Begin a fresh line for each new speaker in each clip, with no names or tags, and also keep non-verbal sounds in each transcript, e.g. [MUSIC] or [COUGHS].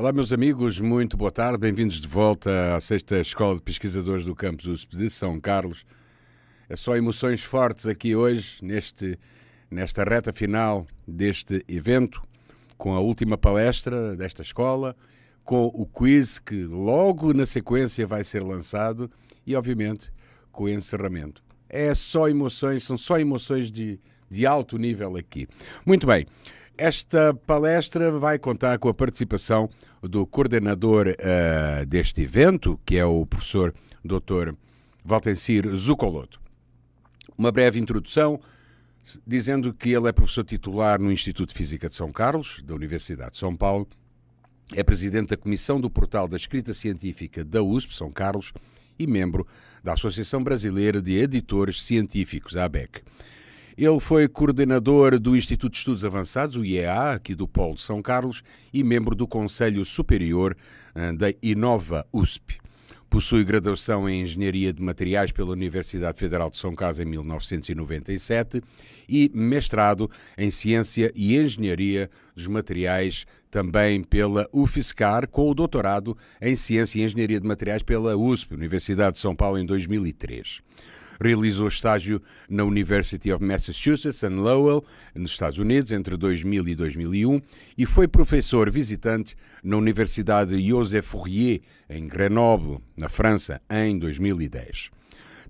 Olá, meus amigos, muito boa tarde. Bem-vindos de volta à sexta Escola de Pesquisadores do Campus de São Carlos. É só emoções fortes aqui hoje, neste, nesta reta final deste evento, com a última palestra desta escola, com o quiz que logo na sequência vai ser lançado e, obviamente, com o encerramento. É só emoções, são só emoções de, de alto nível aqui. Muito bem. Esta palestra vai contar com a participação do coordenador uh, deste evento, que é o professor Dr. Valtencir Zucoloto. Uma breve introdução, dizendo que ele é professor titular no Instituto de Física de São Carlos, da Universidade de São Paulo, é presidente da Comissão do Portal da Escrita Científica da USP São Carlos e membro da Associação Brasileira de Editores Científicos, ABEC. Ele foi coordenador do Instituto de Estudos Avançados, o IEA, aqui do Polo de São Carlos, e membro do Conselho Superior eh, da Inova USP. Possui graduação em Engenharia de Materiais pela Universidade Federal de São Carlos em 1997 e mestrado em Ciência e Engenharia dos Materiais também pela UFSCar, com o doutorado em Ciência e Engenharia de Materiais pela USP, Universidade de São Paulo, em 2003. Realizou estágio na University of Massachusetts and Lowell, nos Estados Unidos, entre 2000 e 2001 e foi professor visitante na Universidade Joseph Fourier, em Grenoble, na França, em 2010.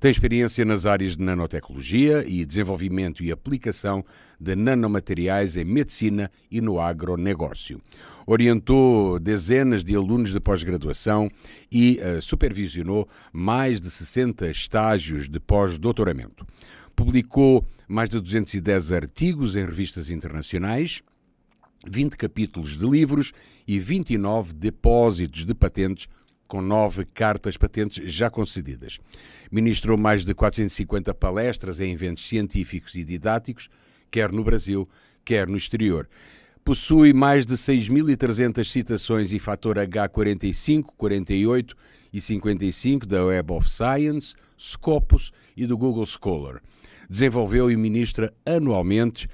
Tem experiência nas áreas de nanotecnologia e desenvolvimento e aplicação de nanomateriais em medicina e no agronegócio orientou dezenas de alunos de pós-graduação e uh, supervisionou mais de 60 estágios de pós-doutoramento. Publicou mais de 210 artigos em revistas internacionais. 20 capítulos de livros e 29 depósitos de patentes com nove cartas patentes já concedidas. Ministrou mais de 450 palestras em eventos científicos e didáticos, quer no Brasil, quer no exterior possui mais de 6.300 citações e fator H45, 48 e 55 da Web of Science, Scopus e do Google Scholar. Desenvolveu e ministra anualmente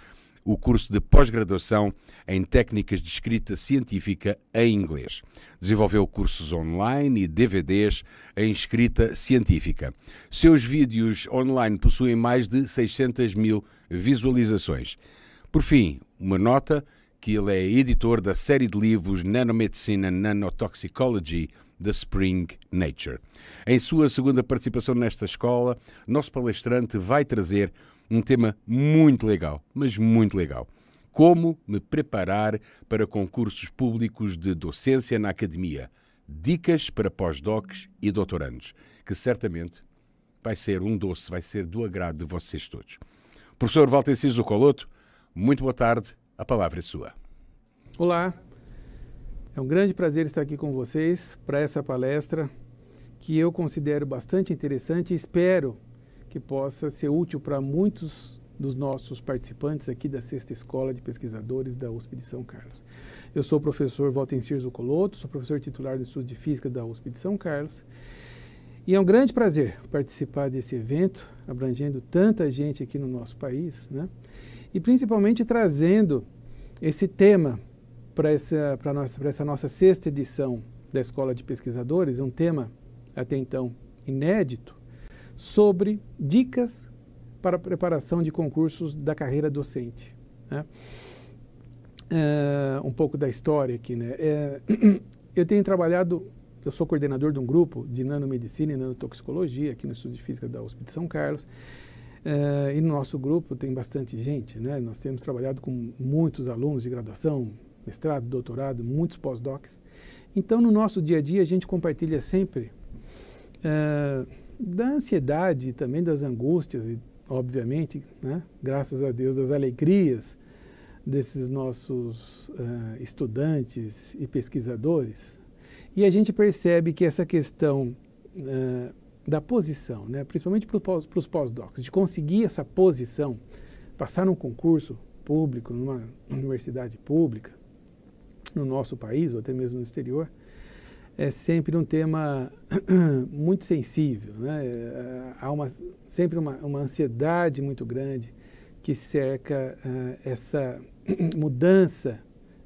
o curso de pós-graduação em técnicas de escrita científica em inglês. Desenvolveu cursos online e DVDs em escrita científica. Seus vídeos online possuem mais de 600 mil visualizações. Por fim, uma nota que ele é editor da série de livros Nanomedicine and Nanotoxicology da Spring Nature. Em sua segunda participação nesta escola, nosso palestrante vai trazer um tema muito legal, mas muito legal. Como me preparar para concursos públicos de docência na academia. Dicas para pós-docs e doutorandos, que certamente vai ser um doce, vai ser do agrado de vocês todos. Professor Valtenciso Coloto, muito boa tarde a palavra é sua.
Olá, é um grande prazer estar aqui com vocês para essa palestra que eu considero bastante interessante e espero que possa ser útil para muitos dos nossos participantes aqui da Sexta Escola de Pesquisadores da USP de São Carlos. Eu sou o professor Valtencir Zucoloto, sou professor titular do Instituto de Física da USP de São Carlos. E é um grande prazer participar desse evento, abrangendo tanta gente aqui no nosso país, né? e principalmente trazendo esse tema para essa, para nossa, para essa nossa sexta edição da Escola de Pesquisadores, um tema até então inédito, sobre dicas para a preparação de concursos da carreira docente. Né? É, um pouco da história aqui. Né? É, [CLEARS THROAT] eu tenho trabalhado, eu sou coordenador de um grupo de nanomedicina e nanotoxicologia aqui no Instituto de Física da USP de São Carlos, eh, e no nosso grupo tem bastante gente, né? Nós temos trabalhado com muitos alunos de graduação, mestrado, doutorado, muitos pós-docs. Então, no nosso dia a dia, a gente compartilha sempre é, da ansiedade e também das angústias, e, obviamente, né? graças a Deus, das alegrias desses nossos uh, estudantes e pesquisadores. E a gente percebe que essa questão uh, da posição, né? principalmente para os pós-docs, de conseguir essa posição, passar num concurso público, numa universidade pública, no nosso país ou até mesmo no exterior, é sempre um tema [COUGHS] muito sensível. Né? Eh, há uma, sempre uma, uma ansiedade muito grande que cerca uh, essa [COUGHS] mudança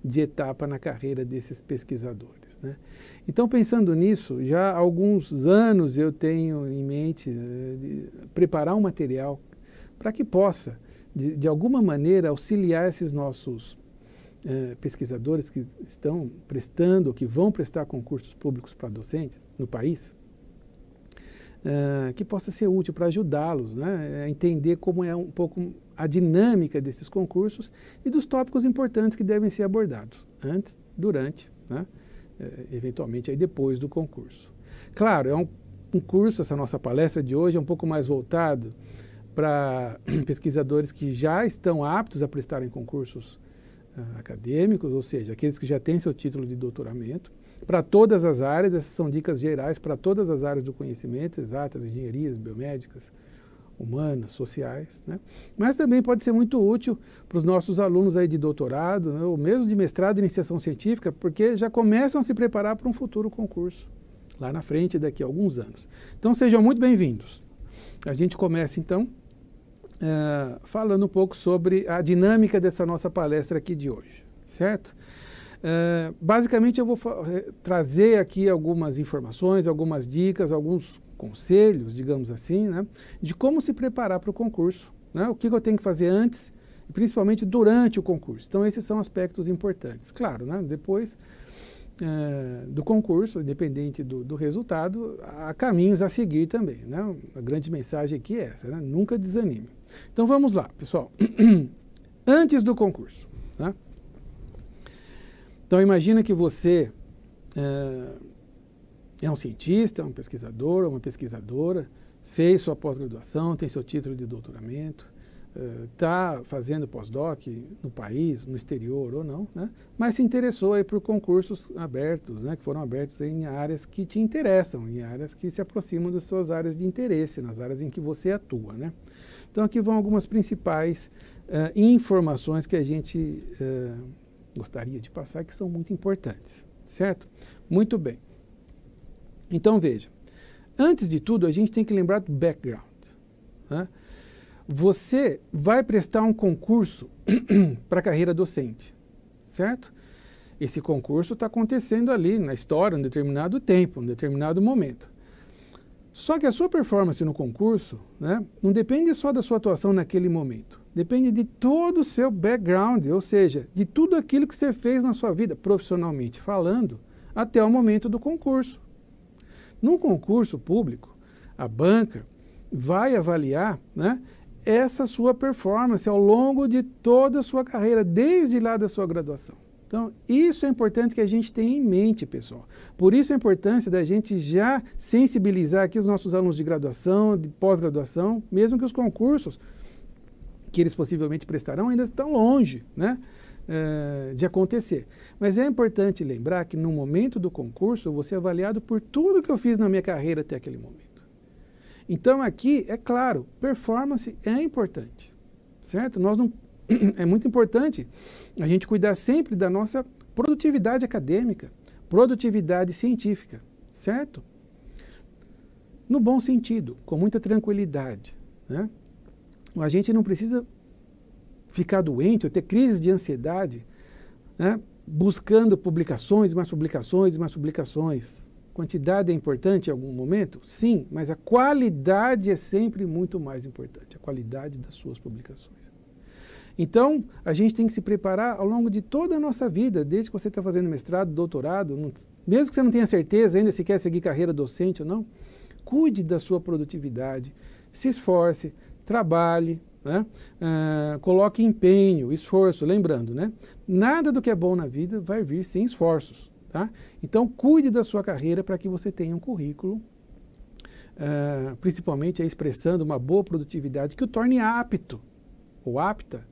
de etapa na carreira desses pesquisadores. Né? Então, pensando nisso, já há alguns anos eu tenho em mente eh, preparar um material para que possa, de, de, alguma maneira, auxiliar esses nossos eh, pesquisadores que estão prestando, que vão prestar concursos públicos para docentes no país, eh, que possa ser útil para ajudá-los né, a entender como é um pouco a dinâmica desses concursos e dos tópicos importantes que devem ser abordados antes, durante né, eh, eventualmente aí depois do concurso. Claro, é um, um curso, essa nossa palestra de hoje é um pouco mais voltado para [CLEARS THROAT] pesquisadores que já estão aptos a prestarem concursos uh, acadêmicos, ou seja, aqueles que já têm seu título de doutoramento. Para todas as áreas, essas são dicas gerais para todas as áreas do conhecimento, exatas, engenharias, biomédicas, humanas, sociais, né? mas também pode ser muito útil para os nossos alunos aí de doutorado, né? ou mesmo de mestrado em iniciação científica, porque já começam a se preparar para um futuro concurso, lá na frente, daqui a alguns anos. Então sejam muito bem-vindos. A gente começa então uh, falando um pouco sobre a dinâmica dessa nossa palestra aqui de hoje, certo? Uh, basicamente eu vou eh, trazer aqui algumas informações, algumas dicas, alguns conselhos, digamos assim, né, de como se preparar para o concurso, né, o que, que eu tenho que fazer antes e principalmente durante o concurso. Então esses são aspectos importantes. Claro, né, depois é, do concurso, independente do, do, resultado, há caminhos a seguir também. Né? A grande mensagem aqui é essa, né? nunca desanime. Então vamos lá, pessoal. [COUGHS] Antes do concurso. Né? Então imagina que você é, é um cientista, um pesquisador, uma pesquisadora, fez sua pós-graduação, tem seu título de doutoramento, está eh, uh, fazendo pós-doc no país, no exterior ou não, né? mas se interessou aí por concursos abertos, né? que foram abertos em áreas que te interessam, em áreas que se aproximam das suas áreas de interesse, nas áreas em que você atua. Né? Então aqui vão algumas principais uh, informações que a gente uh, gostaria de passar, que são muito importantes, certo? Muito bem. Então veja, antes de tudo a gente tem que lembrar do background. Né? Você vai prestar um concurso [CLEARS THROAT] para a carreira docente, certo? Esse concurso está acontecendo ali na história, um determinado tempo, um determinado momento. Só que a sua performance no concurso né, não depende só da sua atuação naquele momento. Depende de todo o seu background, ou seja, de tudo aquilo que você fez na sua vida, profissionalmente falando, até o momento do concurso. No concurso público, a banca vai avaliar né, essa sua performance ao longo de toda a sua carreira, desde lá da sua graduação. Então, isso é importante que a gente tenha em mente, pessoal. Por isso a importância da gente já sensibilizar aqui os nossos alunos de graduação, de pós-graduação, mesmo que os concursos que eles possivelmente prestarão ainda estão longe, né? Eh, de acontecer. Mas é importante lembrar que no momento do concurso você é avaliado por tudo que eu fiz na minha carreira até aquele momento. Então aqui, é claro, performance é importante, certo? Nós não [CLEARS THROAT] é muito importante a gente cuidar sempre da nossa produtividade acadêmica, produtividade científica, certo? No bom sentido, com muita tranquilidade, né? A gente não precisa ficar doente ou ter crises de ansiedade, né? buscando publicações, mais publicações, mais publicações. Quantidade é importante em algum momento? Sim, mas a qualidade é sempre muito mais importante, a qualidade das suas publicações. Então, a gente tem que se preparar ao longo de toda a nossa vida, desde que você está fazendo mestrado, doutorado, não, mesmo que você não tenha certeza ainda se quer seguir carreira docente ou não, cuide da sua produtividade, se esforce, trabalhe, né? Uh, coloque empenho, esforço, lembrando, né? Nada do que é bom na vida vai vir sem esforços, tá? Então cuide da sua carreira para que você tenha um currículo, uh, principalmente expressando uma boa produtividade que o torne apto ou apta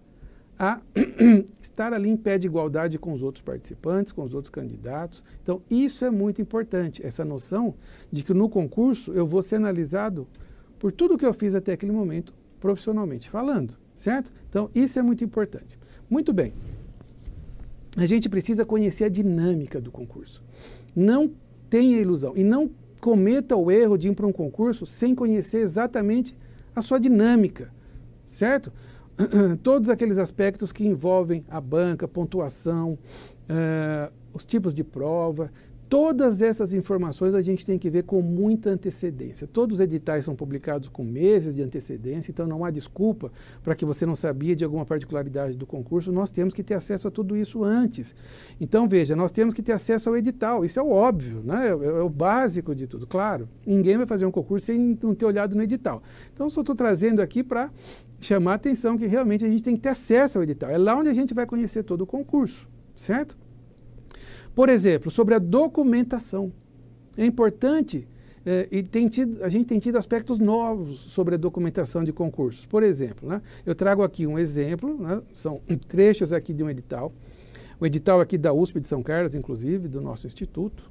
a [CLEARS THROAT] estar ali em pé de igualdade com os outros participantes, com os outros candidatos. Então isso é muito importante, essa noção de que no concurso eu vou ser analisado por tudo que eu fiz até aquele momento profissionalmente falando, certo? Então, isso é muito importante. Muito bem. A gente precisa conhecer a dinâmica do concurso. Não tenha ilusão e não cometa o erro de ir para um concurso sem conhecer exatamente a sua dinâmica, certo? [CLEARS THROAT] Todos aqueles aspectos que envolvem a banca, pontuação, uh, os tipos de prova, Todas essas informações a gente tem que ver com muita antecedência. Todos os editais são publicados com meses de antecedência, então não há desculpa para que você não sabia de alguma particularidade do concurso. Nós temos que ter acesso a tudo isso antes. Então, veja, nós temos que ter acesso ao edital. Isso é o óbvio, né? é, é o básico de tudo. Claro, ninguém vai fazer um concurso sem não ter olhado no edital. Então, só estou trazendo aqui para chamar a atenção que realmente a gente tem que ter acesso ao edital. É lá onde a gente vai conhecer todo o concurso, certo? Por exemplo, sobre a documentação. É importante é, e tem tido, a gente tem tido aspectos novos sobre a documentação de concursos. Por exemplo, né, eu trago aqui um exemplo, né, são [COUGHS] trechos aqui de um edital, o um edital aqui da USP de São Carlos, inclusive, do nosso instituto.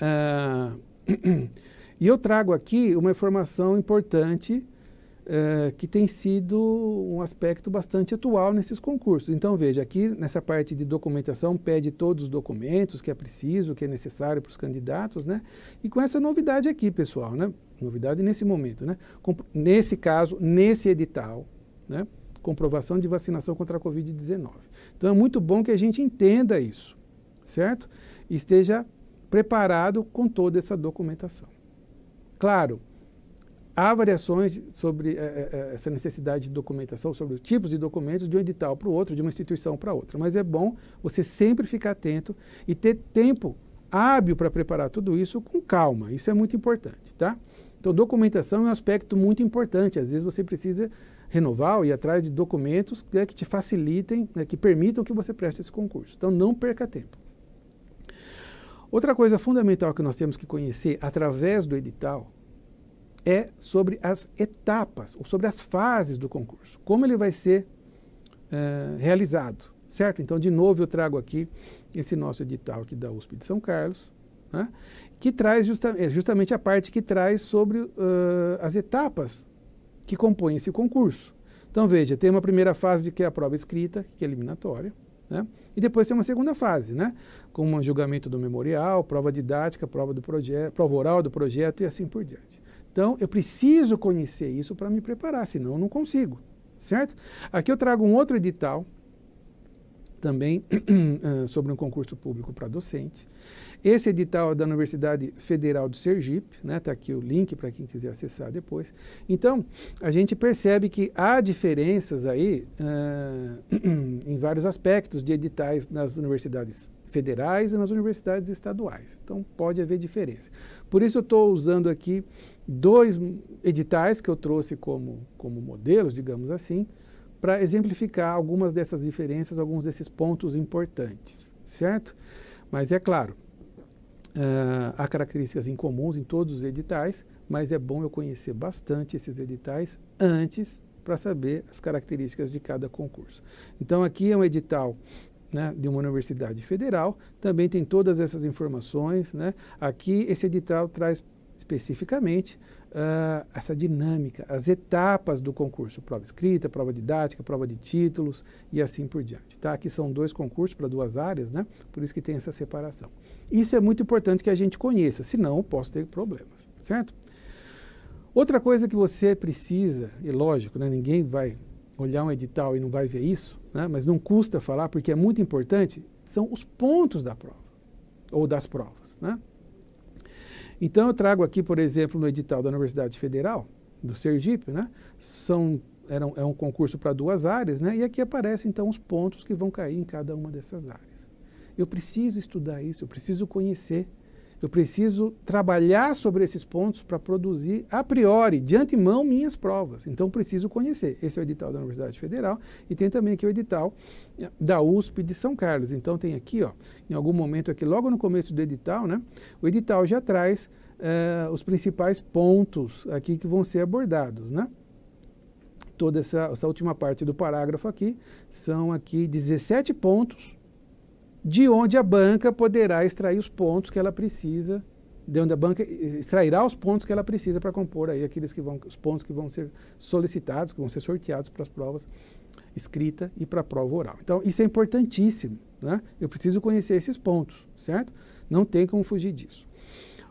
Ah, [COUGHS] e eu trago aqui uma informação importante eh, que tem sido um aspecto bastante atual nesses concursos. Então, veja, aqui nessa parte de documentação pede todos os documentos que é preciso, que é necessário para os candidatos, né? E com essa novidade aqui, pessoal, né? Novidade nesse momento, né? Com, nesse caso, nesse edital, né? Comprovação de vacinação contra a Covid-19. Então, é muito bom que a gente entenda isso, certo? E esteja preparado com toda essa documentação. Claro, Há variações sobre é, essa necessidade de documentação, sobre os tipos de documentos de um edital para o outro, de uma instituição para outra. Mas é bom você sempre ficar atento e ter tempo hábil para preparar tudo isso com calma. Isso é muito importante, tá? Então, documentação é um aspecto muito importante. Às vezes você precisa renovar ou ir atrás de documentos né, que te facilitem, né, que permitam que você preste esse concurso. Então, não perca tempo. Outra coisa fundamental que nós temos que conhecer através do edital é sobre as etapas, ou sobre as fases do concurso, como ele vai ser é, realizado, certo? Então, de novo, eu trago aqui esse nosso edital aqui da USP de São Carlos, né, que traz justa é justamente a parte que traz sobre uh, as etapas que compõem esse concurso. Então, veja, tem uma primeira fase de que é a prova escrita, que é eliminatória, né? E depois tem uma segunda fase, né? Com um julgamento do memorial, prova didática, prova do projeto, prova oral do projeto e assim por diante. Então, eu preciso conhecer isso para me preparar, senão eu não consigo, certo? Aqui eu trago um outro edital, também [CLEARS THROAT] ah, sobre um concurso público para docente. Esse edital é da Universidade Federal do Sergipe, está né? aqui o link para quem quiser acessar depois. Então, a gente percebe que há diferenças aí uh, [CLEARS THROAT] em vários aspectos de editais nas universidades federais e nas universidades estaduais. Então, pode haver diferença. Por isso, eu estou usando aqui dois editais que eu trouxe como, como modelos, digamos assim, para exemplificar algumas dessas diferenças, alguns desses pontos importantes, certo? Mas é claro, uh, há características incomuns em todos os editais, mas é bom eu conhecer bastante esses editais antes para saber as características de cada concurso. Então aqui é um edital né, de uma universidade federal, também tem todas essas informações. Né? Aqui esse edital traz especificamente uh, essa dinâmica, as etapas do concurso, prova escrita, prova didática, prova de títulos e assim por diante. Tá? Aqui são dois concursos para duas áreas, né? por isso que tem essa separação. Isso é muito importante que a gente conheça, senão posso ter problemas, certo? Outra coisa que você precisa, e lógico, né, ninguém vai olhar um edital e não vai ver isso, né, mas não custa falar porque é muito importante, são os pontos da prova ou das provas. Né? Então eu trago aqui, por exemplo, no edital da Universidade Federal, do Sergipe, né? São, eram é um concurso para duas áreas, né? E aqui aparecem então os pontos que vão cair em cada uma dessas áreas. Eu preciso estudar isso, eu preciso conhecer eu preciso trabalhar sobre esses pontos para produzir, a priori, de antemão, minhas provas. Então, preciso conhecer. Esse é o edital da Universidade Federal e tem também aqui o edital eh, da USP de São Carlos. Então, tem aqui, ó, em algum momento aqui, logo no começo do edital, né, o edital já traz eh, os principais pontos aqui que vão ser abordados, né? Toda essa, essa última parte do parágrafo aqui, são aqui 17 pontos de onde a banca poderá extrair os pontos que ela precisa, de onde a banca extrairá os pontos que ela precisa para compor aí aqueles que vão, os pontos que vão ser solicitados, que vão ser sorteados para as provas escrita e para a prova oral. Então, isso é importantíssimo, né? Eu preciso conhecer esses pontos, certo? Não tem como fugir disso.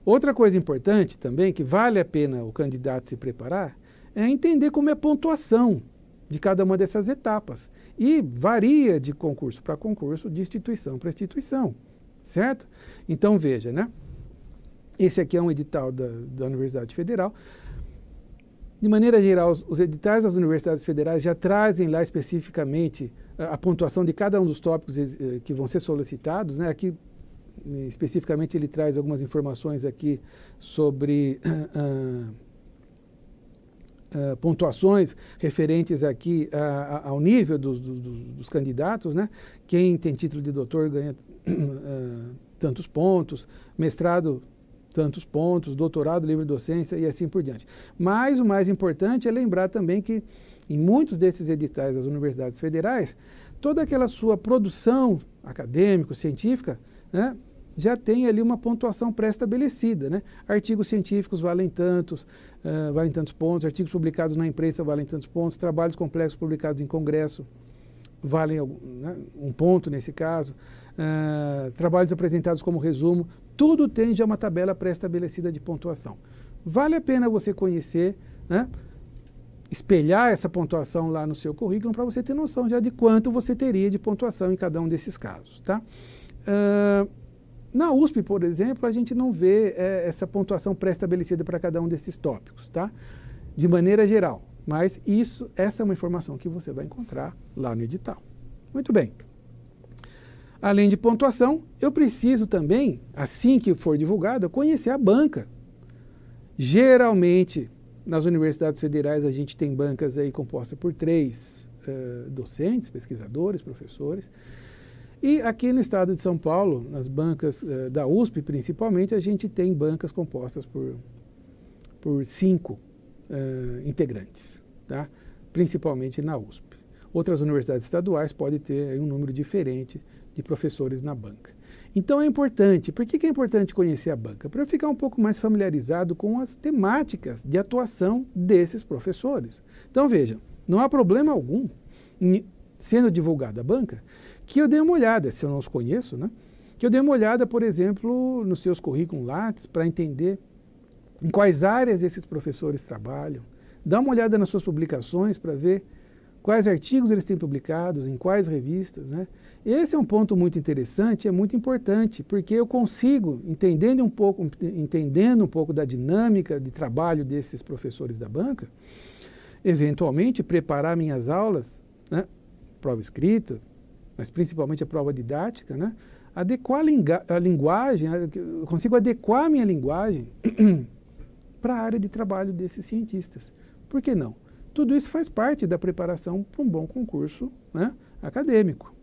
Outra coisa importante também, que vale a pena o candidato se preparar, é entender como é a pontuação de cada uma dessas etapas. E varia de concurso para concurso, de instituição para instituição, certo? Então veja, né? Esse aqui é um edital da, da Universidade Federal. De maneira geral, os, os editais das universidades federais já trazem lá especificamente a, a pontuação de cada um dos tópicos eh, que vão ser solicitados, né? Aqui eh, especificamente ele traz algumas informações aqui sobre uh, [CLEARS THROAT] Eh, pontuações referentes aqui ao nível dos, dos, dos, candidatos, né? Quem tem título de doutor ganha uh, tantos pontos, mestrado tantos pontos, doutorado, livre docência e assim por diante. Mas o mais importante é lembrar também que em muitos desses editais das universidades federais, toda aquela sua produção acadêmico, científica, né, já tem ali uma pontuação pré-estabelecida. Né? Artigos científicos valem tantos, uh, valem tantos pontos, artigos publicados na imprensa valem tantos pontos, trabalhos complexos publicados em congresso valem né, um ponto nesse caso, uh, trabalhos apresentados como resumo, tudo tende a uma tabela pré-estabelecida de pontuação. Vale a pena você conhecer, né, espelhar essa pontuação lá no seu currículo para você ter noção já de quanto você teria de pontuação em cada um desses casos, tá? Uh, na USP, por exemplo, a gente não vê é, essa pontuação pré-estabelecida para cada um desses tópicos, tá? De maneira geral. Mas isso, essa é uma informação que você vai encontrar lá no edital. Muito bem. Além de pontuação, eu preciso também, assim que for divulgada, conhecer a banca. Geralmente, nas universidades federais, a gente tem bancas aí compostas por três uh, docentes, pesquisadores, professores. E aqui no estado de São Paulo, nas bancas eh, da USP principalmente, a gente tem bancas compostas por, por cinco eh, integrantes, tá? principalmente na USP. Outras universidades estaduais podem ter um número diferente de professores na banca. Então é importante, por que, que é importante conhecer a banca? Para ficar um pouco mais familiarizado com as temáticas de atuação desses professores. Então veja, não há problema algum sendo divulgada a banca que eu dei uma olhada, se eu não os conheço, né? que eu dei uma olhada, por exemplo, nos seus currículos Lattes para entender em quais áreas esses professores trabalham. Dá uma olhada nas suas publicações para ver quais artigos eles têm publicados, em quais revistas. Né? Esse é um ponto muito interessante, é muito importante, porque eu consigo, entendendo um pouco, entendendo um pouco da dinâmica de trabalho desses professores da banca, eventualmente preparar minhas aulas, né? prova escrita, mas principalmente a prova didática, né? adequar a, linguagem, eu consigo adequar a minha linguagem [CLEARS THROAT] para a área de trabalho desses cientistas. Por que não? Tudo isso faz parte da preparação para um bom concurso né, acadêmico.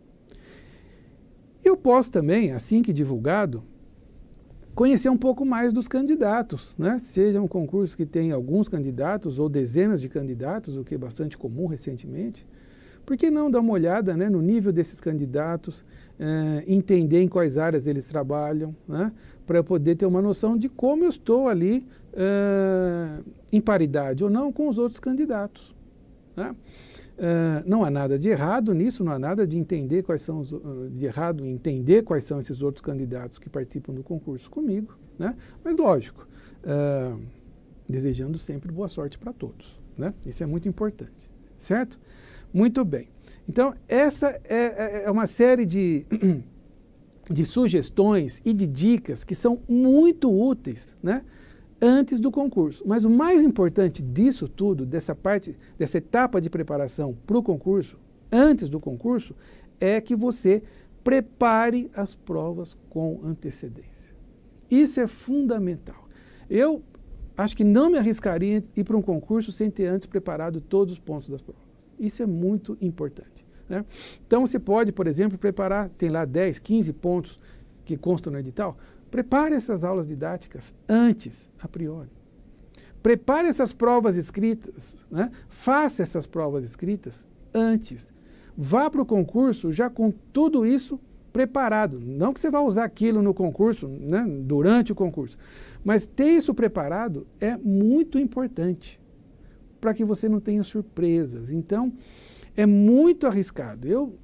Eu posso também, assim que divulgado, conhecer um pouco mais dos candidatos, né? seja um concurso que tem alguns candidatos ou dezenas de candidatos, o que é bastante comum recentemente, por que não dar uma olhada né, no nível desses candidatos, é, entender em quais áreas eles trabalham, né, para poder ter uma noção de como eu estou ali é, em paridade ou não com os outros candidatos. Né? Eh, não há nada de errado nisso, não há nada de entender quais são os, de errado em entender quais são esses outros candidatos que participam do concurso comigo, né? Mas lógico, desejando sempre boa sorte para todos, né? Isso é muito importante, certo? Muito bem. Então, essa é, é, é uma série de, [CLEARS THROAT] de sugestões e de dicas que são muito úteis né, antes do concurso. Mas o mais importante disso tudo, dessa parte, dessa etapa de preparação para o concurso, antes do concurso, é que você prepare as provas com antecedência. Isso é fundamental. Eu acho que não me arriscaria ir para um concurso sem ter antes preparado todos os pontos das provas. Isso é muito importante. Né? Então você pode, por exemplo, preparar, tem lá 10, 15 pontos que constam no edital, prepare essas aulas didáticas antes, a priori. Prepare essas provas escritas, né? faça essas provas escritas antes. Vá para o concurso já com tudo isso preparado. Não que você vá usar aquilo no concurso, né? durante o concurso, mas ter isso preparado é muito importante para que você não tenha surpresas. Então, é muito arriscado. Eu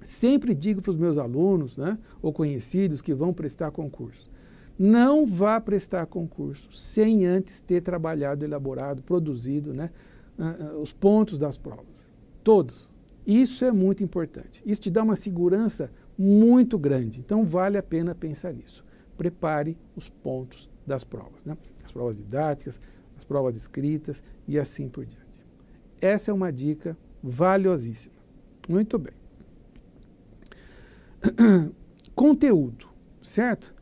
sempre digo para os meus alunos né, ou conhecidos que vão prestar concurso: não vá prestar concurso sem antes ter trabalhado, elaborado, produzido né, ah, ah, os pontos das provas. Todos. Isso é muito importante. Isso te dá uma segurança muito grande. Então, vale a pena pensar nisso. Prepare os pontos das provas. Né? As provas didáticas, as provas escritas e assim por diante. Essa é uma dica valiosíssima. Muito bem. [CLEARS THROAT] Conteúdo, certo?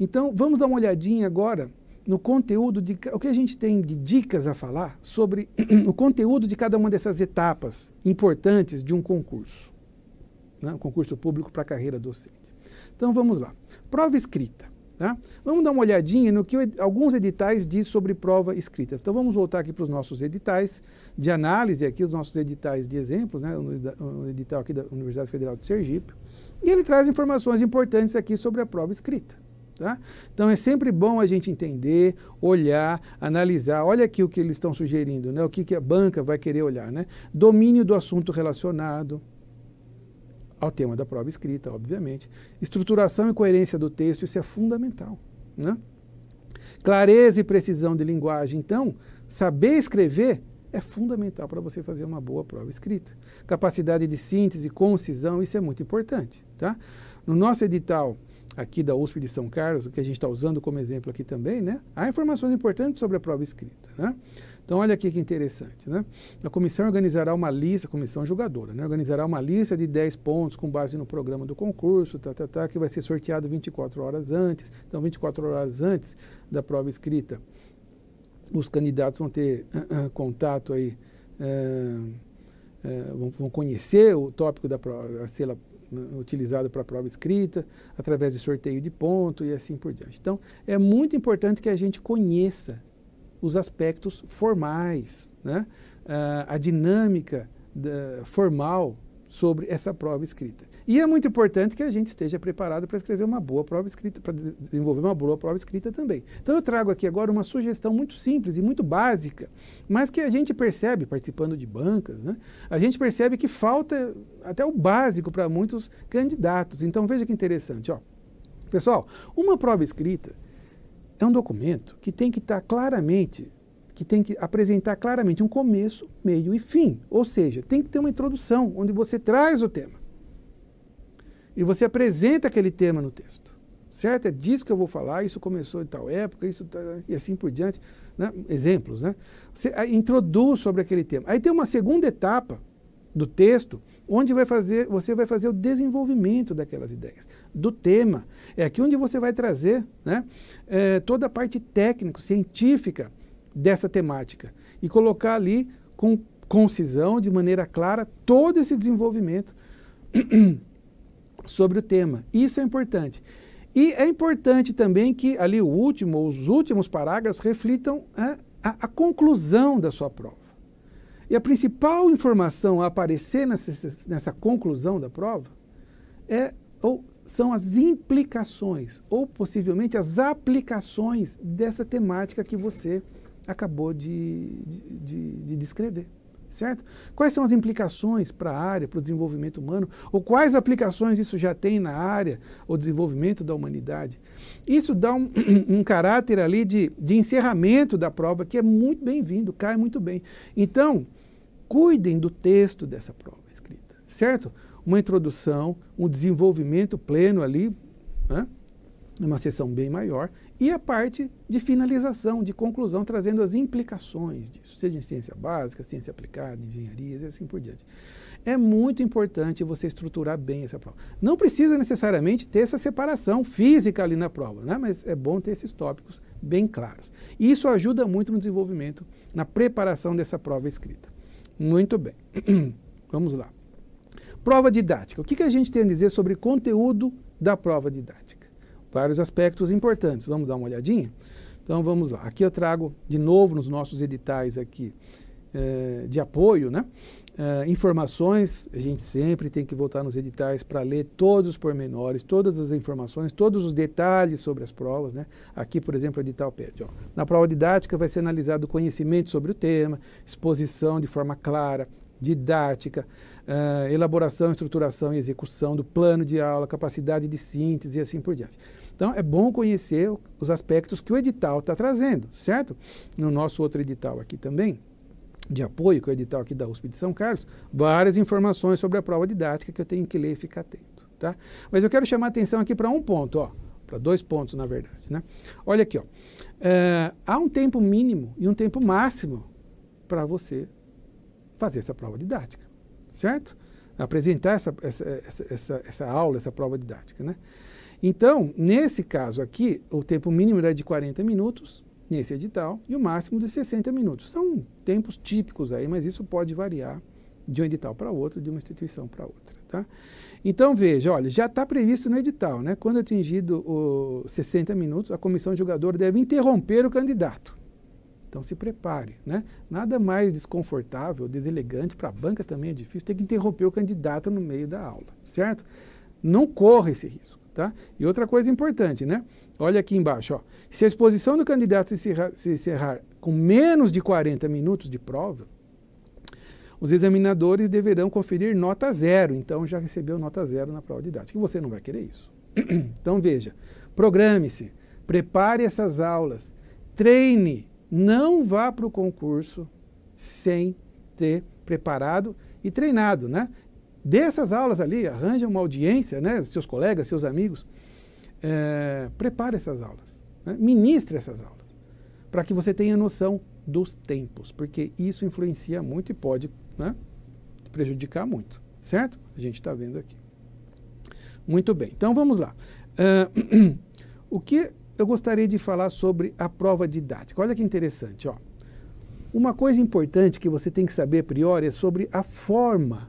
Então vamos dar uma olhadinha agora no conteúdo de o que a gente tem de dicas a falar sobre [CLEARS THROAT] o conteúdo de cada uma dessas etapas importantes de um concurso, né? um concurso público para a carreira docente. Então vamos lá. Prova escrita. Tá? Vamos dar uma olhadinha no que alguns editais diz sobre prova escrita. Então vamos voltar aqui para os nossos editais de análise, aqui os nossos editais de exemplos, né? o edital aqui da Universidade Federal de Sergipe. E ele traz informações importantes aqui sobre a prova escrita. Tá? Então é sempre bom a gente entender, olhar, analisar. Olha aqui o que eles estão sugerindo, né? o que, que a banca vai querer olhar. Né? Domínio do assunto relacionado, ao tema da prova escrita, obviamente. Estruturação e coerência do texto, isso é fundamental. Né? Clareza e precisão de linguagem, então, saber escrever é fundamental para você fazer uma boa prova escrita. Capacidade de síntese, concisão, isso é muito importante. Tá? No nosso edital aqui da USP de São Carlos, que a gente está usando como exemplo aqui também, né? há informações importantes sobre a prova escrita. Né? Então, olha aqui que interessante. Né? A comissão organizará uma lista, a comissão julgadora, né? organizará uma lista de 10 pontos com base no programa do concurso, tá, tá, tá, que vai ser sorteado 24 horas antes. Então, 24 horas antes da prova escrita, os candidatos vão ter uh, uh, contato aí, uh, vão, vão, conhecer o tópico da prova, a cela ah, utilizado para a prova escrita, através de sorteio de ponto e assim por diante. Então, é muito importante que a gente conheça os aspectos formais, né? a, ah, a dinâmica da, formal sobre essa prova escrita. E é muito importante que a gente esteja preparado para escrever uma boa prova escrita, para desenvolver uma boa prova escrita também. Então eu trago aqui agora uma sugestão muito simples e muito básica, mas que a gente percebe, participando de bancas, né, a gente percebe que falta até o básico para muitos candidatos. Então veja que interessante. Ó. Pessoal, uma prova escrita é um documento que tem que estar tá claramente, que tem que apresentar claramente um começo, meio e fim. Ou seja, tem que ter uma introdução onde você traz o tema. E você apresenta aquele tema no texto. Certo? É disso que eu vou falar, isso começou em tal época, isso tá, e assim por diante. Né? Exemplos, né? Você introduz sobre aquele tema. Aí tem uma segunda etapa do texto, onde vai fazer, você vai fazer o desenvolvimento daquelas ideias do tema. É aqui onde você vai trazer né, é, toda a parte técnica, científica dessa temática e colocar ali com concisão, de maneira clara, todo esse desenvolvimento [CLEARS THROAT] sobre o tema. Isso é importante. E é importante também que ali o último, os últimos parágrafos reflitam a, né, a, a conclusão da sua prova. E a principal informação a aparecer nessa, nessa conclusão da prova é ou são as implicações ou possivelmente as aplicações dessa temática que você acabou de, de, de descrever. Certo? Quais são as implicações para a área, para o desenvolvimento humano, ou quais aplicações isso já tem na área, o desenvolvimento da humanidade? Isso dá um, [CLEARS THROAT] um caráter ali de, de encerramento da prova que é muito bem-vindo, cai muito bem. Então, cuidem do texto dessa prova escrita, certo? uma introdução, um desenvolvimento pleno ali, né? uma sessão bem maior, e a parte de finalização, de conclusão, trazendo as implicações disso, seja em ciência básica, ciência aplicada, engenharias e assim por diante. É muito importante você estruturar bem essa prova. Não precisa necessariamente ter essa separação física ali na prova, né? mas é bom ter esses tópicos bem claros. E isso ajuda muito no desenvolvimento, na preparação dessa prova escrita. Muito bem. [CLEARS THROAT] Vamos lá. Prova didática. O que, que a gente tem a dizer sobre conteúdo da prova didática? Vários aspectos importantes. Vamos dar uma olhadinha? Então vamos lá. Aqui eu trago de novo nos nossos editais aqui eh, de apoio, né? Eh, informações, a gente sempre tem que voltar nos editais para ler todos os pormenores, todas as informações, todos os detalhes sobre as provas. Né? Aqui, por exemplo, o edital pede. Ó, na prova didática vai ser analisado o conhecimento sobre o tema, exposição de forma clara, didática, uh, elaboração, estruturação e execução do plano de aula, capacidade de síntese e assim por diante. Então, é bom conhecer os aspectos que o edital está trazendo, certo? No nosso outro edital aqui também, de apoio, que é o edital aqui da USP de São Carlos, várias informações sobre a prova didática que eu tenho que ler e ficar atento, tá? Mas eu quero chamar a atenção aqui para um ponto, ó para dois pontos, na verdade. Né? Olha aqui, ó. É, há um tempo mínimo e um tempo máximo para você fazer essa prova didática certo? Apresentar essa, essa, essa, essa aula, essa prova didática, né? Então, nesse caso aqui, o tempo mínimo era de 40 minutos, nesse edital, e o máximo de 60 minutos. São tempos típicos aí, mas isso pode variar de um edital para outro, de uma instituição para outra. Tá? Então, veja, olha, já está previsto no edital, né? quando atingido os 60 minutos, a comissão julgadora deve interromper o candidato. Então se prepare. Né? Nada mais desconfortável, deselegante, para a banca também é difícil, ter que interromper o candidato no meio da aula, certo? Não corra esse risco. Tá? E outra coisa importante, né? Olha aqui embaixo, ó. se a exposição do candidato se encerrar, se encerrar com menos de 40 minutos de prova, os examinadores deverão conferir nota zero. Então já recebeu nota zero na prova didática. E você não vai querer isso. [CLEARS THROAT] então veja, programe-se, prepare essas aulas, treine não vá para o concurso sem ter preparado e treinado, né? Dessas aulas ali, arranja uma audiência, né? Seus colegas, seus amigos, é, prepare essas aulas, né? ministre essas aulas, para que você tenha noção dos tempos, porque isso influencia muito e pode né, prejudicar muito, certo? A gente está vendo aqui. Muito bem, então vamos lá. Uh, [CLEARS THROAT] o que eu gostaria de falar sobre a prova didática. Olha que interessante, ó. Uma coisa importante que você tem que saber a priori é sobre a forma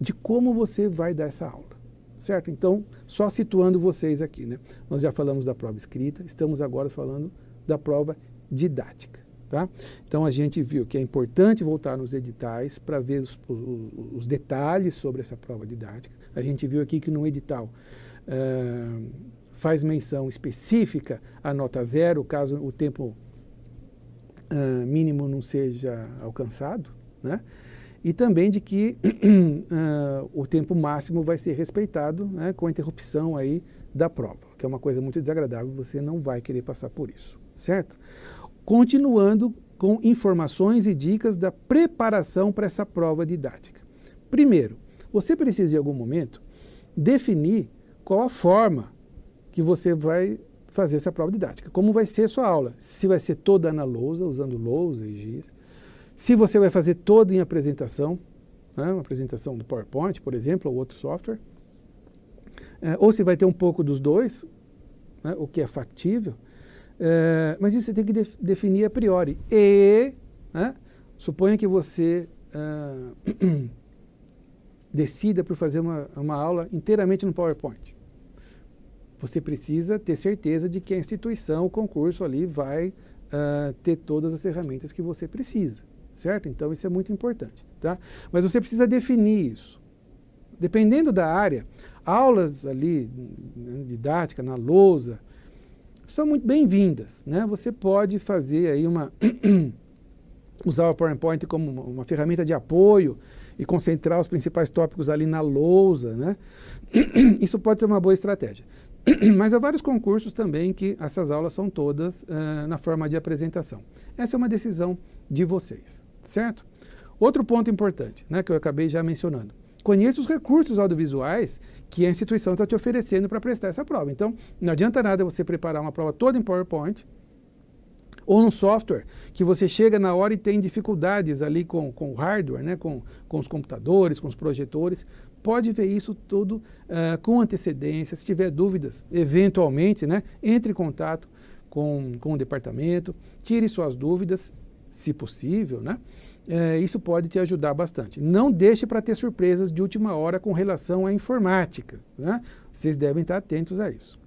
de como você vai dar essa aula, certo? Então, só situando vocês aqui, né? Nós já falamos da prova escrita, estamos agora falando da prova didática, tá? Então, a gente viu que é importante voltar nos editais para ver os, os, detalhes sobre essa prova didática. A gente viu aqui que no edital uh, faz menção específica à nota zero, caso o tempo uh, mínimo não seja alcançado, né? e também de que uh, [CLEARS THROAT] o tempo máximo vai ser respeitado né, com a interrupção aí da prova, que é uma coisa muito desagradável, você não vai querer passar por isso, certo? Continuando com informações e dicas da preparação para essa prova didática. Primeiro, você precisa em algum momento definir qual a forma que você vai fazer essa prova didática. Como vai ser a sua aula? Se vai ser toda na lousa, usando lousa e giz. Se você vai fazer toda em apresentação, né, uma apresentação do PowerPoint, por exemplo, ou outro software. É, ou se vai ter um pouco dos dois, né, o que é factível. É, mas isso você tem que definir a priori. E, né, suponha que você uh, [CLEARS THROAT] decida por fazer uma, uma aula inteiramente no PowerPoint você precisa ter certeza de que a instituição, o concurso ali, vai uh, ter todas as ferramentas que você precisa, certo? Então isso é muito importante, tá? Mas você precisa definir isso. Dependendo da área, aulas ali, né, didática, na lousa, são muito bem-vindas, né? Você pode fazer aí uma... [COUGHS] usar o PowerPoint como uma ferramenta de apoio e concentrar os principais tópicos ali na lousa, né? [COUGHS] Isso pode ser uma boa estratégia. [CLEARS THROAT] Mas há vários concursos também que essas aulas são todas uh, na forma de apresentação. Essa é uma decisão de vocês, certo? Outro ponto importante, né, que eu acabei já mencionando. Conheça os recursos audiovisuais que a instituição está te oferecendo para prestar essa prova. Então, não adianta nada você preparar uma prova toda em PowerPoint, ou no software que você chega na hora e tem dificuldades ali com, com o hardware, né? com, com os computadores, com os projetores. Pode ver isso tudo uh, com antecedência. Se tiver dúvidas, eventualmente, né? entre em contato com, com o departamento, tire suas dúvidas, se possível, né? É, isso pode te ajudar bastante. Não deixe para ter surpresas de última hora com relação à informática. Né? Vocês devem estar atentos a isso.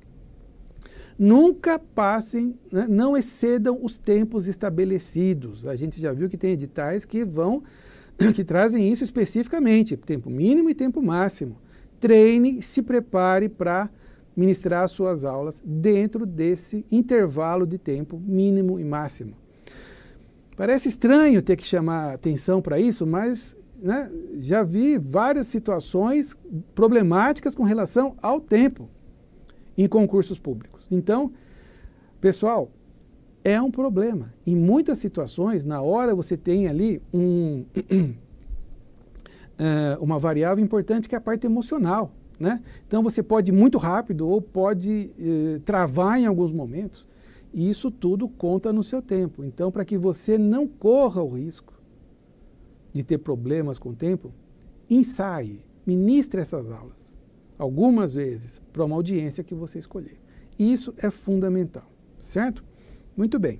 Nunca passem, né, não excedam os tempos estabelecidos. A gente já viu que tem editais que vão, [COUGHS] que trazem isso especificamente, tempo mínimo e tempo máximo. Treine, se prepare para ministrar suas aulas dentro desse intervalo de tempo mínimo e máximo. Parece estranho ter que chamar atenção para isso, mas né, já vi várias situações problemáticas com relação ao tempo em concursos públicos. Então, pessoal, é um problema. Em muitas situações, na hora você tem ali um, [CLEARS THROAT] eh, uma variável importante que é a parte emocional. Né? Então você pode ir muito rápido ou pode eh, travar em alguns momentos. E isso tudo conta no seu tempo. Então, para que você não corra o risco de ter problemas com o tempo, ensaie, ministre essas aulas, algumas vezes, para uma audiência que você escolher. Isso é fundamental, certo? Muito bem.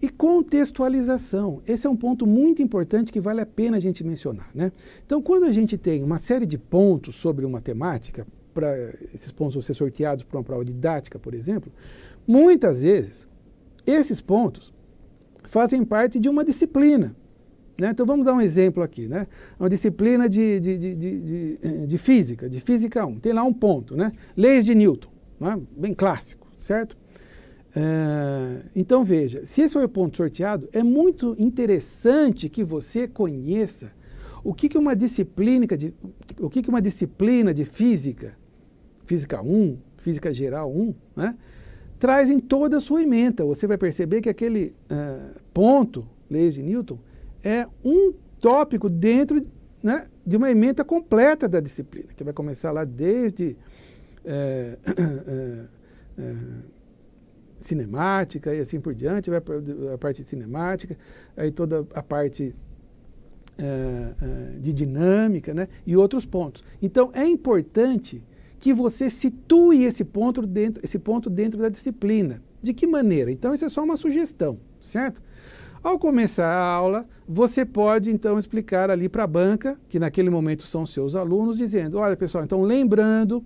E contextualização. Esse é um ponto muito importante que vale a pena a gente mencionar. Né? Então, quando a gente tem uma série de pontos sobre uma temática, para esses pontos vão ser sorteados para uma prova didática, por exemplo, muitas vezes esses pontos fazem parte de uma disciplina. Né? Então vamos dar um exemplo aqui, né? uma disciplina de, de, de, de, física, de física 1, tem lá um ponto, né? leis de Newton. Né? bem clássico, certo? Eh, então veja, se esse foi o ponto sorteado, é muito interessante que você conheça o que, que uma disciplina de, o que, que uma disciplina de física, física 1, física geral 1, né, traz em toda a sua ementa. Você vai perceber que aquele eh, ponto, leis de Newton, é um tópico dentro né, de uma ementa completa da disciplina, que vai começar lá desde é, [COUGHS] é, é, cinemática e assim por diante, vai a parte cinemática, aí toda a parte é, é, de dinâmica né, e outros pontos. Então é importante que você situe esse ponto, dentro, esse ponto dentro da disciplina. De que maneira? Então, isso é só uma sugestão, certo? Ao começar a aula, você pode então explicar ali para a banca, que naquele momento são seus alunos, dizendo: olha pessoal, então lembrando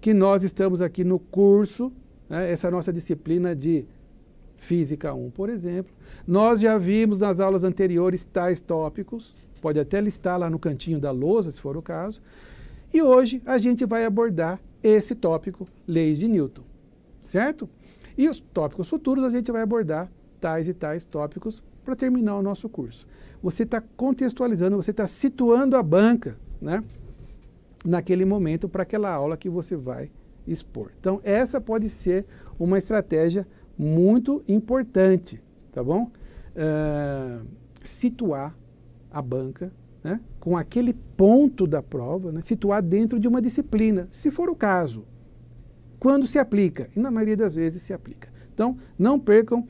que nós estamos aqui no curso, né, essa nossa disciplina de Física 1, por exemplo. Nós já vimos nas aulas anteriores tais tópicos, pode até listar lá no cantinho da lousa, se for o caso. E hoje a gente vai abordar esse tópico, leis de Newton, certo? E os tópicos futuros a gente vai abordar tais e tais tópicos para terminar o nosso curso. Você está contextualizando, você está situando a banca, né? naquele momento para aquela aula que você vai expor. Então, essa pode ser uma estratégia muito importante, tá bom? Uh, situar a banca né, com aquele ponto da prova, né, situar dentro de uma disciplina, se for o caso. Quando se aplica? E na maioria das vezes se aplica. Então, não percam uh,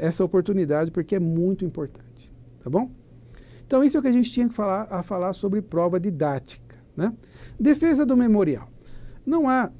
essa oportunidade, porque é muito importante, tá bom? Então, isso é o que a gente tinha que falar, a falar sobre prova didática. Né? Defesa do memorial. Não há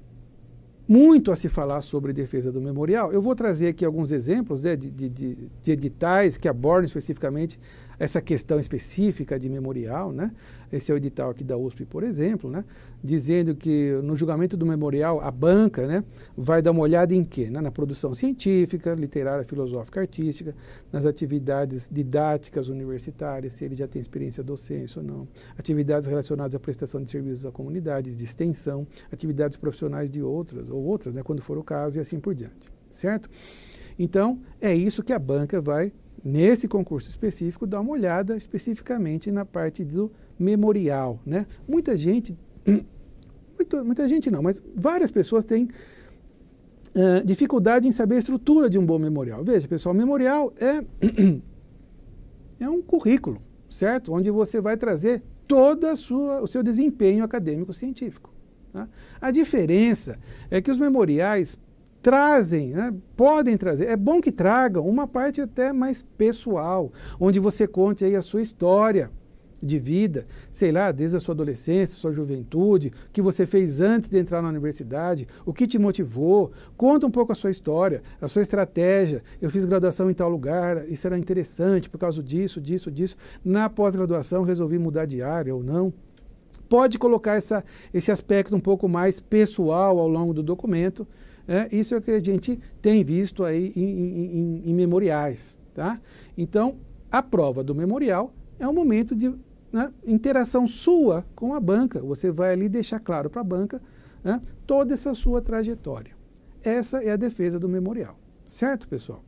[CLEARS THROAT] muito a se falar sobre defesa do memorial. Eu vou trazer aqui alguns exemplos né, de, de, de, editais que abordam especificamente essa questão específica de memorial, né? Esse é o edital aqui da USP, por exemplo, né? Dizendo que no julgamento do memorial, a banca, né, vai dar uma olhada em quê? Né? Na produção científica, literária, filosófica, artística, nas atividades didáticas universitárias, se ele já tem experiência docente ou não, atividades relacionadas à prestação de serviços à comunidade, de extensão, atividades profissionais de outras ou outras, né, quando for o caso e assim por diante, certo? Então, é isso que a banca vai nesse concurso específico, dar uma olhada especificamente na parte do memorial. Né? Muita gente, [CLEARS THROAT] muito, muita gente não, mas várias pessoas têm uh, dificuldade em saber a estrutura de um bom memorial. Veja, pessoal, memorial é, [CLEARS THROAT] é um currículo, certo? Onde você vai trazer todo o seu desempenho acadêmico científico. Tá? A diferença é que os memoriais trazem, né, podem trazer, é bom que tragam uma parte até mais pessoal, onde você conte aí a sua história de vida, sei lá, desde a sua adolescência, sua juventude, o que você fez antes de entrar na universidade, o que te motivou, conta um pouco a sua história, a sua estratégia. Eu fiz graduação em tal lugar, isso era interessante por causa disso, disso, disso. Na pós-graduação resolvi mudar de área ou não. Pode colocar essa, esse aspecto um pouco mais pessoal ao longo do documento é, isso é o que a gente tem visto aí em, em, em, memoriais. Tá? Então, a prova do memorial é um momento de né, interação sua com a banca. Você vai ali deixar claro para a banca né, toda essa sua trajetória. Essa é a defesa do memorial. Certo, pessoal?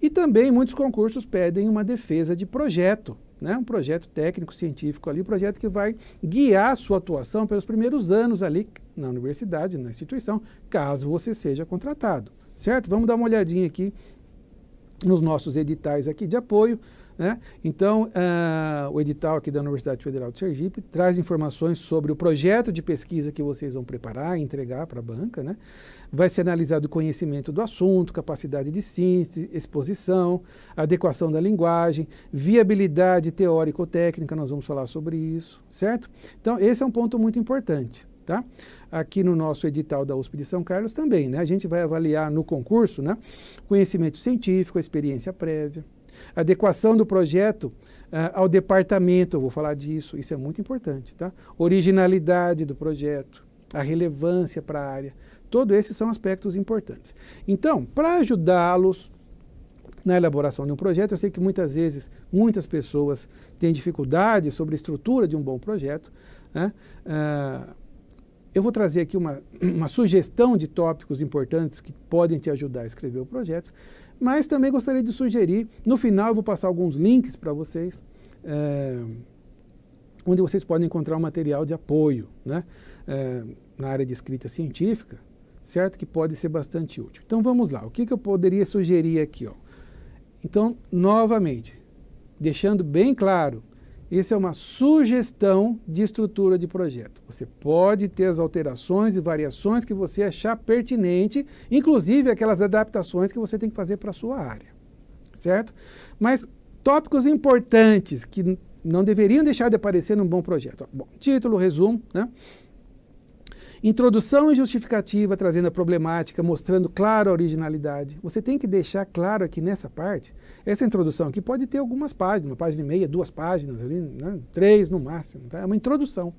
E também muitos concursos pedem uma defesa de projeto né? um projeto técnico-científico ali, um projeto que vai guiar a sua atuação pelos primeiros anos ali na universidade, na instituição, caso você seja contratado, certo? Vamos dar uma olhadinha aqui nos nossos editais aqui de apoio. Né? Então, uh, o edital aqui da Universidade Federal de Sergipe traz informações sobre o projeto de pesquisa que vocês vão preparar e entregar para a banca. Né? Vai ser analisado o conhecimento do assunto, capacidade de síntese, exposição, adequação da linguagem, viabilidade teórico-técnica, nós vamos falar sobre isso, certo? Então, esse é um ponto muito importante. Tá? Aqui no nosso edital da USP de São Carlos também, né? A gente vai avaliar no concurso, né? Conhecimento científico, experiência prévia, adequação do projeto uh, ao departamento, eu vou falar disso, isso é muito importante, tá? Originalidade do projeto, a relevância para a área, todos esses são aspectos importantes. Então, para ajudá-los na elaboração de um projeto, eu sei que muitas vezes muitas pessoas têm dificuldade sobre a estrutura de um bom projeto, né? Uh, eu vou trazer aqui uma, uma sugestão de tópicos importantes que podem te ajudar a escrever o projeto. Mas também gostaria de sugerir, no final eu vou passar alguns links para vocês, é, onde vocês podem encontrar um material de apoio né, é, na área de escrita científica, certo? Que pode ser bastante útil. Então vamos lá, o que, que eu poderia sugerir aqui? Ó? Então, novamente, deixando bem claro isso é uma sugestão de estrutura de projeto. Você pode ter as alterações e variações que você achar pertinente, inclusive aquelas adaptações que você tem que fazer para a sua área. Certo? Mas tópicos importantes que não deveriam deixar de aparecer num bom projeto. Bom, título, resumo, né? Introdução e justificativa trazendo a problemática, mostrando claro a originalidade. Você tem que deixar claro aqui nessa parte, essa introdução aqui pode ter algumas páginas, uma página e meia, duas páginas, ali, né? três no máximo. Tá? É uma introdução,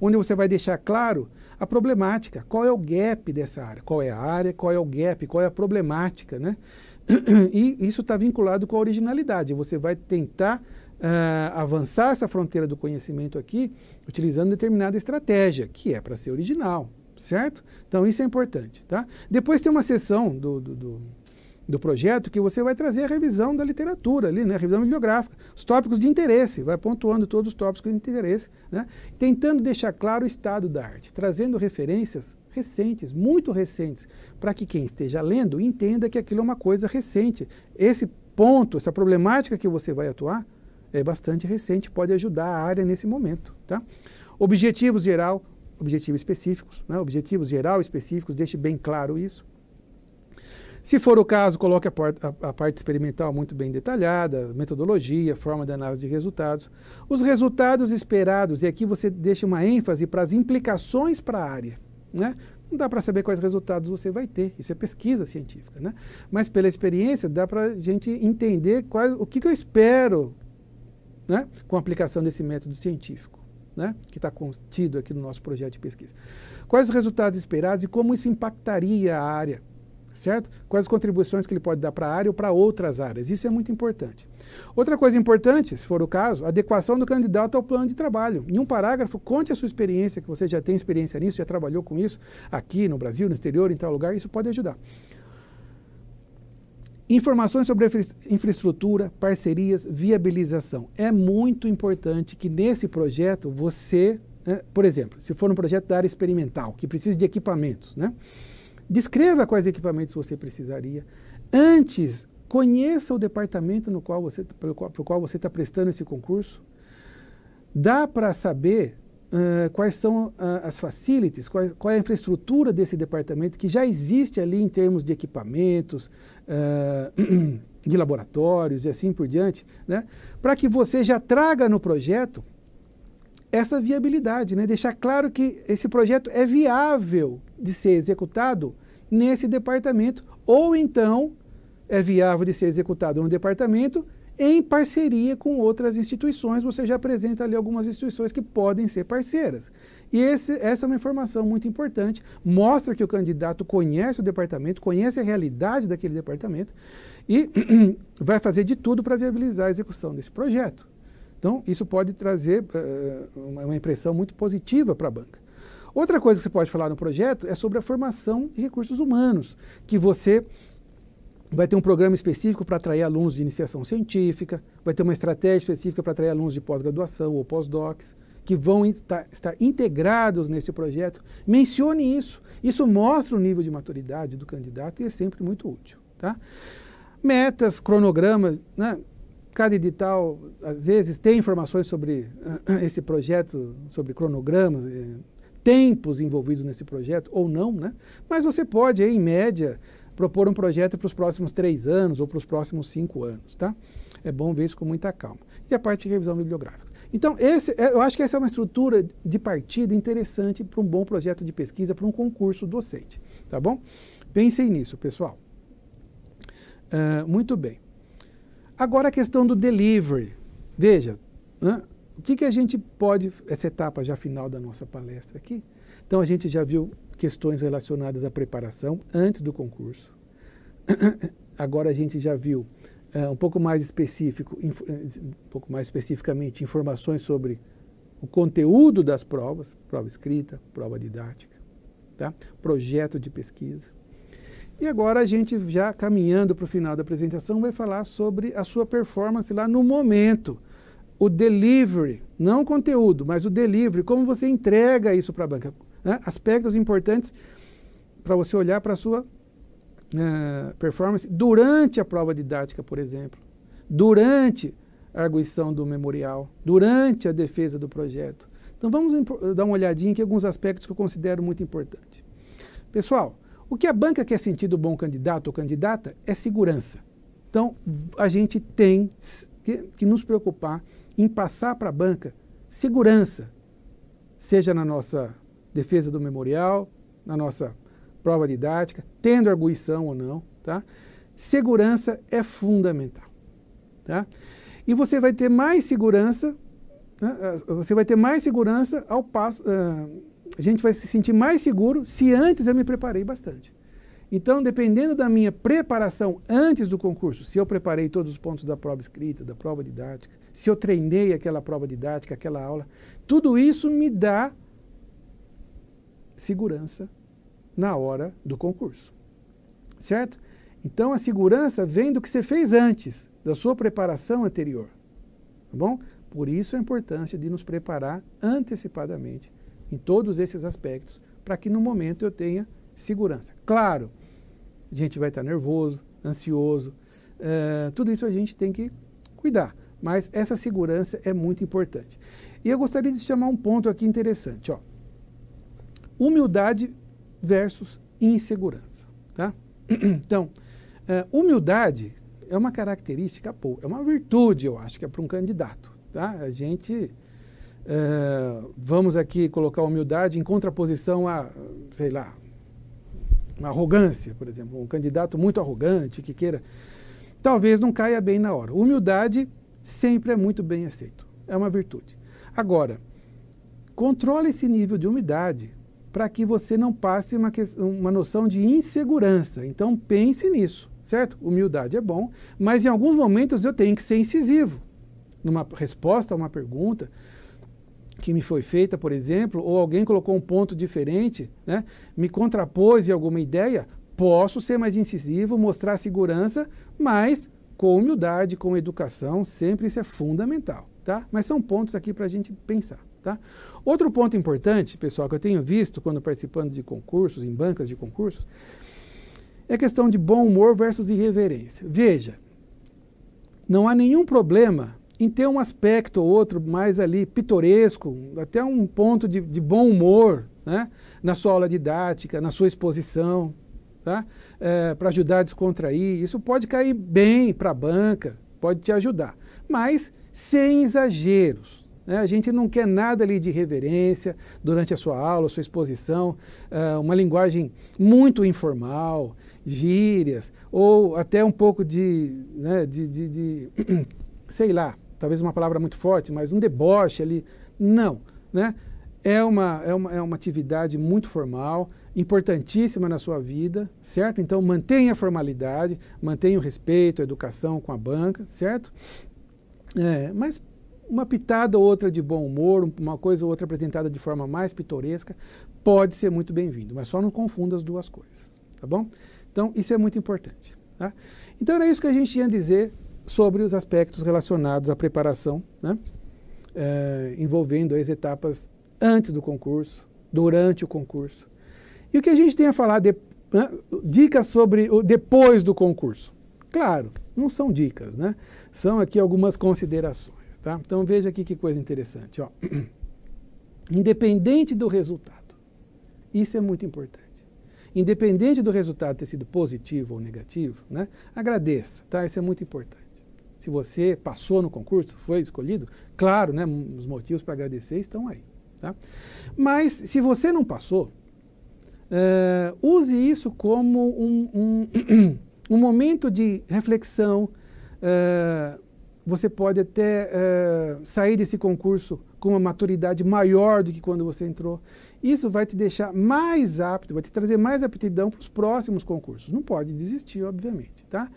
onde você vai deixar claro a problemática, qual é o gap dessa área, qual é a área, qual é o gap, qual é a problemática, né? [CLEARS THROAT] E isso está vinculado com a originalidade. Você vai tentar uh, avançar essa fronteira do conhecimento aqui utilizando determinada estratégia, que é para ser original, certo? Então isso é importante, tá? Depois tem uma sessão do, do, do, do projeto que você vai trazer a revisão da literatura ali, né? A revisão bibliográfica, os tópicos de interesse, vai pontuando todos os tópicos de interesse, né? Tentando deixar claro o estado da arte, trazendo referências recentes, muito recentes, para que quem esteja lendo entenda que aquilo é uma coisa recente. Esse ponto, essa problemática que você vai atuar, é bastante recente, pode ajudar a área nesse momento. Tá? Objetivos geral, objetivos específicos, né? objetivos geral específicos, deixe bem claro isso. Se for o caso, coloque a, a, a, parte experimental muito bem detalhada, metodologia, forma de análise de resultados. Os resultados esperados, e aqui você deixa uma ênfase para as implicações para a área. Né? Não dá para saber quais resultados você vai ter, isso é pesquisa científica. Né? Mas pela experiência, dá para a gente entender quais, o que, que eu espero né, com a aplicação desse método científico, né, que está contido aqui no nosso projeto de pesquisa. Quais os resultados esperados e como isso impactaria a área? Certo? Quais as contribuições que ele pode dar para a área ou para outras áreas? Isso é muito importante. Outra coisa importante, se for o caso, adequação do candidato ao plano de trabalho. Em um parágrafo, conte a sua experiência, que você já tem experiência nisso, já trabalhou com isso aqui no Brasil, no exterior, em tal lugar, isso pode ajudar. Informações sobre infraestrutura, parcerias, viabilização. É muito importante que nesse projeto você, né, por exemplo, se for um projeto da área experimental, que precisa de equipamentos, né, descreva quais equipamentos você precisaria. Antes, conheça o departamento no qual você, para o qual você está prestando esse concurso. Dá para saber eh, quais são uh, as facilities, qual, qual, é a infraestrutura desse departamento que já existe ali em termos de equipamentos, uh, [CLEARS THROAT] de laboratórios e assim por diante, né? para que você já traga no projeto essa viabilidade, né? deixar claro que esse projeto é viável de ser executado nesse departamento, ou então é viável de ser executado no departamento em parceria com outras instituições. Você já apresenta ali algumas instituições que podem ser parceiras. E esse, essa é uma informação muito importante, mostra que o candidato conhece o departamento, conhece a realidade daquele departamento e [CLEARS THROAT] vai fazer de tudo para viabilizar a execução desse projeto. Então, isso pode trazer uh, uma impressão muito positiva para a banca. Outra coisa que você pode falar no projeto é sobre a formação de recursos humanos, que você vai ter um programa específico para atrair alunos de iniciação científica, vai ter uma estratégia específica para atrair alunos de pós-graduação ou pós-docs, que vão tá, estar integrados nesse projeto. Mencione isso. Isso mostra o nível de maturidade do candidato e é sempre muito útil. Tá? Metas, cronogramas, né? cada edital, às vezes, tem informações sobre ah, esse projeto, sobre cronogramas, eh, tempos envolvidos nesse projeto ou não, né? mas você pode, em média, propor um projeto para os próximos três anos ou para os próximos cinco anos, tá? É bom ver isso com muita calma. E a parte de revisão bibliográfica. Então, esse, é, eu acho que essa é uma estrutura de partida interessante para um bom projeto de pesquisa, para um concurso docente, tá bom? Pensem nisso, pessoal. Uh, muito bem. Agora a questão do delivery. Veja, o que, que a gente pode, essa etapa já final da nossa palestra aqui, então a gente já viu questões relacionadas à preparação antes do concurso. [COUGHS] Agora a gente já viu eh, um pouco mais específico, eh, um pouco mais especificamente informações sobre o conteúdo das provas, prova escrita, prova didática, tá? projeto de pesquisa. E agora a gente já caminhando para o final da apresentação vai falar sobre a sua performance lá no momento, o delivery, não o conteúdo, mas o delivery, como você entrega isso para a banca, né? aspectos importantes para você olhar para a sua uh, performance durante a prova didática, por exemplo, durante a arguição do memorial, durante a defesa do projeto. Então vamos dar uma olhadinha em alguns aspectos que eu considero muito importante. Pessoal, o que a banca quer sentir do bom candidato ou candidata é segurança. Então a gente tem que, que nos preocupar em passar para a banca segurança, seja na nossa defesa do memorial, na nossa prova didática, tendo arguição ou não, tá? Segurança é fundamental, tá? E você vai ter mais segurança, né? Ah, você vai ter mais segurança ao passo, uh, a gente vai se sentir mais seguro se antes eu me preparei bastante. Então, dependendo da minha preparação antes do concurso, se eu preparei todos os pontos da prova escrita, da prova didática, se eu treinei aquela prova didática, aquela aula, tudo isso me dá segurança na hora do concurso. Certo? Então a segurança vem do que você fez antes, da sua preparação anterior. Tá bom? Por isso a importância de nos preparar antecipadamente em todos esses aspectos, para que no momento eu tenha segurança. Claro, a gente vai estar nervoso, ansioso, uh, tudo isso a gente tem que cuidar, mas essa segurança é muito importante. E eu gostaria de chamar um ponto aqui interessante. Ó. Humildade versus insegurança. Tá? [CLEARS THROAT] Então, é, humildade é uma característica, pô, é uma virtude, eu acho, que é para um candidato. Tá? A gente. É, vamos aqui colocar humildade em contraposição a, sei lá, uma arrogância, por exemplo, um candidato muito arrogante que queira, talvez não caia bem na hora. Humildade sempre é muito bem aceito, é uma virtude. Agora, controle esse nível de humildade para que você não passe uma, uma noção de insegurança. Então pense nisso, certo? Humildade é bom, mas em alguns momentos eu tenho que ser incisivo. Numa resposta a uma pergunta que me foi feita, por exemplo, ou alguém colocou um ponto diferente, né? me contrapôs em alguma ideia, posso ser mais incisivo, mostrar segurança, mas com humildade, com educação, sempre isso é fundamental, tá? Mas são pontos aqui para a gente pensar. Tá? Outro ponto importante, pessoal, que eu tenho visto quando participando de concursos, em bancas de concursos, é a questão de bom humor versus irreverência. Veja, não há nenhum problema em ter um aspecto ou outro mais ali pitoresco, até um ponto de, de bom humor né? na sua aula didática, na sua exposição, tá? É, para ajudar a descontrair. Isso pode cair bem para a banca, pode te ajudar, mas sem exageros né? A gente não quer nada ali de reverência durante a sua aula, sua exposição, uh, uma linguagem muito informal, gírias, ou até um pouco de, né, de, de, de [CLEARS THROAT] sei lá, talvez uma palavra muito forte, mas um deboche ali. Não. Né? É, uma, é, uma, é uma atividade muito formal, importantíssima na sua vida, certo? Então mantenha a formalidade, mantenha o respeito, a educação com a banca, certo? É, mas uma pitada ou outra de bom humor, uma coisa ou outra apresentada de forma mais pitoresca, pode ser muito bem-vindo, mas só não confunda as duas coisas, tá bom? Então, isso é muito importante. Tá? Então, era isso que a gente ia dizer sobre os aspectos relacionados à preparação, né? é, envolvendo as etapas antes do concurso, durante o concurso. E o que a gente tem a falar, de, né? dicas sobre o depois do concurso. Claro, não são dicas, né? São aqui algumas considerações. Tá? Então veja aqui que coisa interessante. Ó. [CLEARS THROAT] Independente do resultado, isso é muito importante. Independente do resultado ter sido positivo ou negativo, né, agradeça, tá? isso é muito importante. Se você passou no concurso, foi escolhido, claro, né, os motivos para agradecer estão aí. Tá? Mas se você não passou, uh, use isso como um, um, [CLEARS THROAT] um momento de reflexão. Uh, você pode até é, sair desse concurso com uma maturidade maior do que quando você entrou. Isso vai te deixar mais apto, vai te trazer mais aptidão para os próximos concursos. Não pode desistir, obviamente, tá?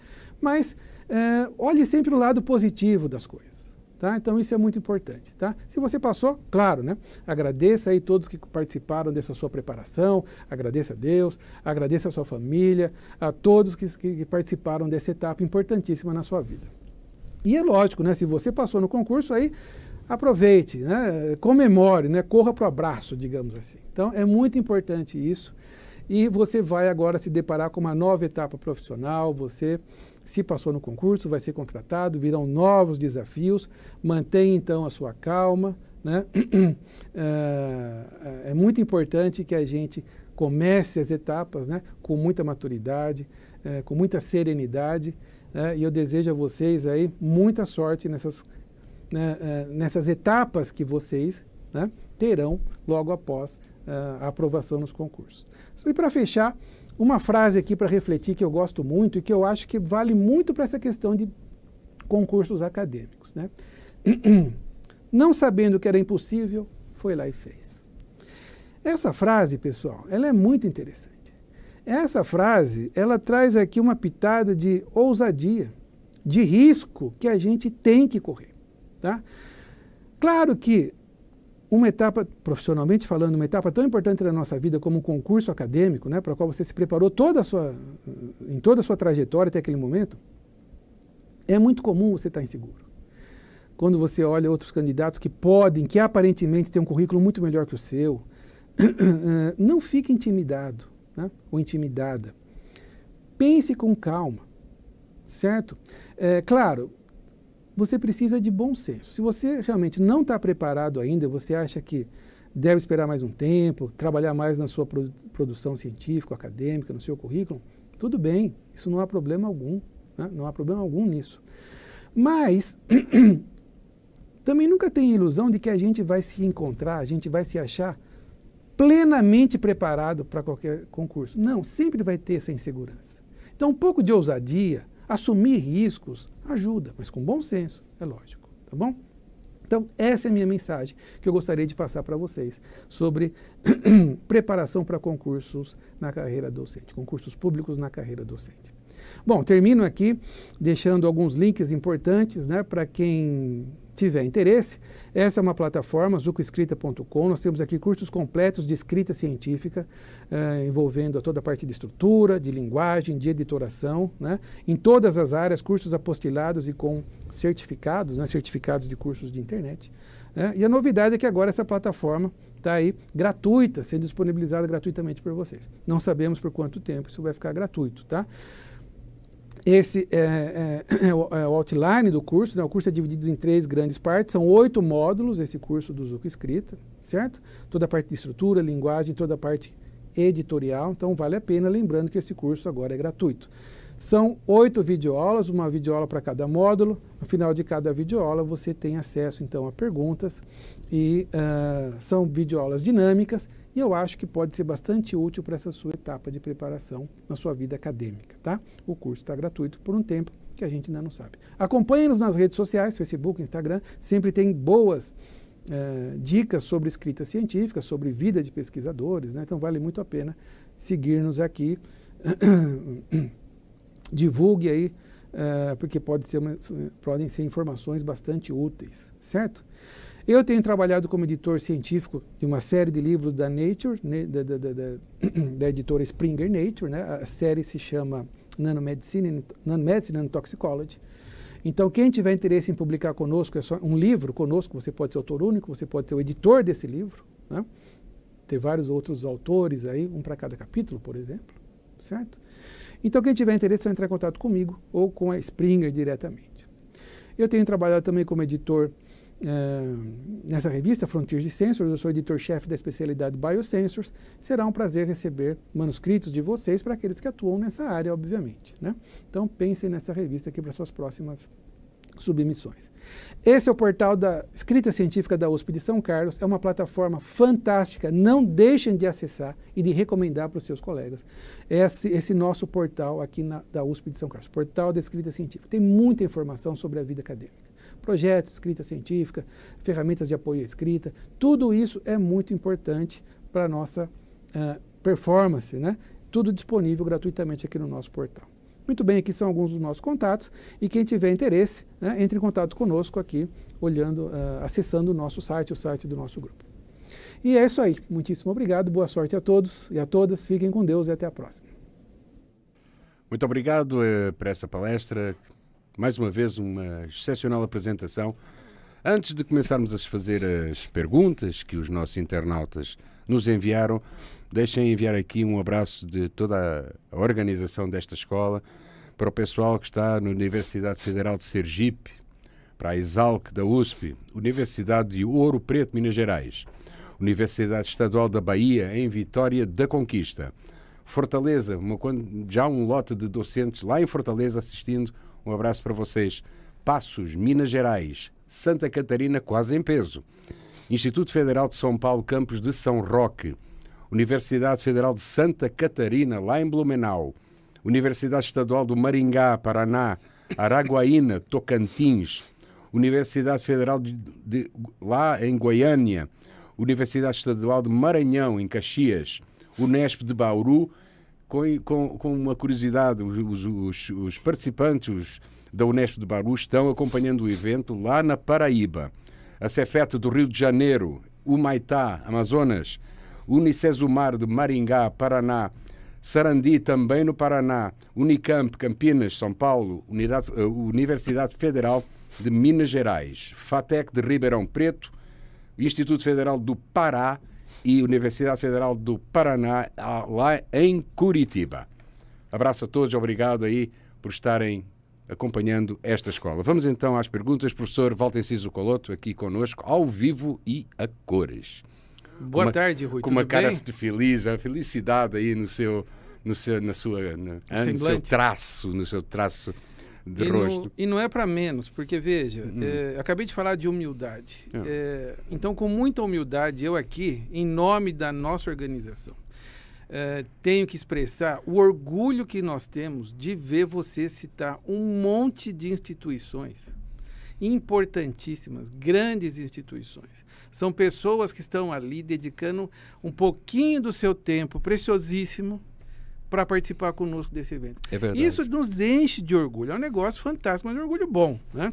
Mas é, olhe sempre o lado positivo das coisas. Tá? Então isso é muito importante, tá? Se você passou, claro, né? Agradeça aí todos que participaram dessa sua preparação, agradeça a Deus, agradeça a sua família, a todos que, que participaram dessa etapa importantíssima na sua vida. E é lógico, né? Se você passou no concurso, aí aproveite, né? comemore, né? corra para o abraço, digamos assim. Então é muito importante isso. E você vai agora se deparar com uma nova etapa profissional, você se passou no concurso, vai ser contratado, virão novos desafios, mantenha então a sua calma. Né? [CLEARS THROAT] É, é, é muito importante que a gente comece as etapas né? com muita maturidade, é, com muita serenidade né, e eu desejo a vocês aí muita sorte nessas, né, eh, nessas etapas que vocês né, terão logo após eh, a aprovação nos concursos. E para fechar, uma frase aqui para refletir que eu gosto muito e que eu acho que vale muito para essa questão de concursos acadêmicos. Né? [CLEARS THROAT] Não sabendo que era impossível, foi lá e fez. Essa frase, pessoal, ela é muito interessante. Essa frase, ela traz aqui uma pitada de ousadia, de risco que a gente tem que correr, tá? Claro que uma etapa, profissionalmente falando, uma etapa tão importante da nossa vida como um concurso acadêmico, né, para o qual você se preparou toda a sua, em toda a sua trajetória até aquele momento, é muito comum você estar inseguro. Quando você olha outros candidatos que podem, que aparentemente têm um currículo muito melhor que o seu, [CLEARS THROAT] eh, não fique intimidado né? ou intimidada. Pense com calma, certo? É, claro, você precisa de bom senso. Se você realmente não está preparado ainda, você acha que deve esperar mais um tempo, trabalhar mais na sua produção científica, acadêmica, no seu currículo, tudo bem, isso não há problema algum, né? não há problema algum nisso. Mas [CLEARS THROAT] também nunca tem ilusão de que a gente vai se encontrar, a gente vai se achar plenamente preparado para qualquer concurso. Não, sempre vai ter essa insegurança. Então, um pouco de ousadia, assumir riscos, ajuda, mas com bom senso, é lógico, tá bom? Então, essa é a minha mensagem que eu gostaria de passar para vocês sobre [CLEARS THROAT] preparação para concursos na carreira docente, concursos públicos na carreira docente. Bom, termino aqui deixando alguns links importantes né, para quem tiver interesse, essa é uma plataforma, zucoescrita.com. Nós temos aqui cursos completos de escrita científica, eh, envolvendo toda a parte de estrutura, de linguagem, de editoração, né? em todas as áreas, cursos apostilados e com certificados, né? certificados de cursos de internet. Né? E a novidade é que agora essa plataforma está aí gratuita, sendo disponibilizada gratuitamente por vocês. Não sabemos por quanto tempo isso vai ficar gratuito, tá? Esse é, é, [CLEARS THROAT] é, é, o, outline do curso, né? o curso é dividido em três grandes partes, são oito módulos esse curso do Zuco Escrita, certo? Toda a parte de estrutura, linguagem, toda a parte editorial, então vale a pena, lembrando que esse curso agora é gratuito. São oito videoaulas, uma videoaula para cada módulo, no final de cada videoaula você tem acesso então a perguntas e uh, são videoaulas dinâmicas e eu acho que pode ser bastante útil para essa sua etapa de preparação na sua vida acadêmica, tá? O curso está gratuito por um tempo que a gente ainda não sabe. Acompanhe-nos nas redes sociais, Facebook, Instagram, sempre tem boas eh, dicas sobre escrita científica, sobre vida de pesquisadores, né? Então vale muito a pena seguir-nos aqui. [COUGHS] Divulgue aí, eh, porque pode ser uma, podem ser informações bastante úteis, certo? Eu tenho trabalhado como editor científico de uma série de livros da Nature, né, da, da, da, da, [CLEARS THROAT] editora Springer Nature. Né? A série se chama Nanomedicine, Nanomedicine and Toxicology. Então, quem tiver interesse em publicar conosco, é só um livro conosco, você pode ser autor único, você pode ser o editor desse livro. Né? Ter vários outros autores aí, um para cada capítulo, por exemplo. Certo? Então, quem tiver interesse, é só entrar em contato comigo ou com a Springer diretamente. Eu tenho trabalhado também como editor nessa revista Frontiers de Sensors, eu sou editor-chefe da especialidade Biosensors. Será um prazer receber manuscritos de vocês para aqueles que atuam nessa área, obviamente. Né? Então pensem nessa revista aqui para suas próximas submissões. Esse é o portal da Escrita Científica da USP de São Carlos, é uma plataforma fantástica, não deixem de acessar e de recomendar para os seus colegas esse, esse nosso portal aqui na, da USP de São Carlos, portal da Escrita Científica. Tem muita informação sobre a vida acadêmica projeto, escrita científica, ferramentas de apoio à escrita, tudo isso é muito importante para a nossa uh, performance, né? Tudo disponível gratuitamente aqui no nosso portal. Muito bem, aqui são alguns dos nossos contatos e quem tiver interesse, né, entre em contato conosco aqui, olhando, uh, acessando o nosso site, o site do nosso grupo. E é isso aí. Muitíssimo obrigado, boa sorte a todos e a todas. Fiquem com Deus e até a próxima.
Muito obrigado eh, por essa palestra mais uma vez uma excepcional apresentação. Antes de começarmos a fazer as perguntas que os nossos internautas nos enviaram, deixem enviar aqui um abraço de toda a organização desta escola para o pessoal que está na Universidade Federal de Sergipe, para a Exalc da USP, Universidade de Ouro Preto, Minas Gerais, Universidade Estadual da Bahia, em Vitória da Conquista, Fortaleza, uma, já um lote de docentes lá em Fortaleza assistindo um abraço para vocês. Passos, Minas Gerais, Santa Catarina, quase em peso. Instituto Federal de São Paulo, Campos de São Roque. Universidade Federal de Santa Catarina, lá em Blumenau. Universidade Estadual do Maringá, Paraná. Araguaína, Tocantins. Universidade Federal de, de, lá em Goiânia. Universidade Estadual de Maranhão, em Caxias. Unesp de Bauru com, com, com uma curiosidade, os, os, os participantes da Unesco de Baru estão acompanhando o evento lá na Paraíba. A Cefete do Rio de Janeiro, Humaitá, Amazonas, Unicesumar de Maringá, Paraná, Sarandi, também no Paraná, Unicamp, Campinas, São Paulo, Unidade, eh, Universidade Federal de Minas Gerais, FATEC de Ribeirão Preto, Instituto Federal do Pará, e Universidade Federal do Paraná, lá em Curitiba. Abraço a todos, obrigado aí por estarem acompanhando esta escola. Vamos então às perguntas. Professor Walter Ciso Coloto, aqui conosco, ao vivo e a cores. Boa uma, tarde, Rui. Com uma cara bem? feliz, a felicidade aí no seu, no seu, na sua, no seu traço, no seu traço de e rosto.
e não é para menos, porque veja, hum. é, acabei de falar de humildade. É. É, então, com muita humildade, eu aqui, em nome da nossa organização, é, tenho que expressar o orgulho que nós temos de ver você citar um monte de instituições importantíssimas, grandes instituições. São pessoas que estão ali dedicando um pouquinho do seu tempo preciosíssimo para participar conosco desse evento. É verdade. Isso nos enche de orgulho. É um negócio fantástico, mas um orgulho bom, né?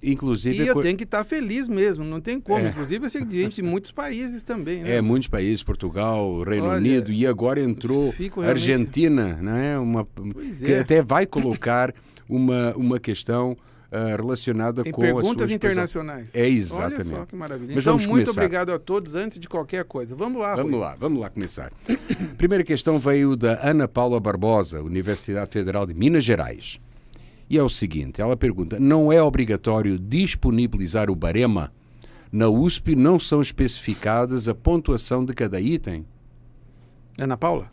Inclusive, e eu tenho que estar tá feliz mesmo, não tem como. É. Inclusive, eu sei que gente de muitos países também. Né? É,
muitos países, Portugal, Reino Olha, Unido, e agora entrou realmente... Argentina, né? uma, pois que é. até vai colocar uma, uma questão ah, relacionada Tem com perguntas internacionais. É exatamente. Olha só que maravilha. Mas então, vamos muito obrigado
a todos antes de qualquer coisa. Vamos lá. Vamos Rui. lá, vamos lá
começar. [COUGHS] Primeira questão veio da Ana Paula Barbosa, Universidade Federal de Minas Gerais. E é o seguinte, ela pergunta: não é obrigatório disponibilizar o barema? Na USP não são especificadas a pontuação de cada item? Ana Paula?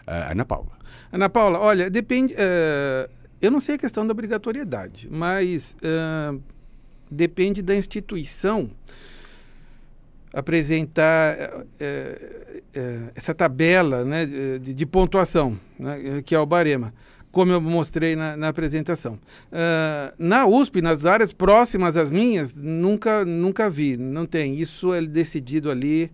Uh, Ana Paula. Ana Paula, olha, depende.
Uh eu não sei a questão da obrigatoriedade, mas uh, depende da instituição apresentar uh, uh, essa tabela né, de, de pontuação, né, que é o barema, como eu mostrei na, na apresentação. na USP, nas áreas próximas às minhas, nunca, nunca vi, não tem. Isso é decidido ali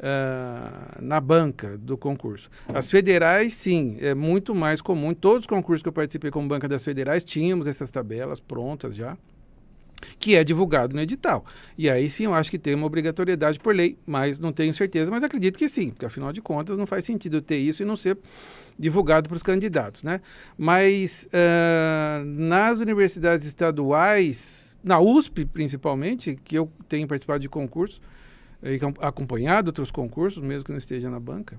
uh, na banca do concurso. As federais, sim, é muito mais comum. Em todos os concursos que eu participei como banca das federais, tínhamos essas tabelas prontas já que é divulgado no edital. E aí sim eu acho que tem uma obrigatoriedade por lei, mas não tenho certeza, mas acredito que sim, porque afinal de contas não faz sentido ter isso e não ser divulgado para os candidatos, né? Mas uh, nas universidades estaduais, na USP principalmente, que eu tenho participado de concursos, acompanhado outros concursos, mesmo que não esteja na banca,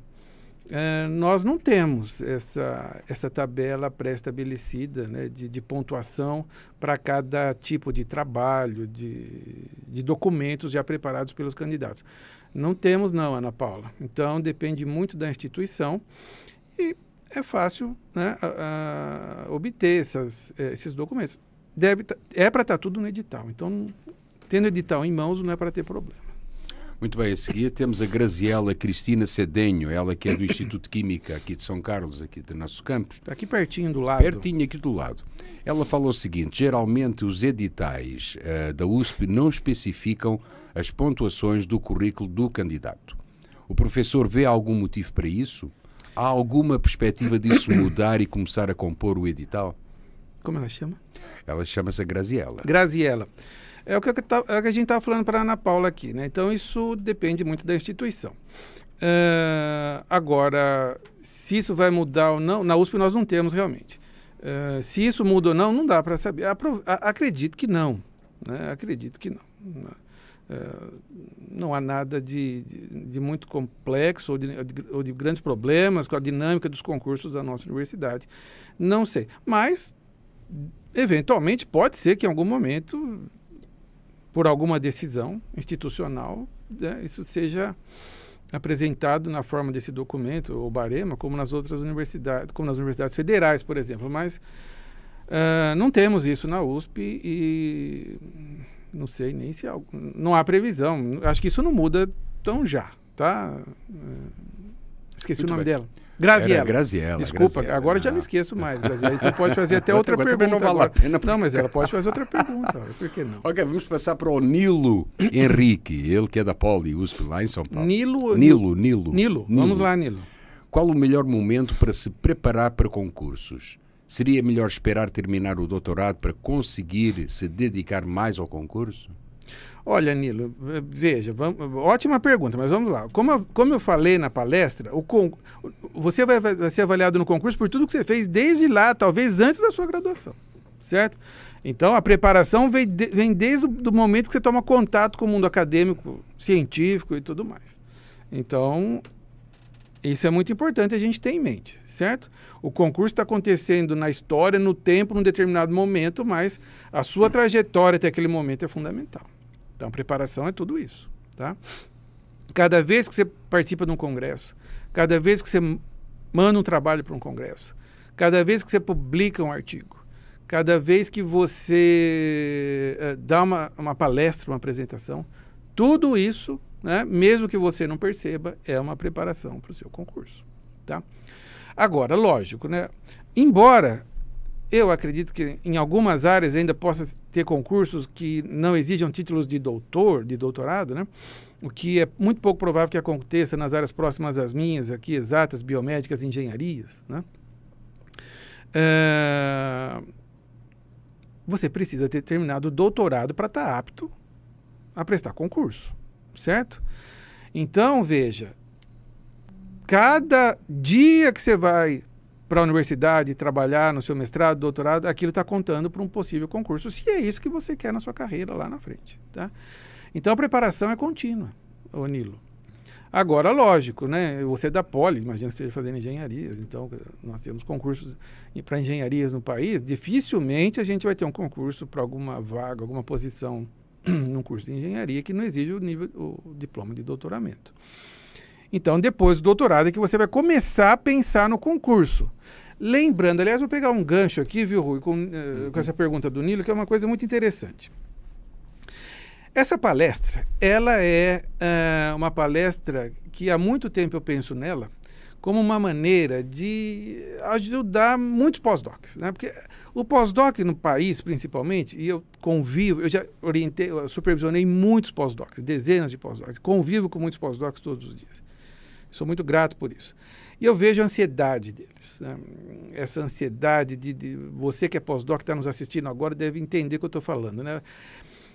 é, nós não temos essa, essa tabela pré-estabelecida né, de, de, pontuação para cada tipo de trabalho, de, de documentos já preparados pelos candidatos. Não temos, não, Ana Paula. Então, depende muito da instituição e é fácil né, a, a obter essas, é, esses documentos. Deve, tá, é para estar tá tudo no edital. Então, tendo edital em mãos, não é para ter problema.
Muito bem, a seguir temos a Graziela Cristina Cedenho, ela que é do Instituto de Química aqui de São Carlos, aqui do nosso campus. Está aqui pertinho do lado. Pertinho aqui do lado. Ela falou o seguinte: geralmente os editais uh, da USP não especificam as pontuações do currículo do candidato. O professor vê algum motivo para isso? Há alguma perspectiva disso [COUGHS] mudar e começar a compor o edital? Como ela chama? Ela chama-se Graziela.
Graziela. É o que, tá, é o que a gente estava tá falando para a Ana Paula aqui, né? Então isso depende muito da instituição. Uh, agora, se isso vai mudar ou não, na USP nós não temos realmente. Uh, se isso muda ou não, não dá para saber. acredito que não. Né? Acredito que não. Uh, não há nada de, de, de muito complexo ou de, ou de, grandes problemas com a dinâmica dos concursos da nossa universidade. Não sei. Mas, eventualmente, pode ser que em algum momento por alguma decisão institucional, né, isso seja apresentado na forma desse documento ou barema, como nas outras universidades, como nas universidades federais, por exemplo. Mas uh, não temos isso na USP e não sei nem se há, não há previsão. Acho que isso não muda tão já, tá? Uh, Esqueci Muito o nome bem. dela. Graziella. Era Graziella. Desculpa, Graziella. agora ah. já não esqueço mais, Graziella. Então pode fazer até [LAUGHS] outra agora pergunta. Não vale a pena. Porque... Não, mas ela pode fazer outra pergunta. Por que não? [LAUGHS] Ok,
vamos passar para o Nilo Henrique, ele que é da Poli USP, lá em São Paulo. Nilo. Nilo, Nilo. Nilo, vamos lá, Nilo. Qual o melhor momento para se preparar para concursos? Seria melhor esperar terminar o doutorado para conseguir se dedicar mais ao concurso?
Olha, Nilo, veja, vamos, ótima pergunta, mas vamos lá. Como, como eu falei na palestra, o con, você vai, vai ser avaliado no concurso por tudo que você fez desde lá, talvez antes da sua graduação, certo? Então, a preparação vem, de, vem desde o momento que você toma contato com o mundo acadêmico, científico e tudo mais. Então, isso é muito importante a gente ter em mente, certo? O concurso está acontecendo na história, no tempo, num determinado momento, mas a sua trajetória até aquele momento é fundamental. Então, preparação é tudo isso, tá? Cada vez que você participa de um congresso, cada vez que você manda um trabalho para um congresso, cada vez que você publica um artigo, cada vez que você uh, dá uma, uma palestra, uma apresentação, tudo isso, né, mesmo que você não perceba, é uma preparação para o seu concurso, tá? Agora, lógico, né? Embora eu acredito que em algumas áreas ainda possa ter concursos que não exijam títulos de doutor, de doutorado, né? o que é muito pouco provável que aconteça nas áreas próximas às minhas, aqui exatas, biomédicas, engenharias. Né? É... Você precisa ter terminado o doutorado para estar tá apto a prestar concurso, certo? Então, veja, cada dia que você vai para a universidade, trabalhar no seu mestrado, doutorado, aquilo está contando para um possível concurso, se é isso que você quer na sua carreira lá na frente. Tá? Então a preparação é contínua, ô Nilo. Agora, lógico, né? Você é da Poli, imagina que esteja fazendo engenharia. Então, nós temos concursos para engenharias no país. Dificilmente a gente vai ter um concurso para alguma vaga, alguma posição [CLEARS THROAT] num curso de engenharia que não exija o nível, o diploma de doutoramento. Então, depois do doutorado é que você vai começar a pensar no concurso. Lembrando, aliás, vou pegar um gancho aqui, viu, Rui, com, uh, com essa pergunta do Nilo, que é uma coisa muito interessante. Essa palestra, ela é uh, uma palestra que há muito tempo eu penso nela como uma maneira de ajudar muitos pós-docs, né? Porque o pós-doc no país, principalmente, e eu convivo, eu já orientei, eu supervisionei muitos pós-docs, dezenas de pós-docs, convivo com muitos pós-docs todos os dias. Sou muito grato por isso. E eu vejo a ansiedade deles. Né? Essa ansiedade de, de, Você que é pós-doc, que está nos assistindo agora, deve entender o que eu estou falando. Né?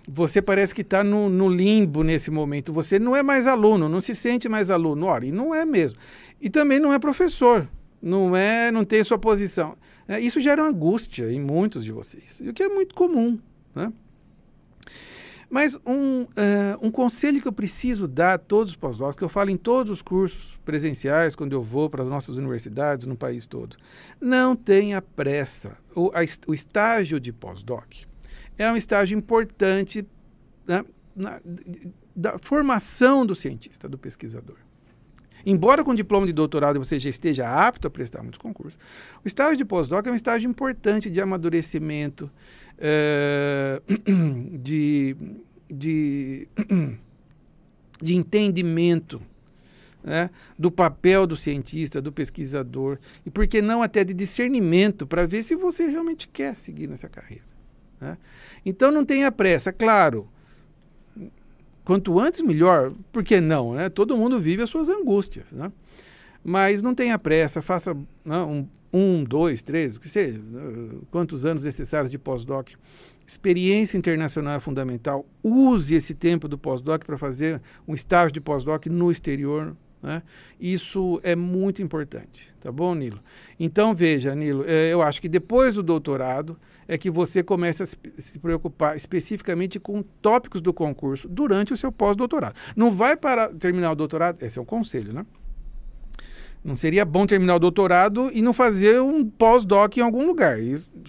Você parece que está no, no, limbo nesse momento. Você não é mais aluno, não se sente mais aluno. Ora, e não é mesmo. E também não é professor. Não é, não tem sua posição. Né? Isso gera angústia em muitos de vocês, o que é muito comum. Né? Mas um, uh, um conselho que eu preciso dar a todos os pós-docs, que eu falo em todos os cursos presenciais, quando eu vou para as nossas universidades no país todo, não tenha pressa. O, a, o estágio de pós-doc é um estágio importante né, na, da formação do cientista, do pesquisador. Embora com diploma de doutorado você já esteja apto a prestar muitos concursos, o estágio de pós-doc é um estágio importante de amadurecimento, é, [CLEARS THROAT] de, de, [CLEARS THROAT] de entendimento né, do papel do cientista, do pesquisador, e por que não até de discernimento para ver se você realmente quer seguir nessa carreira. Né? Então não tenha pressa, claro. Quanto antes, melhor, por que não? Né? Todo mundo vive as suas angústias. Né? Mas não tenha pressa, faça né, um um, dois, três, o que seja, né, quantos anos necessários de pós-doc. Experiência internacional é fundamental. Use esse tempo do pós-doc para fazer um estágio de pós-doc no exterior. Né? Isso é muito importante, tá bom, Nilo? Então, veja, Nilo, é, eu acho que depois do doutorado é que você começa a se preocupar especificamente com tópicos do concurso durante o seu pós-doutorado. Não vai para terminar o doutorado, esse é o conselho, né? Não seria bom terminar o doutorado e não fazer um pós-doc em algum lugar,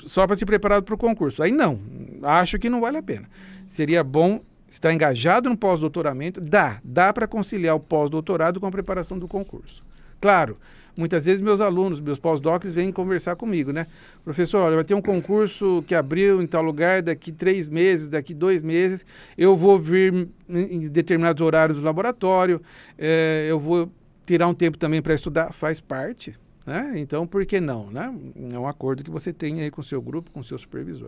só para se preparar para o concurso. Aí não, acho que não vale a pena. Seria bom estar engajado no pós-doutoramento. Dá, dá para conciliar o pós-doutorado com a preparação do concurso. Claro, muitas vezes meus alunos, meus pós-docs vêm conversar comigo, né? Professor, olha, vai ter um concurso que abriu em tal lugar daqui três meses, daqui dois meses, eu vou vir em determinados horários do laboratório, é, eu vou Tirar um tempo também para estudar faz parte, né? Então, por que não, né? É um acordo que você tem aí com o seu grupo, com o seu supervisor.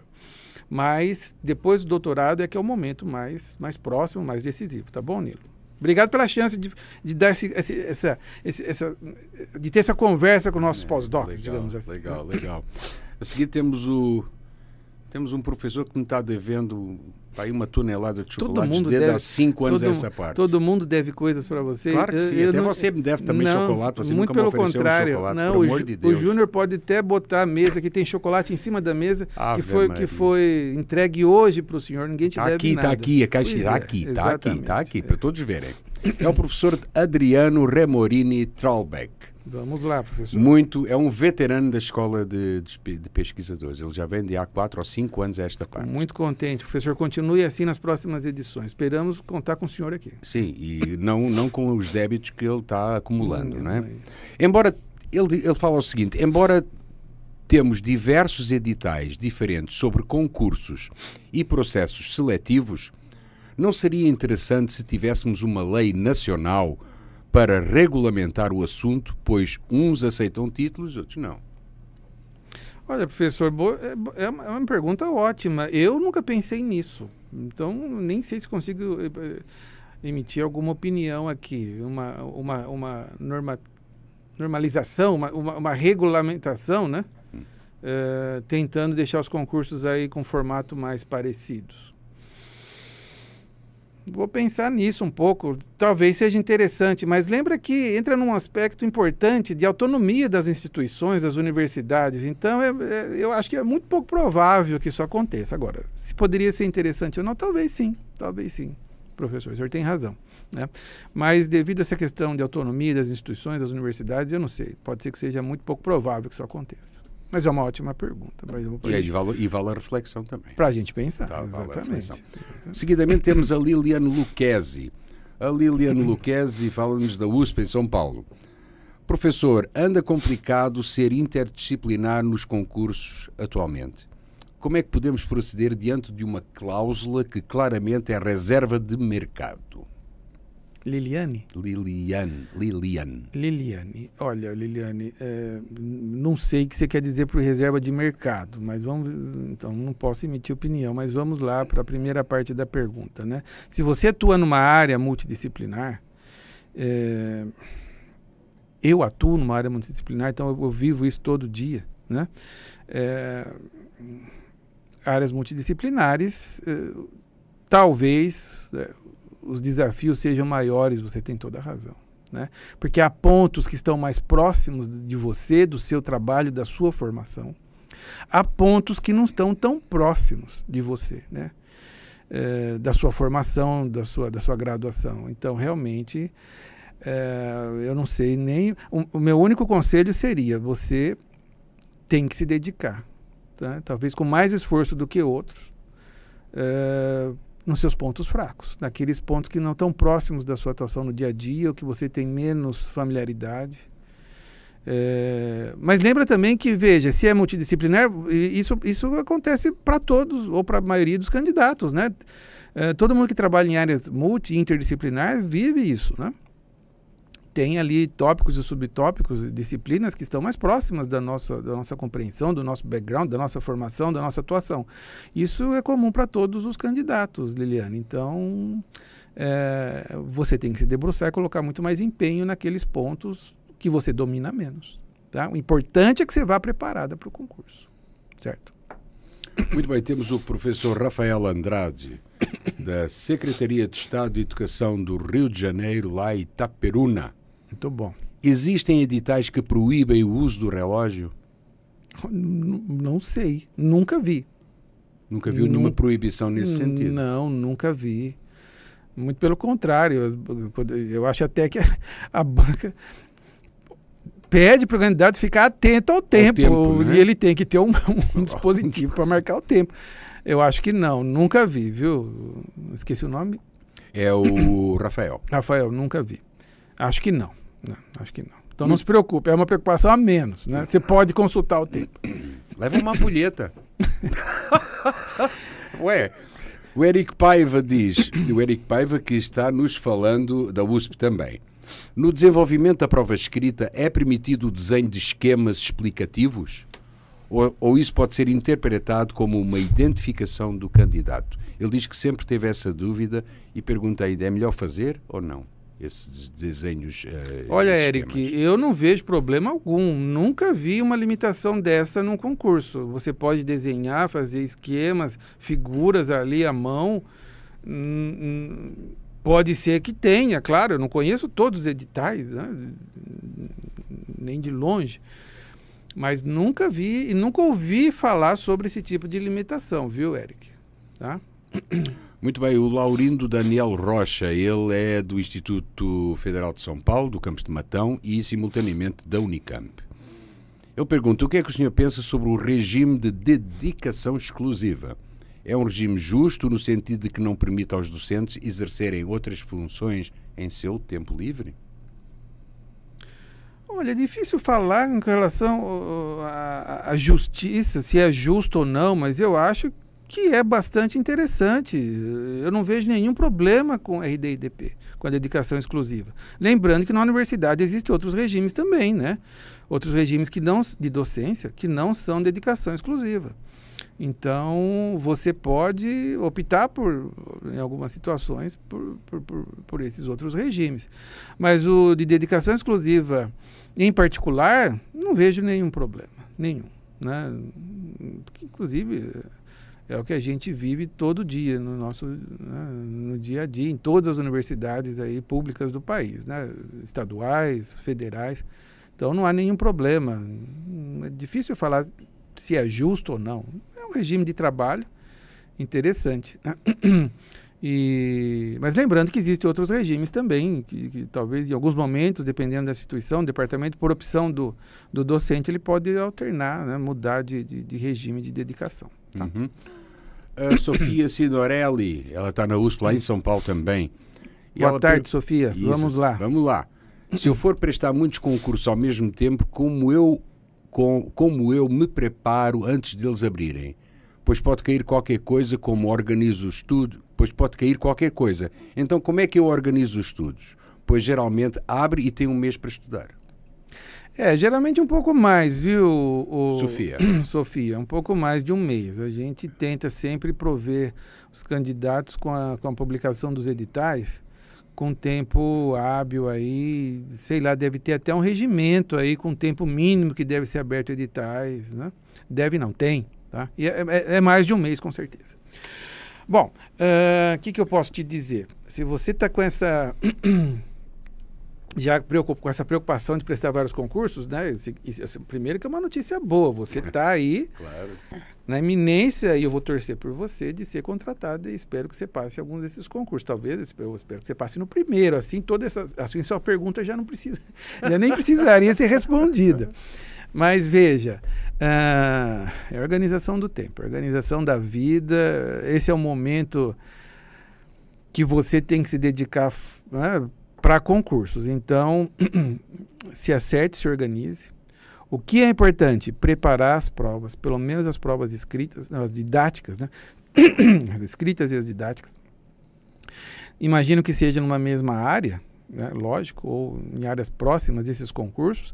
Mas depois do doutorado é que é o momento mais, mais próximo, mais decisivo, tá bom, Nilo? Obrigado pela chance de, de dar esse, esse, essa, esse, essa, de ter essa conversa com nossos é, pós-docs,
digamos assim. Legal, legal. A é seguir temos o temos um professor que me está devendo aí uma tonelada de chocolate todo mundo desde deve, há cinco anos todo, essa parte.
Todo mundo deve coisas para você. Claro que sim. Eu, até você me deve também não, chocolate. Você muito nunca pelo me contrário, um chocolate, não, pelo o, amor de Deus. O Júnior pode até botar a mesa, que tem chocolate em cima da mesa, que foi, que foi entregue hoje para o senhor. Ninguém te tá deve aqui, tá nada. É tá, é, tá aqui, caixa, tá aqui, está aqui, está
aqui, está aqui, para todos verem. É o professor Adriano Remorini Traubeck. Vamos lá, professor. Muito, é um veterano da escola de, de, de pesquisadores. Ele já vem de há quatro ou cinco anos a esta parte.
Muito contente, professor. Continue assim nas próximas edições.
Esperamos contar com o senhor aqui. Sim, e não, não com os débitos que ele está acumulando, hum, É. Embora ele, ele fala o seguinte: embora temos diversos editais diferentes sobre concursos e processos seletivos, não seria interessante se tivéssemos uma lei nacional para regulamentar o assunto, pois uns aceitam títulos, outros não.
Olha, professor, é, é, é, uma pergunta ótima. Eu nunca pensei nisso. Então, nem sei se consigo eh, eh, emitir alguma opinião aqui. Uma, uma, uma norma, normalização, uma, uma, uma regulamentação, né? Hum. Eh, tentando deixar os concursos aí com formato mais parecido. Vou pensar nisso um pouco, talvez seja interessante, mas lembra que entra num aspecto importante de autonomia das instituições, das universidades. Então, é, é, eu acho que é muito pouco provável que isso aconteça. Agora, se poderia ser interessante ou não, talvez sim, talvez sim, professor, o senhor tem razão. Né? Mas devido a essa questão de autonomia das instituições, das universidades, eu não sei, pode ser que seja muito pouco provável que isso aconteça. Mas é uma ótima pergunta.
e, aí, é vale, e vale a reflexão também. Para a gente pensar. Tá, exatamente. Seguidamente temos a Liliane Lucchesi. A Liliane [LAUGHS] Lucchesi fala-nos da USP em São Paulo. Professor, anda complicado ser interdisciplinar nos concursos atualmente. Como é que podemos proceder diante de uma cláusula que claramente é reserva de mercado? Liliane? Liliane. Liliane.
Liliane. Olha, Liliane, é, não sei o que você quer dizer por reserva de mercado, mas vamos. Então, não posso emitir opinião, mas vamos lá para a primeira parte da pergunta, né? Se você atua numa área multidisciplinar, é, eu atuo numa área multidisciplinar, então eu, eu vivo isso todo dia, né? É, áreas multidisciplinares, é, talvez é, os desafios sejam maiores, você tem toda a razão. Né? Porque há pontos que estão mais próximos de você, do seu trabalho, da sua formação. Há pontos que não estão tão próximos de você, né? É, da sua formação, da sua, da sua graduação. Então, realmente, é, eu não sei nem. O, o meu único conselho seria: você tem que se dedicar, tá? talvez com mais esforço do que outros, é, nos seus pontos fracos, naqueles pontos que não estão próximos da sua atuação no dia a dia, ou que você tem menos familiaridade. É, mas lembra também que, veja, se é multidisciplinar, isso, isso acontece para todos ou para a maioria dos candidatos, né? É, todo mundo que trabalha em áreas multi-interdisciplinar vive isso, né? tem ali tópicos e subtópicos, disciplinas que estão mais próximas da nossa, da nossa compreensão, do nosso background, da nossa formação, da nossa atuação. Isso é comum para todos os candidatos, Liliana. Então, é, você tem que se debruçar e colocar muito mais empenho naqueles pontos que você domina menos. Tá? O importante é que você vá preparada para o concurso,
certo? Muito bem, temos o professor Rafael Andrade, da Secretaria de Estado de Educação do Rio de Janeiro, lá em Itaperuna. Muito bom. Existem editais que proíbem o uso do relógio?
não sei, nunca vi.
Nunca viu nenhuma proibição nesse sentido?
Não, nunca vi. Muito pelo contrário, eu acho até que a, [LAUGHS] a banca pede para o candidato ficar atento ao tempo, tempo né? e ele tem que ter um, um [LAUGHS] dispositivo para marcar o tempo. Eu acho que não, nunca vi, viu? Esqueci o nome.
É o [COUGHS] Rafael.
Rafael, nunca vi. Acho que não. não né? acho que não. Então hum. não se preocupe, é uma preocupação a menos, né? Você pode consultar o tempo. [COUGHS]
Leva uma ampulheta. [LAUGHS] Ué, o Eric Paiva diz, o Eric Paiva que está nos falando da USP também. No desenvolvimento da prova escrita, é permitido o desenho de esquemas explicativos? Ou, ou, isso pode ser interpretado como uma identificação do candidato? Ele diz que sempre teve essa dúvida e pergunta ainda: é melhor fazer ou não? esses desenhos. É, Olha,
Eric, eu não vejo problema algum. Nunca vi uma limitação dessa num concurso. Você pode desenhar, fazer esquemas, figuras ali à mão. Hum, hum, pode ser que tenha, claro, eu não conheço todos os editais, né? nem de longe. Mas nunca vi e nunca ouvi falar sobre esse tipo de limitação, viu, Eric? Tá?
[CLEARS THROAT] Muito bem, o Laurindo Daniel Rocha, ele é do Instituto Federal de São Paulo, do campus de Matão e simultaneamente da Unicamp. Ele pergunta: o que é que o senhor pensa sobre o regime de dedicação exclusiva? É um regime justo no sentido de que não permite aos docentes exercerem outras funções em seu tempo livre?
Olha, é difícil falar em relação
à justiça, se é
justo ou não, mas eu acho que que é bastante interessante. Eu não vejo nenhum problema com RDIDP, com a dedicação exclusiva. Lembrando que na universidade existem outros regimes também, né? Outros regimes que não, de docência que não são dedicação exclusiva. Então, você pode optar por, em algumas situações, por, por, por, por esses outros regimes. Mas o de dedicação exclusiva, em particular, não vejo nenhum problema, nenhum. Né? Inclusive, é o que a gente vive todo dia no nosso né, no dia a dia em todas as universidades aí públicas do país né, estaduais federais então não há nenhum problema é difícil falar se é justo ou não é um regime de trabalho interessante né? [CLEARS THROAT] E, mas lembrando que existem outros regimes também, que, que, talvez em alguns momentos, dependendo da instituição, departamento, por opção do, do docente, ele pode alternar, né, mudar de, de, de, regime de
dedicação. Tá? Uhum a Sofia Sidorelli. Ela está na USP lá em São Paulo também.
E Boa tarde, per... Sofia. Isso, vamos
lá. Vamos lá. Se eu for prestar muitos concursos ao mesmo tempo, como eu, com, como eu me preparo antes deles abrirem? Pois pode cair qualquer coisa, como organizo o estudo, pois pode cair qualquer coisa. Então, como é que eu organizo os estudos? Pois geralmente abre e tem um mês para estudar. É, geralmente um pouco mais, viu, o... Sofia? [CLEARS THROAT] Sofia, um pouco
mais de um mês. A gente tenta sempre prover os candidatos com a, com a publicação dos editais com tempo hábil aí, sei lá, deve ter até um regimento aí com tempo mínimo que deve ser aberto editais, né? Deve não, tem, tá? E é, é, é mais de um mês com certeza. Bom, o uh, eh, que, que eu posso te dizer? Se você está com essa [CLEARS THROAT] já preocupo, com essa preocupação de prestar vários concursos, né? Esse, esse, primeiro que é uma notícia boa, você está aí [LAUGHS] claro. na iminência e eu vou torcer por você de ser contratado e espero que você passe alguns desses concursos. Talvez eu espero que você passe no primeiro, assim toda essa assim sua pergunta já não precisa, [LAUGHS] já nem precisaria ser respondida. Mas veja, uh, é a organização do tempo, organização da vida. Esse é o momento que você tem que se dedicar né? para concursos. Então, [CLEARS THROAT] se acerte, se organize. O que é importante? Preparar as provas, pelo menos as provas escritas, não, as didáticas, né? [CLEARS THROAT] as escritas e as didáticas. Imagino que seja numa mesma área, né? lógico, ou em áreas próximas desses concursos.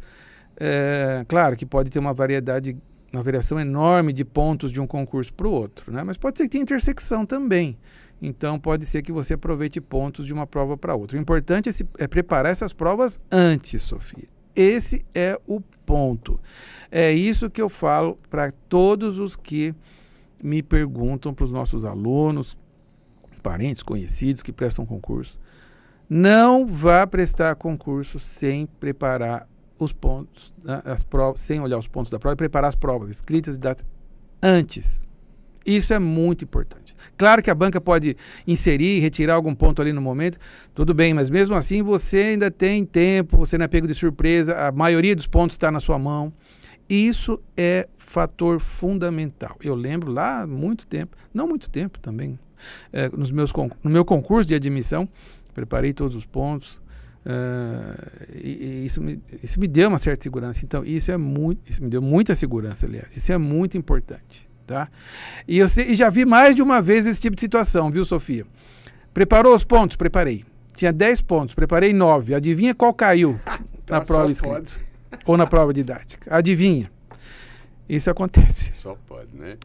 É, claro que pode ter uma variedade, uma variação enorme de pontos de um concurso para o outro, né? mas pode ser que tenha intersecção também. Então pode ser que você aproveite pontos de uma prova para outra. O importante é, se, é preparar essas provas antes, Sofia. Esse é o ponto. É isso que eu falo para todos os que me perguntam, para os nossos alunos, parentes, conhecidos que prestam concurso. Não vá prestar concurso sem preparar os pontos, né, as provas, sem olhar os pontos da prova e preparar as provas escritas e datas antes. Isso é muito importante. Claro que a banca pode inserir, retirar algum ponto ali no momento, tudo bem, mas mesmo assim você ainda tem tempo, você não é pego de surpresa, a maioria dos pontos está na sua mão. Isso é fator fundamental. Eu lembro lá há muito tempo, não muito tempo também, é, nos meus, no meu concurso de admissão, preparei todos os pontos, Uh, e, e, isso, me, isso me deu uma certa segurança. Então, isso é muito, isso me deu muita segurança, aliás. Isso é muito importante. Tá? E eu sei, e já vi mais de uma vez esse tipo de situação, viu, Sofia? Preparou os pontos? Preparei. Tinha 10 pontos, preparei 9. Adivinha qual caiu [LAUGHS] tá, na prova escrita? Pode. Ou na prova didática? Adivinha. Isso acontece.
Só pode, né?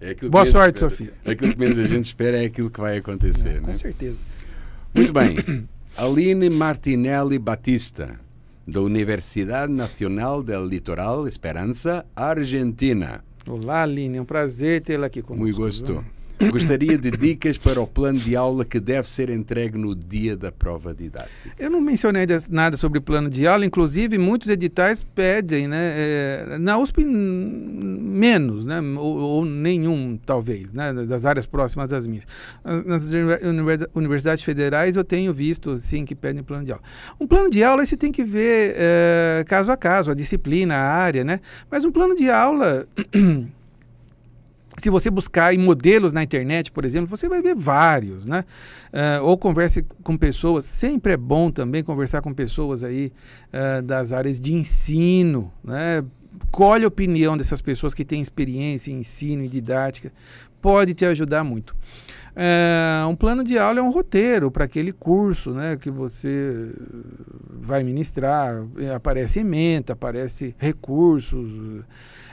É Boa sorte, espera. Sofia. É aquilo que menos a gente espera é aquilo que vai acontecer, é, né? Com certeza. Muito bem. Aline Martinelli Batista, da Universidade Nacional del Litoral Esperança, Argentina. Olá, Aline, é um prazer tê-la aqui conosco. Muito gostou. Viu? Gostaria de dicas para o plano de aula que deve ser entregue no dia da prova didática.
Eu não mencionei nada sobre plano de aula, inclusive muitos editais pedem, né? É, na USP, menos, né? Ou, ou, nenhum, talvez, né? Das áreas próximas às minhas. Nas universidades federais eu tenho visto, sim, que pedem plano de aula. Um plano de aula você tem que ver é, caso a caso, a disciplina, a área, né? Mas um plano de aula. [CLEARS THROAT] se você buscar em modelos na internet, por exemplo, você vai ver vários, né? Uh, ou converse com pessoas, sempre é bom também conversar com pessoas aí uh, das áreas de ensino, né? Colhe a opinião dessas pessoas que têm experiência em ensino e didática, pode te ajudar muito. Ah, um plano de aula é um roteiro para aquele curso né, que você vai ministrar, eh, aparece emenda, aparece recursos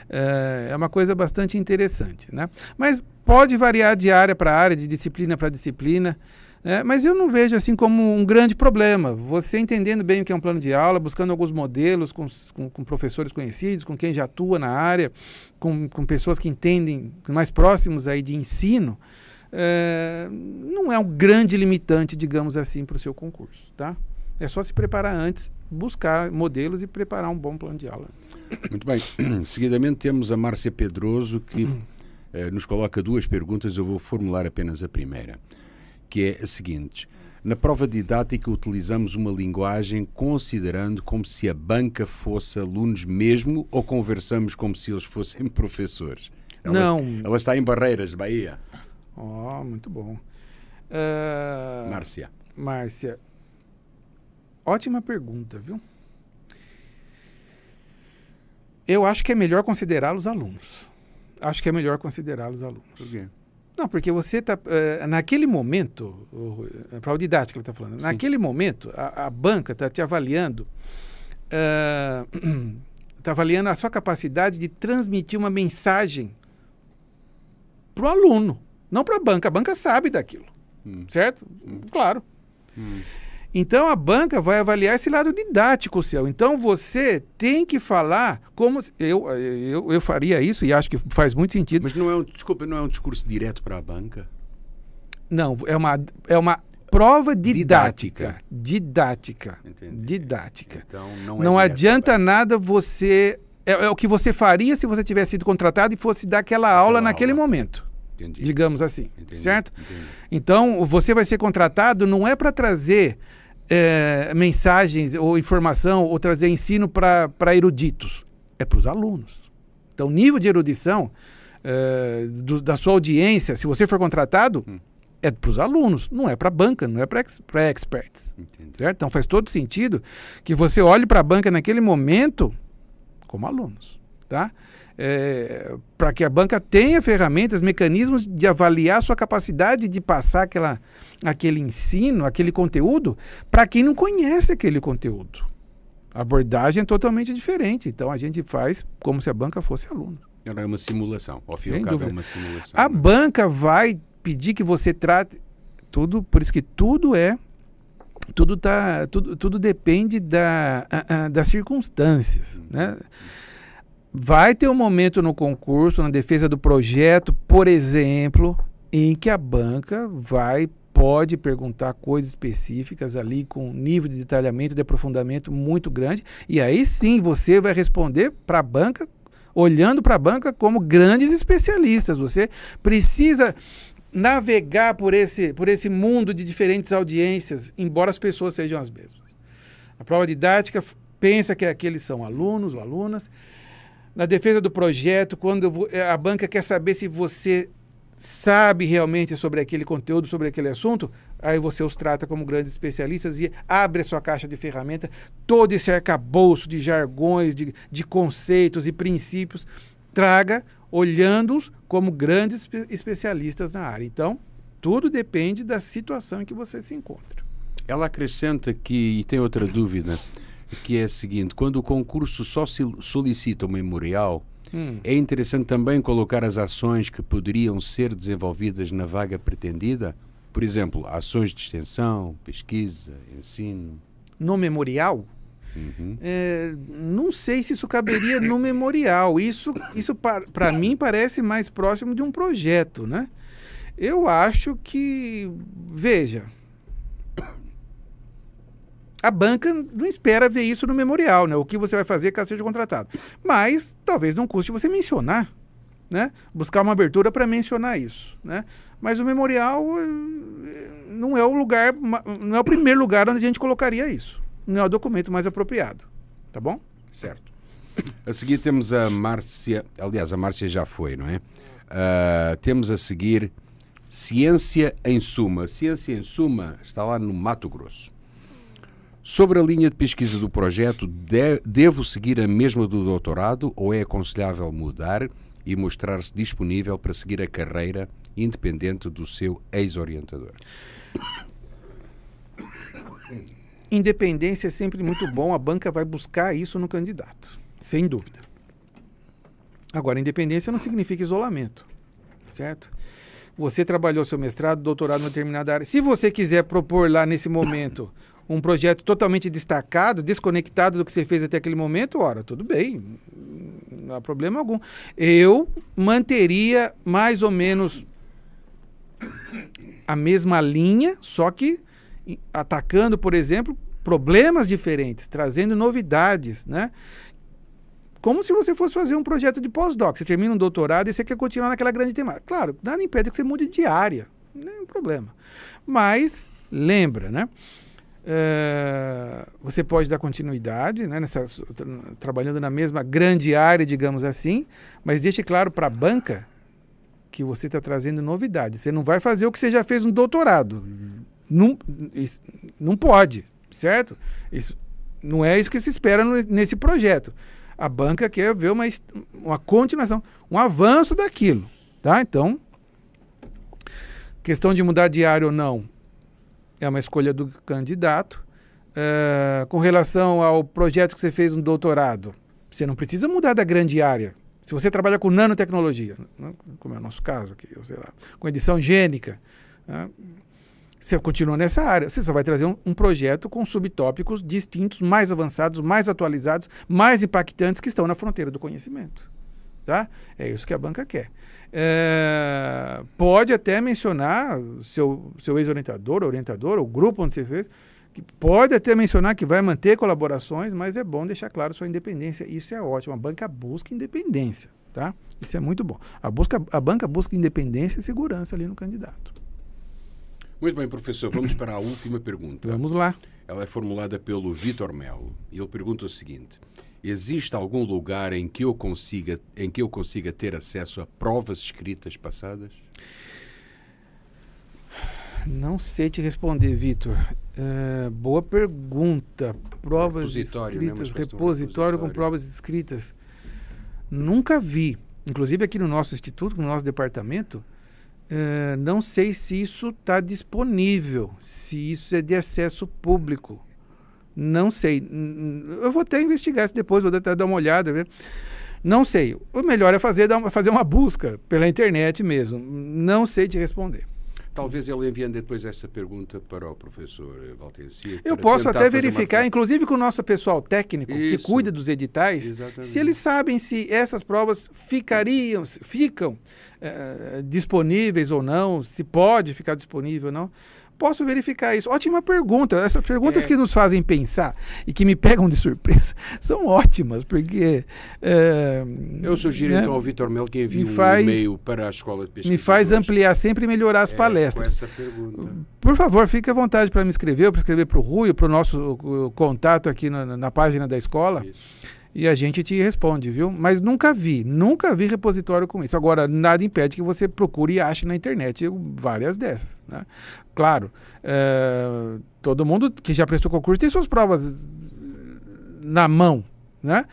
é, é uma coisa bastante interessante, né? Mas pode variar de área para área, de disciplina para disciplina. É, mas eu não vejo assim como um grande problema. Você entendendo bem o que é um plano de aula, buscando alguns modelos com, com, com professores conhecidos, com quem já atua na área, com, com pessoas que entendem, mais próximos aí de ensino, é, não é um grande limitante, digamos assim, para o seu concurso, tá? É só se preparar antes, buscar modelos e preparar um bom plano de aula.
Muito bem. [CLEARS THROAT] Seguidamente temos a Márcia Pedroso, que [CLEARS THROAT] eh, nos coloca duas perguntas. Eu vou formular apenas a primeira, que é a seguinte. Na prova didática utilizamos uma linguagem considerando como se a banca fosse alunos mesmo ou conversamos como se eles fossem [LAUGHS] professores? Ela, Não. Ela está em Barreiras, Bahia. Oh, muito bom.
Uh, Márcia. Márcia,
Ótima pergunta, viu?
Eu acho que é melhor considerá-los alunos. Acho que é melhor considerá-los alunos. Por quê? Não, porque você está. Eh, naquele momento, é para o didático que está falando, Sim. naquele momento, a, a banca está te avaliando. Ah, está [CLEARS THROAT] uh, avaliando a sua capacidade de transmitir uma mensagem para o aluno, não para a banca. A banca sabe daquilo, hum. certo? Hum. Claro. Hum. Então a banca vai avaliar esse lado didático seu. Então você tem que falar como eu, eu, eu faria isso e acho que faz muito sentido. Mas não é
um, desculpa, não é um discurso direto para a banca?
Não, é uma, é uma prova didática. Didática. Didática. didática.
Então, não é não
adianta nada você. É, é, o que você faria se você tivesse sido contratado e fosse dar aquela aula aquela naquele aula. momento. Entendi. Digamos assim. Entendi. Certo? Entendi. Então, você vai ser contratado não é para trazer é, mensagens ou informação ou trazer ensino para eruditos, é para os alunos. Então, o nível de erudição é, do, da sua audiência, se você for contratado, hum. é para os alunos, não é para a banca, não é para ex, experts. Certo? Então, faz todo sentido que você olhe para a banca naquele momento como alunos. Tá? é, para que a banca tenha ferramentas, mecanismos de avaliar sua capacidade de passar aquela, aquele ensino, aquele conteúdo, para quem não conhece aquele conteúdo. A abordagem é totalmente diferente. Então a gente faz como se a banca fosse aluno.
Era uma simulação. Ao fim Sem dúvida. É uma simulação. A
né? banca vai pedir que você trate tudo, por isso que tudo é tudo tá tudo, tudo depende da, a, ah, a, ah, das circunstâncias, uhum. né? vai ter um momento no concurso, na defesa do projeto, por exemplo, em que a banca vai pode perguntar coisas específicas ali com um nível de detalhamento, de aprofundamento muito grande, e aí sim você vai responder para a banca olhando para a banca como grandes especialistas. Você precisa navegar por esse, por esse mundo de diferentes audiências, embora as pessoas sejam as mesmas. A prova didática pensa que é aqueles são alunos ou alunas, na defesa do projeto, quando eh, a banca quer saber se você sabe realmente sobre aquele conteúdo, sobre aquele assunto, aí você os trata como grandes especialistas e abre a sua caixa de ferramenta, todo esse arcabouço de jargões, de, de conceitos e princípios, traga olhando-os como grandes especialistas na área. Então, tudo depende da situação em que você se encontra.
Ela acrescenta que, e tem outra dúvida, que é a seguinte: quando o concurso só solicita o memorial, hum. é interessante também colocar as ações que poderiam ser desenvolvidas na vaga pretendida, por exemplo, ações de extensão, pesquisa, ensino.
No memorial? Uhum. É, não sei se isso caberia no memorial. Isso, isso para mim, parece mais próximo de um projeto, né? Eu acho que, veja, a banca não espera ver isso no memorial, né? O que você vai fazer caso seja contratado. Mas talvez não custe você mencionar, né? Buscar uma abertura para mencionar isso, né? Mas o memorial eh, não é o lugar, não é o primeiro lugar onde a gente colocaria isso. Não é o documento mais apropriado, tá bom? Certo.
A seguir temos a Márcia, aliás, a Márcia já foi, não é? Uh, temos a seguir Ciência em Suma. Ciência em Suma está lá no Mato Grosso. Sobre a linha de pesquisa do projeto, de, devo seguir a mesma do doutorado ou é aconselhável mudar e mostrar-se disponível para seguir a carreira independente do seu ex-orientador?
Independência é sempre muito bom, a banca vai buscar isso no candidato, sem dúvida. Agora, independência não significa isolamento, certo? Você trabalhou seu mestrado, doutorado em determinada área. Se você quiser propor lá nesse momento um projeto totalmente destacado, desconectado do que você fez até aquele momento, ora, tudo bem, não há problema algum. Eu manteria mais ou menos a mesma linha, só que atacando, por exemplo, problemas diferentes, trazendo novidades, né? Como se você fosse fazer um projeto de pós-doc. Você termina um doutorado e você quer continuar naquela grande temática. Claro, nada impede que você mude de área, nenhum é problema. Mas lembra, né? Eh, você pode dar continuidade, né, nessa, trabalhando na mesma grande área, digamos assim, mas deixe claro para a banca que você está trazendo novidade. Você não vai fazer o que você já fez no doutorado. Não, isso, não pode, certo? Isso, não é isso que se espera no, nesse projeto. A banca quer ver uma, uma continuação, um avanço daquilo. Tá? Então, questão de mudar de área ou não é uma escolha do candidato. Uh, com relação ao projeto que você fez no um doutorado, você não precisa mudar da grande área. Se você trabalha com nanotecnologia, né, como é o nosso caso aqui, ou sei lá, com edição gênica, né? você continua nessa área. Você só vai trazer um, um, projeto com subtópicos distintos, mais avançados, mais atualizados, mais impactantes que estão na fronteira do conhecimento. Tá? É isso que a banca quer. É, pode até mencionar seu, seu ex-orientador, orientador, o grupo onde você fez, que pode até mencionar que vai manter colaborações, mas é bom deixar claro sua independência. Isso é ótimo. A banca busca independência, tá? Isso é muito bom. A, busca, a banca busca independência e segurança ali no candidato.
Muito bem, professor. Vamos para a última pergunta. Vamos lá. Ela é formulada pelo Vitor Melo e ele pergunta o seguinte: Existe algum lugar em que eu consiga, em que eu consiga ter acesso a provas escritas passadas?
Não sei te responder, Vitor. É, boa pergunta. Provas repositório, né, escritas, né? repositório, repositório com provas escritas. Nunca vi. Inclusive aqui no nosso instituto, no nosso departamento, é, não sei se isso está disponível, se isso é de acesso público. Não sei. Eu vou até investigar isso depois, vou até dar uma olhada, ver. Não sei. O melhor é fazer, fazer uma busca pela internet mesmo. Não sei te responder.
Talvez ele enviando depois essa pergunta para o professor eh, Valtenci. Eu posso até verificar, uma... inclusive
com o nosso pessoal técnico Isso. que cuida dos editais, Exatamente. se eles sabem se essas provas ficariam, ficam eh, disponíveis ou não, se pode ficar disponível ou não. Posso verificar isso. Ótima pergunta. Essas perguntas é. que nos fazem pensar e que me pegam de [LAUGHS] surpresa são ótimas, porque. É, Eu sugiro né, então ao Vitor Melo que envie faz, um e-mail para a escola de pesquisa. Me faz ampliar sempre e melhorar as é, palestras. Com essa pergunta. Por favor, fique à vontade para me escrever, para escrever para o Rui, para o nosso contato aqui na, na página da escola. Isso e a gente te responde, viu? Mas nunca vi, nunca vi repositório com isso. Agora, nada impede que você procure e ache na internet várias dessas, né? Claro, é, todo mundo que já prestou concurso tem suas provas na mão, né?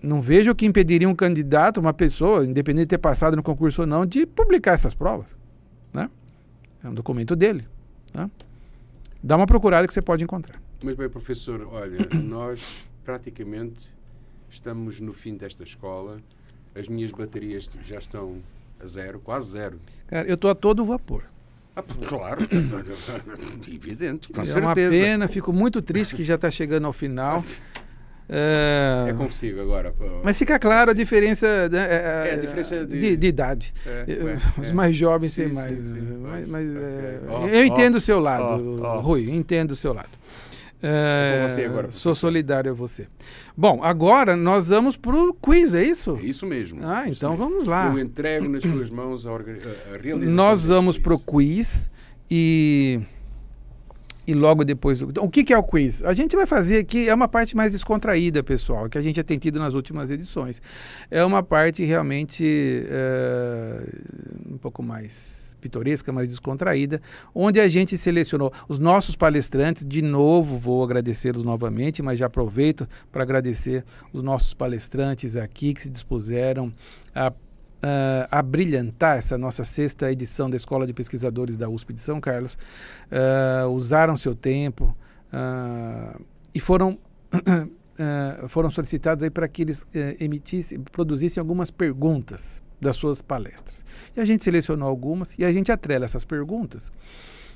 Não vejo o que impediria um candidato, uma pessoa, independente de ter passado no concurso ou não, de publicar essas provas, né? É um documento dele, né? Dá uma procurada que você pode encontrar.
Muito bem, professor. Olha, [COUGHS] nós praticamente Estamos no fim desta escola. As minhas baterias já estão a zero, quase zero.
Cara, eu estou a todo vapor. Ah,
claro, [COUGHS] evidente, com é certeza. É uma pena,
fico muito triste que já está chegando ao final. [LAUGHS]
É, é consigo agora. Mas fica
claro a diferença, é, é, é, a diferença é, de, de, de idade. É, [LAUGHS] Os mais jovens têm mais. Sim, sim, mas, mas, mas okay. oh, eu entendo oh, o seu lado, oh, Rui, entendo o seu lado. É, é você agora. Sou solidário a você. Bom, agora nós vamos para o quiz, é isso?
É isso mesmo. Ah, isso então mesmo. vamos lá. Eu entrego nas suas mãos a, a realização. Nós
vamos para o quiz e. E logo depois. Então, o que, que é o quiz? A gente vai fazer aqui, é uma parte mais descontraída, pessoal, que a gente já é tem tido nas últimas edições. É uma parte realmente é, um pouco mais pitoresca, mas descontraída, onde a gente selecionou os nossos palestrantes. De novo, vou agradecê-los novamente, mas já aproveito para agradecer os nossos palestrantes aqui que se dispuseram a uh, a brilhantar essa nossa sexta edição da Escola de Pesquisadores da USP de São Carlos. Uh, usaram seu tempo uh, e foram. Uh, [COUGHS] foram solicitados aí para que eles eh, emitissem, produzissem algumas perguntas das suas palestras. E a gente selecionou algumas e a gente atrela essas perguntas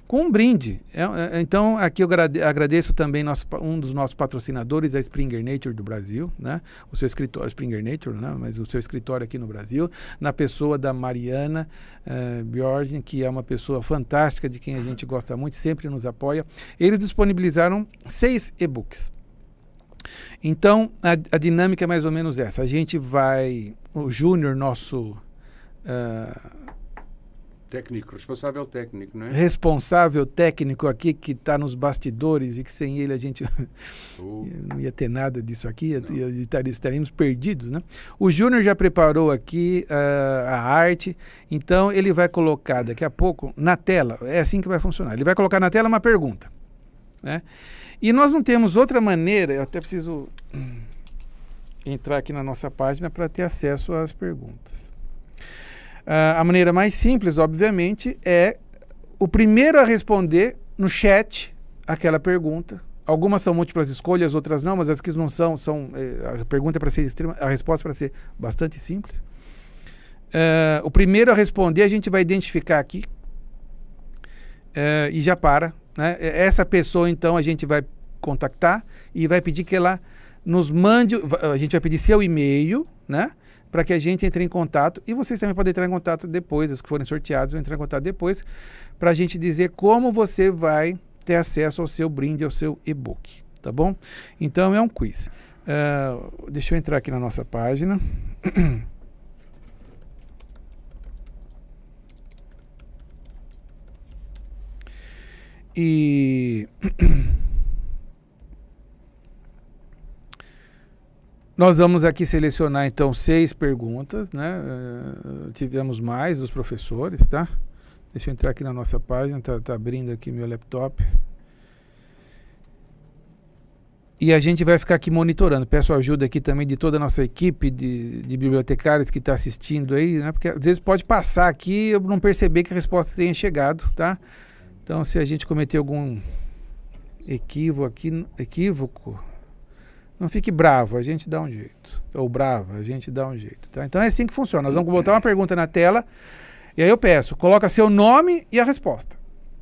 com um brinde. É, é, então, aqui eu agradeço também nosso, um dos nossos patrocinadores, a Springer Nature do Brasil, né? O seu escritório, Springer Nature, né? Mas o seu escritório aqui no Brasil, na pessoa da Mariana eh, Bjorn, que é uma pessoa fantástica, de quem a gente gosta muito, sempre nos apoia. Eles disponibilizaram seis e-books. Então, a, a dinâmica é mais ou menos essa. A gente vai o Júnior, nosso. Uh,
técnico, responsável técnico, né?
Responsável técnico aqui que está nos bastidores e que sem ele a gente [LAUGHS] oh. não ia ter nada disso aqui, estaríamos perdidos, né? O Júnior já preparou aqui uh, a arte, então ele vai colocar daqui a pouco na tela, é assim que vai funcionar, ele vai colocar na tela uma pergunta, né? E nós não temos outra maneira, eu até preciso entrar aqui na nossa página para ter acesso às perguntas. Uh, a maneira mais simples, obviamente, é o primeiro a responder no chat aquela pergunta. Algumas são múltiplas escolhas, outras não, mas as que não são, são eh, a pergunta é para ser extrema, a resposta é para ser bastante simples. Uh, o primeiro a responder a gente vai identificar aqui uh, e já para. Né? Essa pessoa, então, a gente vai contactar e vai pedir que ela nos mande, a gente vai pedir seu e-mail, né? Para que a gente entre em contato e vocês também podem entrar em contato depois, os que forem sorteados vão entrar em contato depois, para a gente dizer como você vai ter acesso ao seu brinde, ao seu e-book, tá bom? Então é um quiz. Uh, deixa eu entrar aqui na nossa página. E Nós vamos aqui selecionar então seis perguntas, né? Uh, tivemos mais dos professores, tá? Deixa eu entrar aqui na nossa página, tá, tá, abrindo aqui meu laptop. E a gente vai ficar aqui monitorando. Peço ajuda aqui também de toda a nossa equipe de, de bibliotecários que está assistindo aí, né? Porque às vezes pode passar aqui e eu não perceber que a resposta tenha chegado, tá? Então se a gente cometer algum equívoco aqui, equívoco, não fique bravo, a gente dá um jeito. Ou brava, a gente dá um jeito. Tá? Então é assim que funciona. Nós vamos botar uma pergunta na tela e aí eu peço, coloca seu nome e a resposta.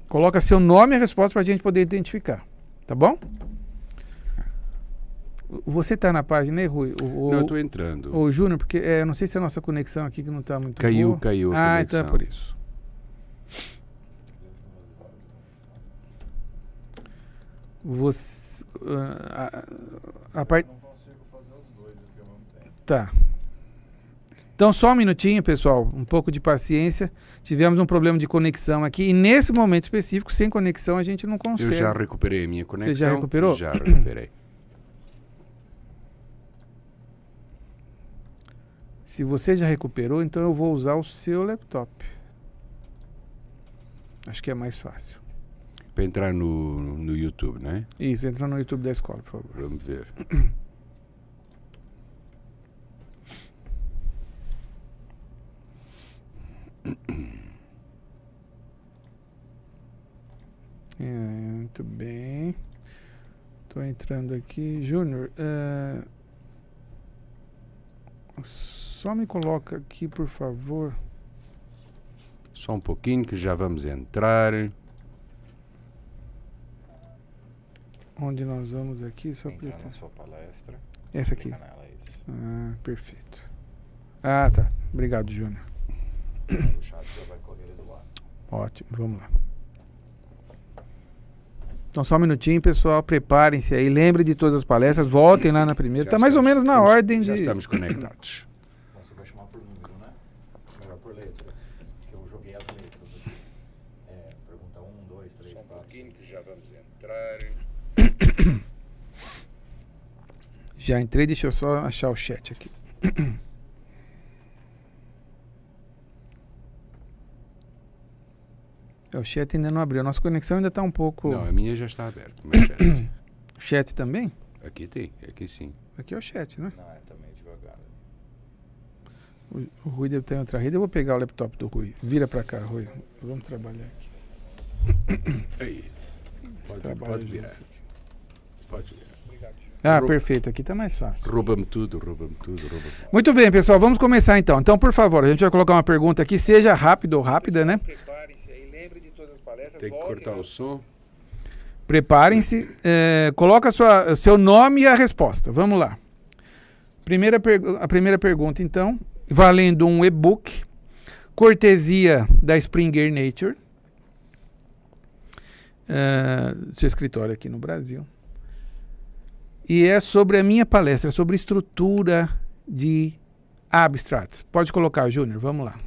Coloca seu nome e a resposta para a gente poder identificar. Tá bom? Você está na página, aí, né, Rui? O, o, não, eu estou entrando. O Júnior, porque é, não sei se é a nossa conexão aqui que não está muito caiu, boa. Caiu, caiu Ah, conexão. então é por isso. Você a, a parte. Tá. Então, só um minutinho, pessoal. Um pouco de paciência. Tivemos um problema de conexão aqui. E nesse momento específico, sem conexão, a gente não consegue. Eu já recuperei a minha conexão. Você já recuperou? Já recuperei. Se você já recuperou, então eu vou usar o seu laptop. Acho que é mais fácil.
Para entrar no, no YouTube, né? Isso, entra no YouTube da escola, por favor. Vamos ver.
É, muito bem. Estou entrando aqui. Júnior, é, só me coloca aqui, por favor.
Só um pouquinho que já vamos entrar.
Onde nós vamos aqui? Só na sua palestra. Essa aqui. Nela, é ah, perfeito. Ah, tá. Obrigado, Júnior. Ótimo, vamos lá. Então, só um minutinho, pessoal. Preparem-se aí. Lembrem de todas as palestras. Voltem lá na primeira. Está mais ou menos na ordem
já de. Já estamos conectados. [CLEARS THROAT]
Já entrei, deixa eu só achar o chat aqui. É, o chat ainda não abriu. A nossa conexão ainda está um pouco. Não, a minha
já está aberta. [COUGHS] o chat também? Aqui tem, aqui sim. Aqui é o chat, né? Não, é
também devagar. O, o Rui deve ter outra rede. Eu vou pegar o laptop do Rui. Vira para cá, Rui.
Vamos trabalhar aqui.
Aí. [COUGHS] Pode, pode virar.
Aqui. Pode virar.
Ah, perfeito.
Aqui está mais fácil. Rouba-me tudo, rouba-me tudo, rouba
tudo. Muito bem, pessoal. Vamos começar então. Então, por favor, a gente vai colocar uma pergunta aqui, seja rápido ou rápida, né?
Preparem-se aí, lembre de todas as palestras. Tem que cortar o som.
Preparem-se. É, coloca sua, seu nome e a resposta. Vamos lá. Primeira a primeira pergunta, então, valendo um e-book, cortesia da Springer Nature. É, seu escritório aqui no Brasil e é sobre a minha palestra, sobre estrutura de abstracts. Pode colocar, Júnior, vamos lá.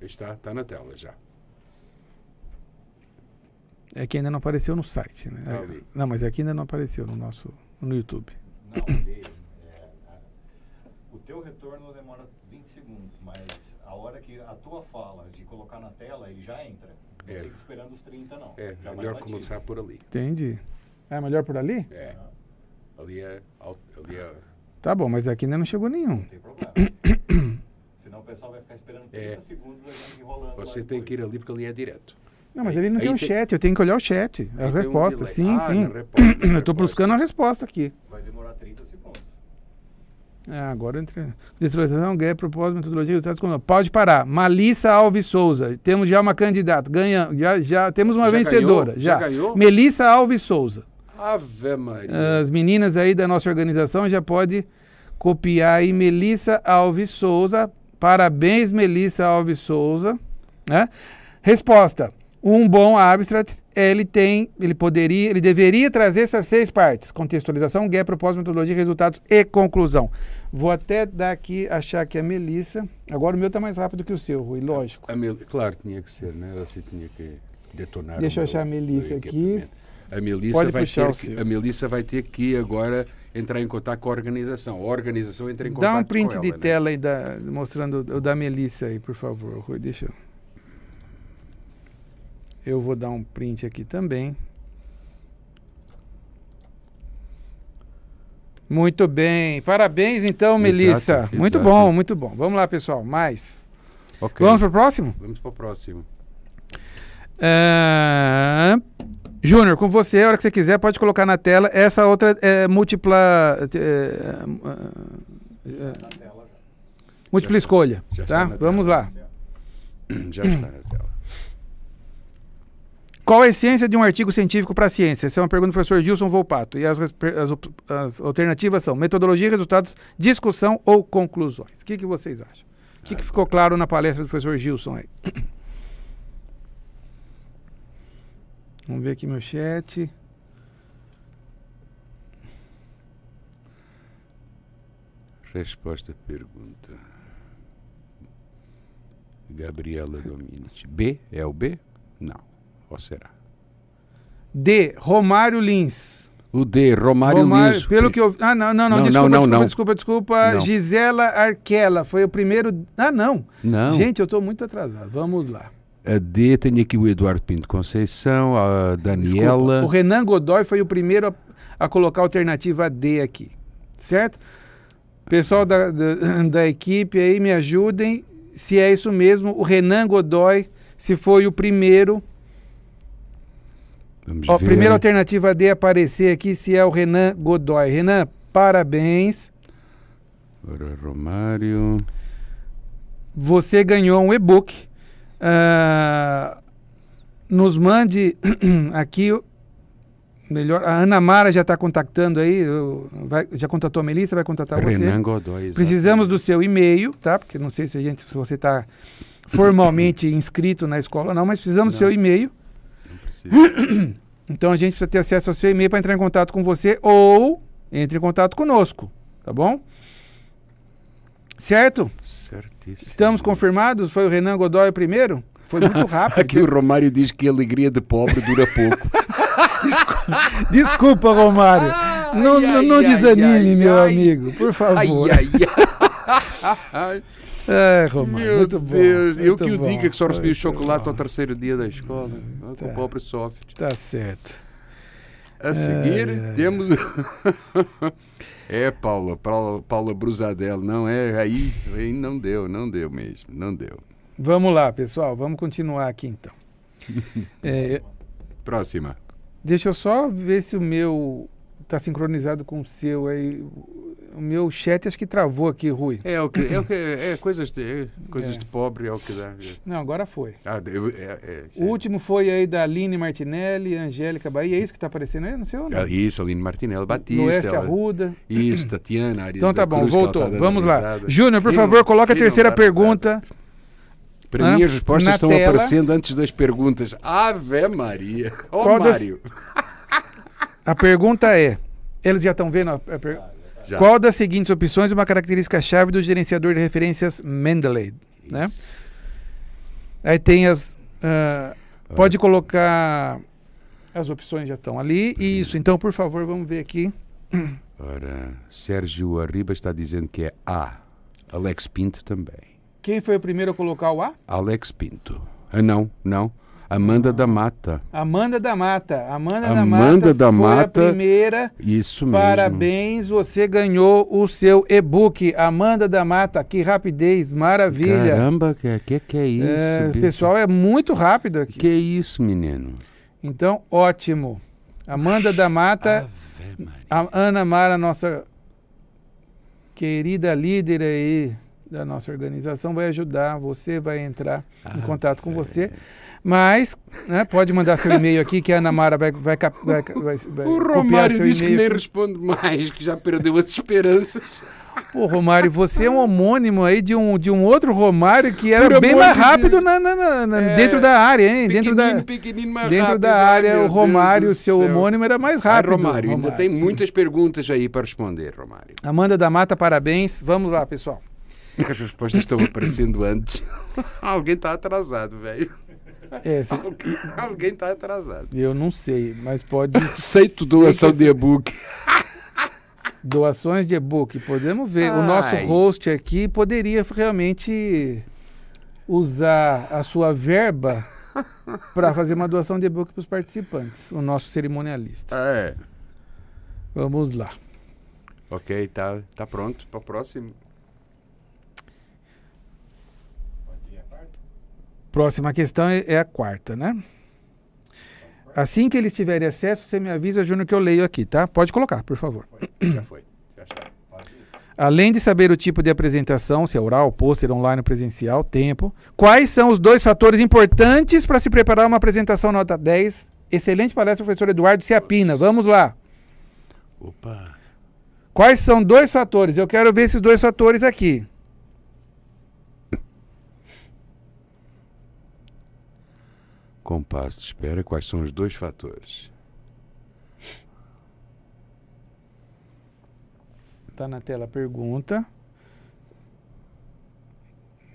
Está, está na tela já.
É que ainda não apareceu no site, né? É, não, mas aqui é ainda não apareceu no nosso no YouTube.
Não, ele, é, o teu retorno demora 20 segundos, mas a hora que a tua fala de colocar na tela, ele já entra. Não é. fica esperando os 30, não. É, já melhor começar por ali.
Entendi. É melhor por ali?
É. Não. Ali é. Ali é...
Tá bom, mas aqui ainda não chegou nenhum. Não tem problema. [COUGHS]
Senão o pessoal vai ficar esperando 30 é. segundos a gente enrolando. Você tem que ir ali porque ali é direto. Não, mas aí, ele não tem um chat, eu
tenho que olhar o chat, A resposta, Um sim, ah, sim. Reporte, [COUGHS] eu estou buscando a resposta aqui.
Vai demorar 30 segundos.
É, agora entre. Destruição, guerra, propósito, metodologia, resultados como. Pode parar. Malissa Alves Souza. Temos já uma candidata. Ganha, já, já temos uma já vencedora. Ganhou? já. já ganhou? Melissa Alves Souza.
Ave Maria.
As meninas aí da nossa organização já pode copiar aí Melissa Alves Souza. Parabéns, Melissa Alves Souza. Né? Resposta: um bom abstract ele tem, ele poderia, ele deveria trazer essas seis partes: contextualização, guia, propósito, metodologia, resultados e conclusão. Vou até dar aqui, achar que a Melissa. Agora o meu está mais rápido que o seu, Rui, lógico. A, a
Mel, claro, tinha que ser, né? Assim tinha que detonar. Deixa eu meu, achar a
Melissa aqui a milícia, vai ter que, a
milícia vai ter que agora entrar em contato com a organização. A organização entra em contato com Dá um print ela, de né? tela
aí da, mostrando o da milícia aí, por favor, Rui, deixa eu... Eu vou dar um print aqui também. Muito bem. Parabéns então, exato, Melissa. Exato. Muito bom, muito bom. Vamos lá, pessoal. Mais. Okay. Vamos para o próximo?
Vamos para o próximo.
Uh... Júnior, com você, a hora que você quiser, pode colocar na tela essa outra é, múltipla. É, é, é múltipla já escolha. tá? Vamos tela. lá. [CLEARS THROAT] Já está na tela. Qual é a essência de um artigo científico para a ciência? Essa é uma pergunta do professor Gilson Volpato. E as, as, as alternativas são metodologia, resultados, discussão ou conclusões. O que, que vocês acham? O que, que ficou claro na palestra do professor Gilson aí? [CLEARS THROAT] Vamos ver aqui meu chat.
Resposta à pergunta. Gabriela Dominici. B? É o B? Não. Qual será? D. Romário Lins. O D. Romário, Romário Lins. Pelo que eu... Ah, não, não, não. não desculpa, não, não, desculpa, desculpa, desculpa, desculpa.
Gisela Arquela. Foi o primeiro... Ah, não. Não. Gente, eu estou muito atrasado. Vamos lá.
A D, tenho aqui o Eduardo Pinto Conceição, a Daniela. Desculpa, o Renan
Godoy foi o primeiro a, a, colocar a alternativa D aqui, certo? Pessoal da, da, [CLEARS THROAT] da equipe aí, me ajudem se é isso mesmo. O Renan Godoy, se foi o primeiro. Vamos Ó, ver. Primeira alternativa D aparecer aqui, se é o Renan Godoy. Renan, parabéns.
Romário.
Você ganhou um e-book Uh, nos mande [CLEARS THROAT] aqui, melhor, a Ana Mara já está contactando aí, vai, já contatou a Melissa, vai contatar Renan você. Godoy, Precisamos do seu e-mail, tá? Porque não sei se, a gente, se você está [LAUGHS] formalmente inscrito na escola ou não, mas precisamos não, do seu e-mail. [CLEARS THROAT] então a gente precisa ter acesso ao seu e-mail para entrar em contato com você ou entre em contato conosco, tá bom? Certo? Certíssimo. Estamos confirmados? Foi o Renan Godoy o primeiro? Foi muito [LAUGHS] rápido. Aqui o Romário
diz que a alegria de pobre dura pouco. [LAUGHS]
desculpa, desculpa, Romário.
não, ai, não, ai, desanime, ai, meu amigo, por favor. Ai,
ai, [LAUGHS] É, Romário, Meu muito Deus, bom, eu muito que o diga que só recebi o chocolate bom.
ao terceiro dia da escola. Tá. O pobre soft
Tá certo. A seguir, é, temos.
[LAUGHS] é, Paula, Paula, Paula Brusadelo. Não, é aí, aí não deu, não deu mesmo, não deu.
Vamos lá, pessoal, vamos continuar aqui então.
[LAUGHS] é, Próxima.
Deixa eu só ver se o meu está sincronizado com o seu aí. O meu chat acho que travou aqui, Rui. É, é o que, é, o
que, é, é [LAUGHS] coisas, de, é coisas é. de pobre é o que dá. É. Não, agora foi. Ah, eu,
o último foi aí da Aline Martinelli, Angélica Bahia, é isso que está aparecendo aí? Não sei o nome.
Isso, Aline Martinelli Batista. Oeste Arruda. Isso, Tatiana, Arias Então tá bom, Cruz, tá voltou. Tá Vamos lá. Júnior, por favor, coloca a terceira pergunta.
Para mim, as respostas estão tela. aparecendo
antes das perguntas. Ave Maria. Ó, oh, Mário. Das...
[LAUGHS] a pergunta é: eles já estão vendo a, pergunta? Já. Qual das seguintes opções é uma característica-chave do gerenciador de referências Mendeley? Né? Aí tem as. Uh, pode colocar. As opções já estão ali. Primeiro. Isso, então, por favor, vamos ver aqui.
Ora, Sérgio Arriba está dizendo que é A. Alex Pinto também.
Quem foi o primeiro a colocar o A?
Alex Pinto. Ah, não, não. Amanda da Mata.
Amanda da Mata. Amanda, Amanda da Mata da foi Mata, a primeira. Isso mesmo. Parabéns, você ganhou o seu e-book. Amanda da Mata, que rapidez, maravilha.
Caramba, que que, que é isso? É, o pessoal é muito rápido aqui. Que isso, menino?
Então, ótimo. Amanda da Mata, Ana Mara, nossa querida líder aí da nossa organização, vai ajudar você, vai entrar em contato com você. Mas, né, pode mandar seu e-mail aqui que a Ana Mara vai, vai, vai, vai
O Romário diz que nem responde mais, que já perdeu as esperanças.
Pô, Romário, você é um homônimo aí de um, de um outro Romário que era bem mais rápido de... na, na, na é, dentro da área, hein? Dentro da, pequenino
mais dentro rápido, da área, o Romário, seu homônimo, era mais rápido. Ah, Romário, Romário, ainda tem muitas perguntas aí para responder, Romário.
Amanda da Mata,
parabéns.
Vamos lá, pessoal.
As respostas estão aparecendo antes. [LAUGHS] Alguém está atrasado, velho. É, se... [LAUGHS] Alguém está atrasado. Eu não sei, mas pode.
Aceito
doação de e-book.
Doações de e-book, podemos ver. Ai. O nosso host aqui poderia realmente usar a sua verba [LAUGHS] para fazer uma doação de e-book para os participantes, o nosso cerimonialista.
É. Vamos lá. Ok, tá, tá pronto para o próximo.
Próxima questão é, é a quarta, né? Assim que eles tiverem acesso, você me avisa, Júnior, que eu leio aqui, tá? Pode colocar, por favor. Foi.
Já foi. Já
Além de saber o tipo de apresentação, se é oral, pôster, online presencial, tempo, quais são os dois fatores importantes para se preparar uma apresentação nota 10? Excelente palestra, professor Eduardo Ciapina. Vamos lá. Opa. Quais são dois fatores? Eu quero ver esses dois fatores aqui.
compasso de espera, quais são os dois fatores?
Está na tela a pergunta.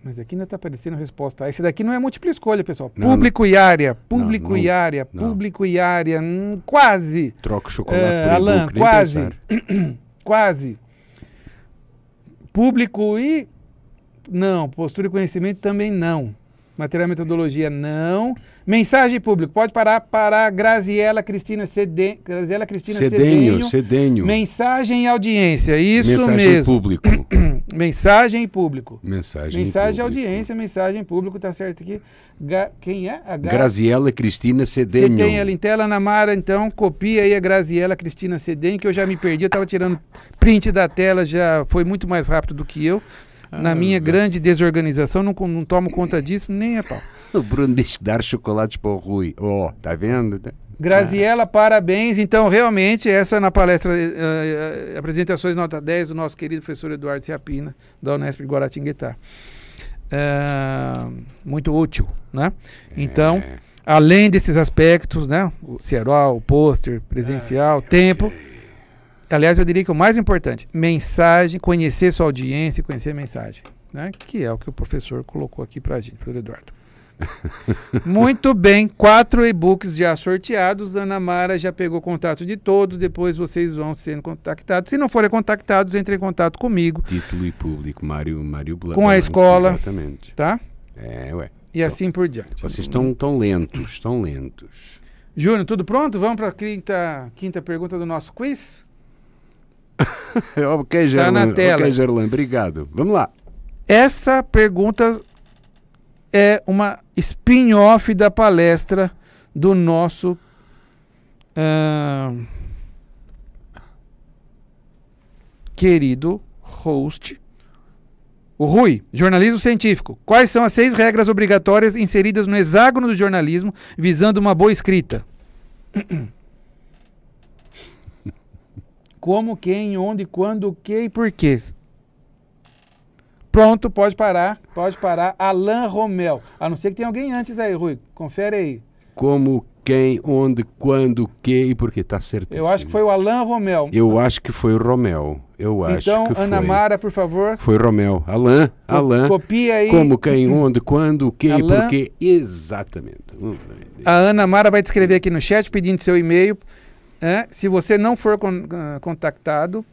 Mas aqui ainda está aparecendo resposta. esse daqui não é múltipla escolha, pessoal. Não, público não. e área, público não, e área, público e área, hum, quase.
Troca o chocolate é, por Alan, quase.
[CLEARS THROAT] quase. Público e. Não, postura e conhecimento também não e metodologia, não. Mensagem público pode parar, parar. Graziela Cristina, Ceden... Graziela Cristina Cedenho, Cedenho. Cedenho. Mensagem e audiência, isso mensagem mesmo. Público. [CLEARS THROAT] mensagem e público. Mensagem Mensagem e audiência, mensagem público, tá certo aqui. Ga... Quem é? A Graziela Cristina Cedenho. Você tem ela em tela, Namara, então copia aí a Graziela Cristina Cedenho, que eu já me perdi, eu estava tirando print da tela, já foi muito mais rápido do que eu. Na ah, minha é. grande desorganização, não, não tomo conta disso nem a pau. [LAUGHS]
O Bruno deixa dar chocolate para o Rui. Ó, oh, tá vendo?
Graziela, ah. parabéns. Então, realmente, essa na palestra uh, Apresentações Nota 10 do nosso querido professor Eduardo Ciapina, da Unesp de Guaratinguetá. Uh, muito útil, né? É. Então, além desses aspectos, né? O Ceará, o pôster, presencial, é, tempo aliás, eu diria que o mais importante, mensagem, conhecer sua audiência e conhecer a mensagem, né? que é o que o professor colocou aqui para a gente, para o Eduardo. [LAUGHS] Muito bem, quatro e-books já sorteados. Ana Mara já pegou contato de todos. Depois vocês vão sendo contactados. Se não forem contactados, entre em contato comigo.
Título e público, Mário, Mário Blanco. Com a escola. Exatamente. Tá? É, ué. E então, assim por diante. Vocês estão tão lentos, tão lentos.
Júnior, tudo pronto? Vamos para a quinta, quinta pergunta do nosso quiz?
ok, Gerlan. [LAUGHS] Tá na tela. Ok, Gerlan, obrigado. Vamos lá.
Essa pergunta é uma spin-off da palestra do nosso. Uh, querido host, o Rui, jornalismo científico. Quais são as seis regras obrigatórias inseridas no hexágono do jornalismo visando uma boa escrita? [CLEARS THROAT] como, quem, onde, quando, o que e por quê. Pronto, pode parar, pode parar. Alain Romel. A não ser que tenha alguém antes aí, Rui. Confere aí.
Como, quem, onde, quando, o que e por quê. Tá certo.
Eu acho que foi o Alain Romel.
Eu acho que foi o Romel. Eu acho então, que foi. Então, Ana Mara,
por favor. Foi
Romel. Alain, Alain. Copia aí. Como, quem, [LAUGHS] onde, quando, o que e por quê. Exatamente.
A Ana Mara vai te escrever aqui no chat pedindo seu e-mail é, se você não for con ah, contactado,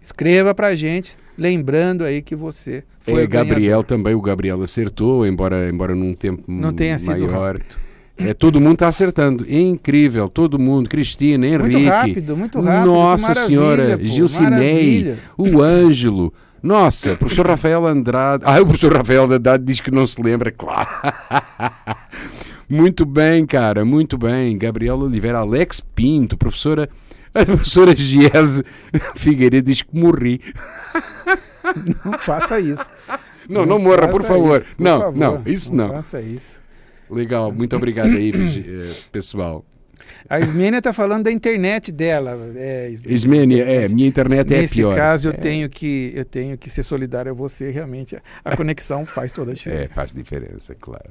escreva para a gente, lembrando aí que você foi é, Gabriel
também, o Gabriel acertou, embora, embora num tempo não tenha maior. sido rápido. É, todo mundo está acertando. É incrível, todo mundo. Cristina, Henrique. Muito rápido,
muito rápido. Nossa Senhora, pô, Gilcinei,
o Ângelo. Nossa, professor Rafael Andrade. Ah, o professor Rafael Andrade diz que não se lembra, claro. Muito bem, cara, muito bem. Gabriela Oliveira, Alex Pinto, professora. A professora Giese Figueiredo diz que morri.
Não faça isso. Não, não, não morra, por favor. Isso, por não, favor. não, isso não. não. Faça isso.
Legal, muito obrigado aí, [CLEARS THROAT] eh, pessoal. A
Ismênia está falando da internet dela. É,
Ismênia, é, minha internet é Nesse é pior. Nesse caso, eu, é. tenho
que, eu tenho que ser solidário a você, realmente. A conexão [LAUGHS] faz toda a diferença. É,
faz diferença, claro.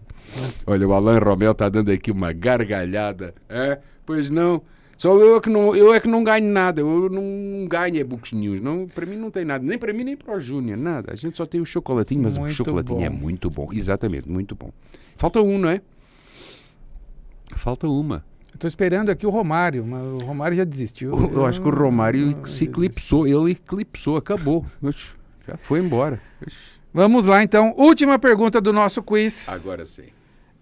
Olha, o Alan Romel está dando aqui uma gargalhada. É? Pois não. Só eu é que não, eu é que não ganho nada, eu não ganho eBooks é Books News, não, para mim não tem nada, nem para mim nem para o Júnior, nada. A gente só tem o chocolatinho, mas muito o chocolatinho é bom. é muito bom, exatamente, muito bom. Falta um, não é? Falta uma. Estou esperando aqui o Romário, mas o Romário já desistiu. Eu, eu acho que o Romário não, ah, se eclipsou, ele eclipsou, acabou. já foi embora. Vamos lá então, última pergunta do nosso quiz. Agora sim.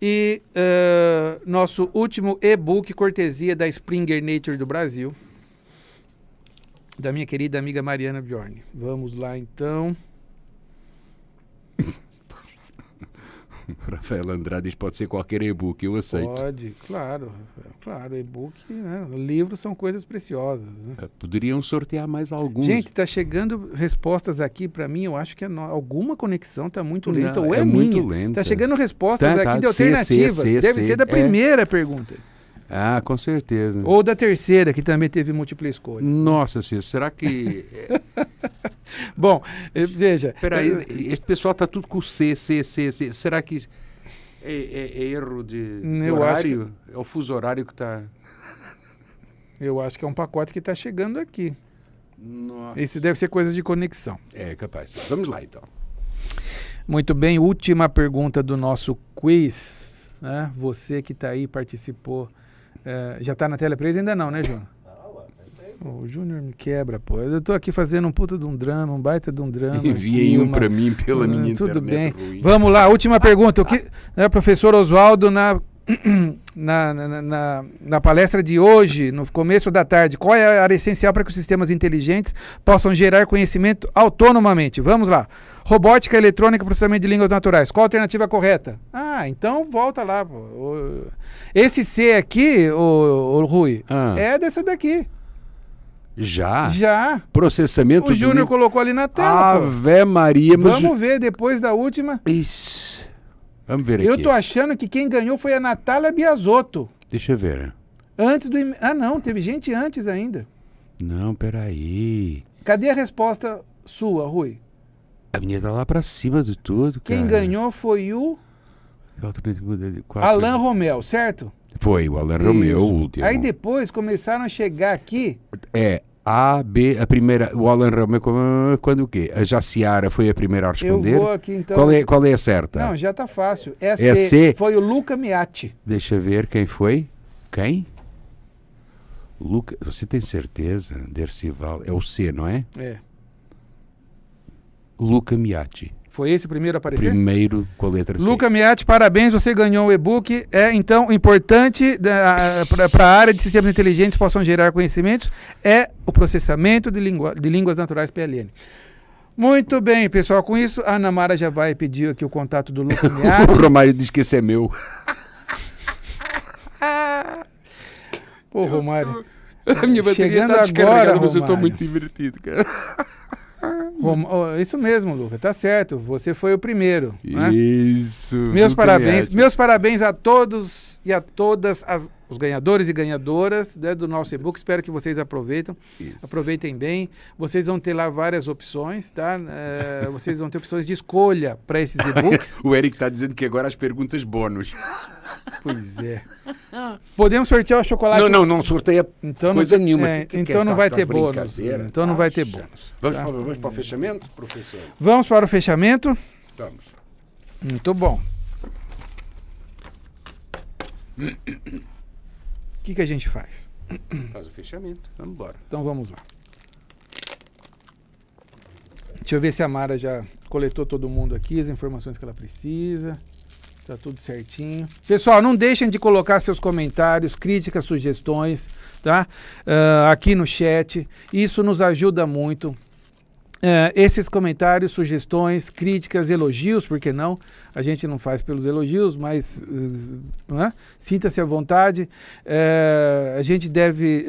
E uh, nosso último e-book, cortesia da Springer Nature do Brasil, da minha querida amiga Mariana Bjorn. Vamos lá então.
[LAUGHS] Rafael Andrade diz pode ser qualquer e-book, eu aceito.
Pode, claro, claro, e-book, né? Livros são coisas preciosas. Né?
É, poderiam sortear mais alguns. Gente,
está chegando respostas aqui para mim, eu acho que é no... alguma conexão está muito lenta, Não, ou é, é minha. muito Está chegando respostas tá, tá. aqui tá, de alternativas, C, C, C, deve ser da é. primeira pergunta.
Ah, com certeza. Ou
da terceira, que também
teve múltipla escolha. Nossa, Ciro, será que. [LAUGHS] Bom, eh, veja. Peraí, esse pessoal tá tudo com C, C, C, C. Será que é, é, é erro de Eu horário? Que... É o fuso horário que está. Eu acho que é um
pacote que está chegando aqui. Nossa. Isso deve ser coisa de conexão.
É, capaz.
Vamos lá, então. Muito bem, última pergunta do nosso quiz. Né? Você que está aí participou é, já tá na tela presa? Ainda não, né, Júnior? o Júnior me quebra, pô. Eu tô aqui fazendo um puta de um drama, um baita de um drama. Enviei um para mim pela uh, minha tudo internet. Tudo bem. Ruim. Vamos lá, última pergunta. O que, né, professor Oswaldo, na [CLEARS THROAT] na, na, na, na, palestra de hoje, no começo da tarde, qual é a área essencial para que os sistemas inteligentes possam gerar conhecimento autonomamente? Vamos lá. Robótica, eletrônica, processamento de línguas naturais. Qual a alternativa correta? Ah, então volta lá. Pô. Esse C aqui, o, o Rui, ah. é dessa daqui.
Já? Já. Processamento. O Júnior
colocou ali na tela. Ave
pô. Maria. Mas... Vamos
ver depois da última. Isso. Vamos ver aqui. Eu tô achando que quem ganhou foi a Natália Biasotto.
Deixa eu ver.
Antes do. Ah, não, teve gente antes ainda.
Não, peraí.
Cadê a resposta sua, Rui?
A minha tá lá pra cima de tudo, cara. Quem
ganhou foi o.
Alan Romeu, certo? Foi, o Alan Romeu, o último. Aí
depois começaram a chegar aqui.
É, a, B, a primeira, o Alan Romeu, quando o quê? A Jaciara foi a primeira a responder. Eu vou aqui então. Qual é, qual é a certa? Não, já está fácil. É, é C. C. Foi o Luca Miatti. Deixa ver quem foi. Quem? Luca, você tem certeza, Dercival? É o C, não é? É. Luca Miatti.
Foi esse o primeiro a aparecer?
Primeiro com a letra C. Luca
Miatti, parabéns, você ganhou o e-book. É, então, importante para a área de sistemas inteligentes possam gerar conhecimentos é o processamento de, língua, de línguas naturais PLN. Muito bem, pessoal. Com isso, a Ana Mara já vai pedir aqui o contato do Luca [LAUGHS] Miatti. o
Romário diz que esse é meu.
Pô, Romário. Tô... [LAUGHS] A minha bateria tá Chegando descarregada, agora, mas Romário. eu estou muito
divertido, cara.
Oh, isso mesmo, Luca, tá certo. Você foi o primeiro. Né? Isso. Meus parabéns. Meus parabéns a todos e a todas as, os ganhadores e ganhadoras né, do nosso e-book. Espero que vocês aproveitem. Isso. Aproveitem bem. Vocês vão ter lá várias opções, tá? É, vocês vão ter opções de escolha para esses e-books.
[LAUGHS] o Eric está dizendo que agora as perguntas bônus. Pois é.
Podemos sortear o chocolate. Não, não, não sorteia então, coisa nenhuma. É, que então, é? não tá vai tá ter bônus. Então não vai ter bônus. Vamos, tá?
para o fechamento, professor?
Vamos para o fechamento? Vamos. Muito bom.
O
que, que a gente faz?
Faz o fechamento.
Vamos embora. Então vamos lá. Deixa eu ver se a Mara já coletou todo mundo aqui, as informações que ela precisa. Tá tudo certinho. Pessoal, não deixem de colocar seus comentários, críticas, sugestões, tá? Uh, aqui no chat. Isso nos ajuda muito. Uh, esses comentários, sugestões, críticas, elogios, por que não? A gente não faz pelos elogios, mas uh, uh, sinta-se à vontade. a gente deve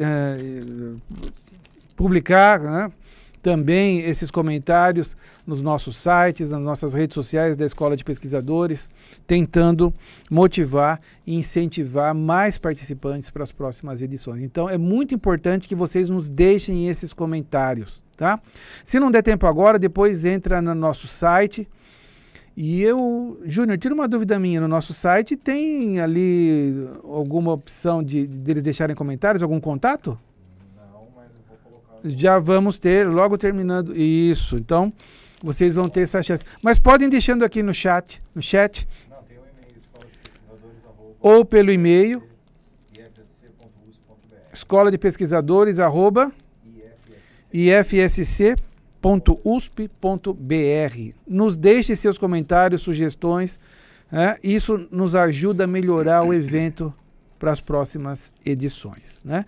publicar, né? também esses comentários nos nossos sites, nas nossas redes sociais da Escola de Pesquisadores, tentando motivar e incentivar mais participantes para as próximas edições. Então é muito importante que vocês nos deixem esses comentários, tá? Se não der tempo agora, depois entra no nosso site, e eu, Júnior, tira uma dúvida minha. No nosso site tem ali alguma opção de deles de deixarem comentários, algum contato? já vamos ter, logo terminando isso. Então, vocês vão ter essa chance. Mas podem deixando aqui no chat, no chat. ou pelo e-mail escola de pesquisadores arroba ifsc.usp.br. Nos deixe seus comentários, sugestões. Né? Isso nos ajuda a melhorar o evento para as próximas edições. Né?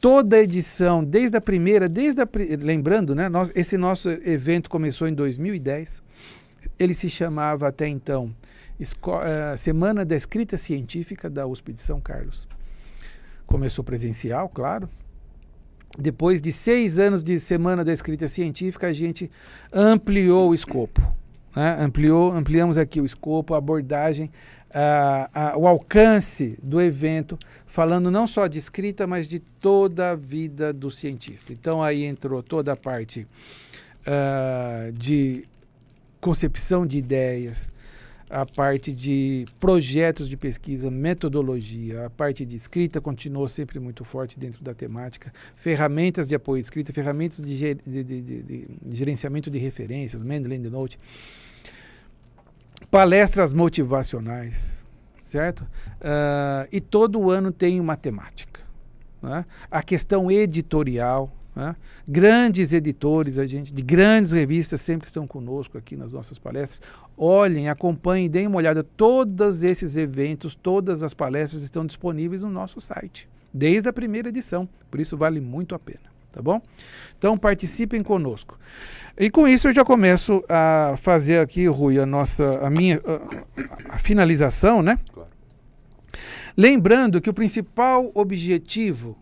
toda edição, desde a primeira, desde a, lembrando, né, nós, esse nosso evento começou em 2010. Ele se chamava até então Esco uh, Semana da Escrita Científica da USP de São Carlos. Começou presencial, claro. Depois de seis anos de Semana da Escrita Científica, a gente ampliou o escopo. Né? Ampliou, ampliamos aqui o escopo, a abordagem a, a, o alcance do evento, falando não só de escrita, mas de toda a vida do cientista. Então aí entrou toda a parte uh, de concepção de ideias, a parte de projetos de pesquisa, metodologia, a parte de escrita continuou sempre muito forte dentro da temática, ferramentas de apoio escrita, ferramentas de, de, de, de gerenciamento de referências, Mendeley Note palestras motivacionais, certo? Uh, e todo ano tem uma temática. Né? A questão editorial, né? grandes editores, a gente, de grandes revistas sempre estão conosco aqui nas nossas palestras. Olhem, acompanhem, deem uma olhada. Todos esses eventos, todas as palestras estão disponíveis no nosso site, desde a primeira edição. Por isso vale muito a pena tá bom? Então participem conosco. E com isso eu já começo a fazer aqui, Rui, a nossa, a minha, a, a finalização, né? Claro. Lembrando que o principal objetivo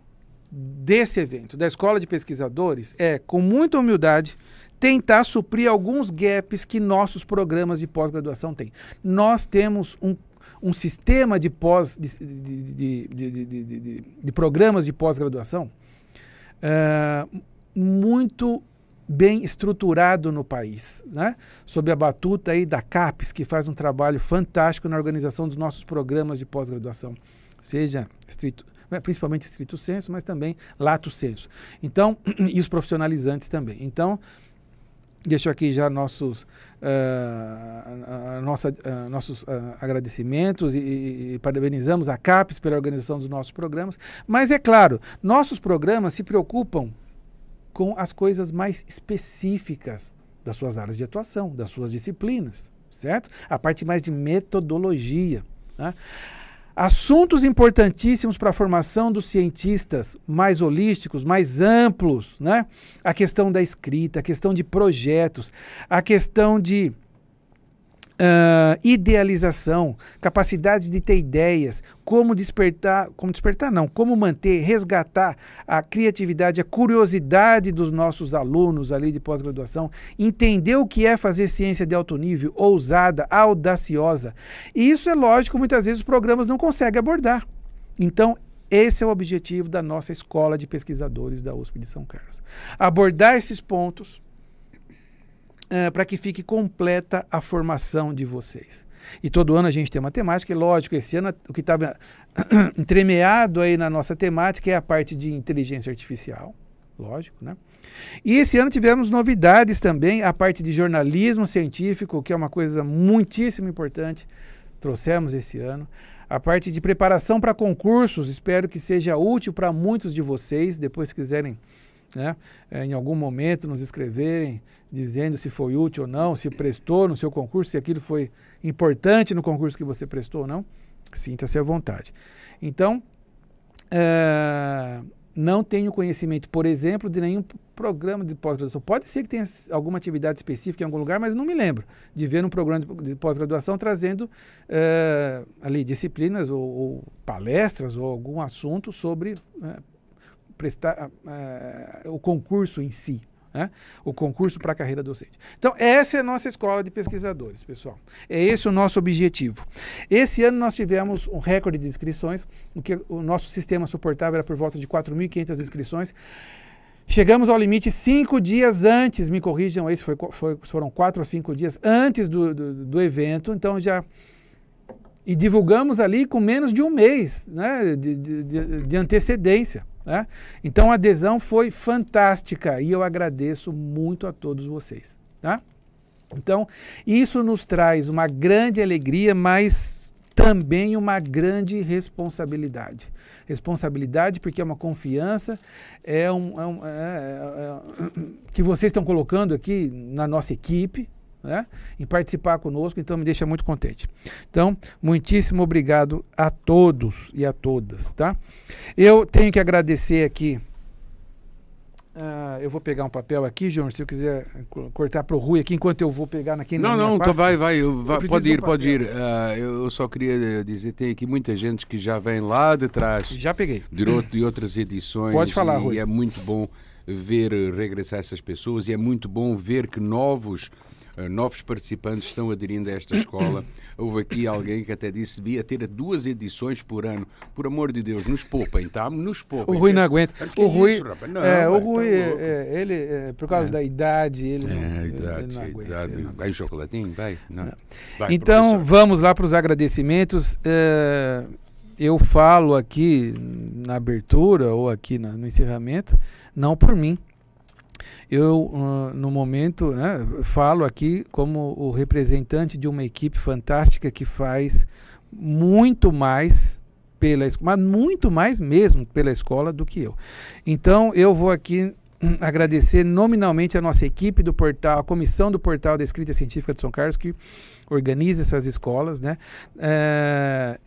desse evento, da Escola de Pesquisadores, é, com muita humildade, tentar suprir alguns gaps que nossos programas de pós-graduação têm. Nós temos um, um sistema de, pós, de, de, de, de programas de pós-graduação é, muito bem estruturado no país, né? sob a batuta aí da CAPES, que faz um trabalho fantástico na organização dos nossos programas de pós-graduação, seja estrito, né, principalmente estrito senso, mas também lato senso. Então, [CLEARS THROAT] e os profissionalizantes também. Então, Deixo aqui já nossos, uh, nossa, uh, nossos uh, agradecimentos e, e, parabenizamos a CAPES pela organização dos nossos programas. Mas é claro, nossos programas se preocupam com as coisas mais específicas das suas áreas de atuação, das suas disciplinas, certo? A parte mais de metodologia. Né? Assuntos importantíssimos para a formação dos cientistas mais holísticos, mais amplos, né? A questão da escrita, a questão de projetos, a questão de Uh, idealização, capacidade de ter ideias, como despertar, como despertar não, como manter, resgatar a criatividade, a curiosidade dos nossos alunos ali de pós-graduação, entender o que é fazer ciência de alto nível, ousada, audaciosa. E isso é lógico, muitas vezes os programas não conseguem abordar. Então, esse é o objetivo da nossa escola de pesquisadores da USP de São Carlos. Abordar esses pontos eh, para que fique completa a formação de vocês. E todo ano a gente tem uma temática, e lógico, esse ano o que estava [COUGHS] entremeado aí na nossa temática é a parte de inteligência artificial, lógico, né? E esse ano tivemos novidades também, a parte de jornalismo científico, que é uma coisa muitíssimo importante, trouxemos esse ano. A parte de preparação para concursos, espero que seja útil para muitos de vocês, depois se quiserem né, eh, em algum momento nos escreverem dizendo se foi útil ou não, se prestou no seu concurso, se aquilo foi importante no concurso que você prestou ou não, sinta-se à vontade. Então, é, não tenho conhecimento, por exemplo, de nenhum programa de pós-graduação. Pode ser que tenha alguma atividade específica em algum lugar, mas não me lembro de ver um programa de pós-graduação trazendo é, ali disciplinas ou, ou, palestras ou algum assunto sobre é, prestar uh, o concurso em si, né? o concurso para a carreira docente. Então, essa é a nossa escola de pesquisadores, pessoal. É esse o nosso objetivo. Esse ano nós tivemos um recorde de inscrições, o que o nosso sistema suportava era por volta de 4.500 inscrições. Chegamos ao limite cinco dias antes, me corrijam, esse foi, foi, foram quatro ou cinco dias antes do, do, do evento, então já e divulgamos ali com menos de um mês né, de, de, de antecedência. Né? Então a adesão foi fantástica e eu agradeço muito a todos vocês. Tá? Então, isso nos traz uma grande alegria, mas também uma grande responsabilidade. Responsabilidade porque é uma confiança, é um, é um é, é, é que vocês estão colocando aqui na nossa equipe, né, em participar conosco, então me deixa muito contente. Então, muitíssimo obrigado a todos e a todas, tá? Eu tenho que agradecer aqui. Uh, eu vou pegar um papel aqui, João, se eu quiser cortar para o Rui aqui, enquanto eu vou pegar naquele. Não, na não, então vai, vai, eu, vai eu pode ir, pode
ir. Uh, eu só queria dizer, tem aqui muita gente que já vem lá de trás. Já peguei. De, outro, de outras edições. Pode falar, e Rui. E é muito bom ver regressar essas pessoas e é muito bom ver que novos eh, novos participantes estão aderindo a esta escola. [COUGHS] Houve aqui alguém que até disse que devia ter duas edições por ano. Por amor de Deus, nos poupem, tá? Nos poupem. O Rui não aguenta. o é Rui, isso, não, é, o tá Rui é, é ele, é, por causa da idade, ele é, a idade, ele não aguenta. Idade. não Vai um chocolatinho? Vai. Não. Vai então,
professor. vamos lá para os agradecimentos. eu falo aqui na abertura ou aqui no encerramento, não por mim, eu, uh, no momento, né, falo aqui como o representante de uma equipe fantástica que faz muito mais pela escola, mas muito mais mesmo pela escola do que eu. Então, eu vou aqui hum, agradecer nominalmente a nossa equipe do portal, a comissão do portal da escrita científica de São Carlos, que organiza essas escolas, né? Eh,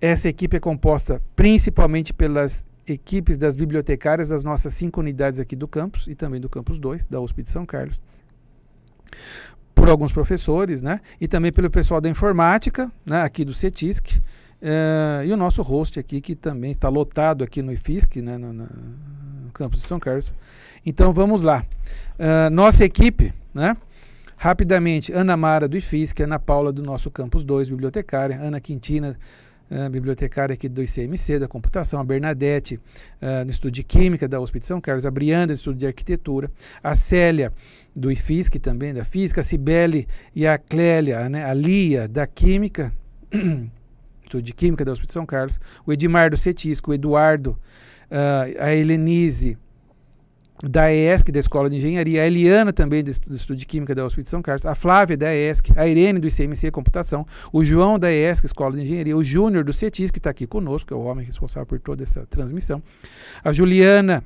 essa equipe é composta principalmente pelas equipes das bibliotecárias das nossas cinco unidades aqui do campus e também do campus 2, da USP de São Carlos. Por alguns professores, né? E também pelo pessoal da informática, né? Aqui do CETISC. Uh, e o nosso host aqui, que também está lotado aqui no IFISC, né? No, no, no campus de São Carlos. Então vamos lá. Uh, nossa equipe, né? Rapidamente, Ana Mara do IFISC, Ana Paula do nosso campus 2, bibliotecária, Ana Quintina ah, bibliotecária aqui do ICMC, da computação, a Bernadette, a, ah, no estudo de Química da USP de São Carlos, a Brianda, no estudo de Arquitetura, a Célia, do IFISC também, da Física, a Cibele e a Clélia, né, a Lia, da Química, [CLEARS THROAT] estudo de Química da USP de São Carlos, o Edmar do Cetisco, o Eduardo, ah, a Helenise, da ESC, da Escola de Engenharia, a Eliana também do Estudo de Química da USP de São Carlos, a Flávia da ESC, a Irene do ICMC Computação, o João da ESC, Escola de Engenharia, o Júnior do CETIS, que está aqui conosco, que é o homem responsável por toda essa transmissão, a Juliana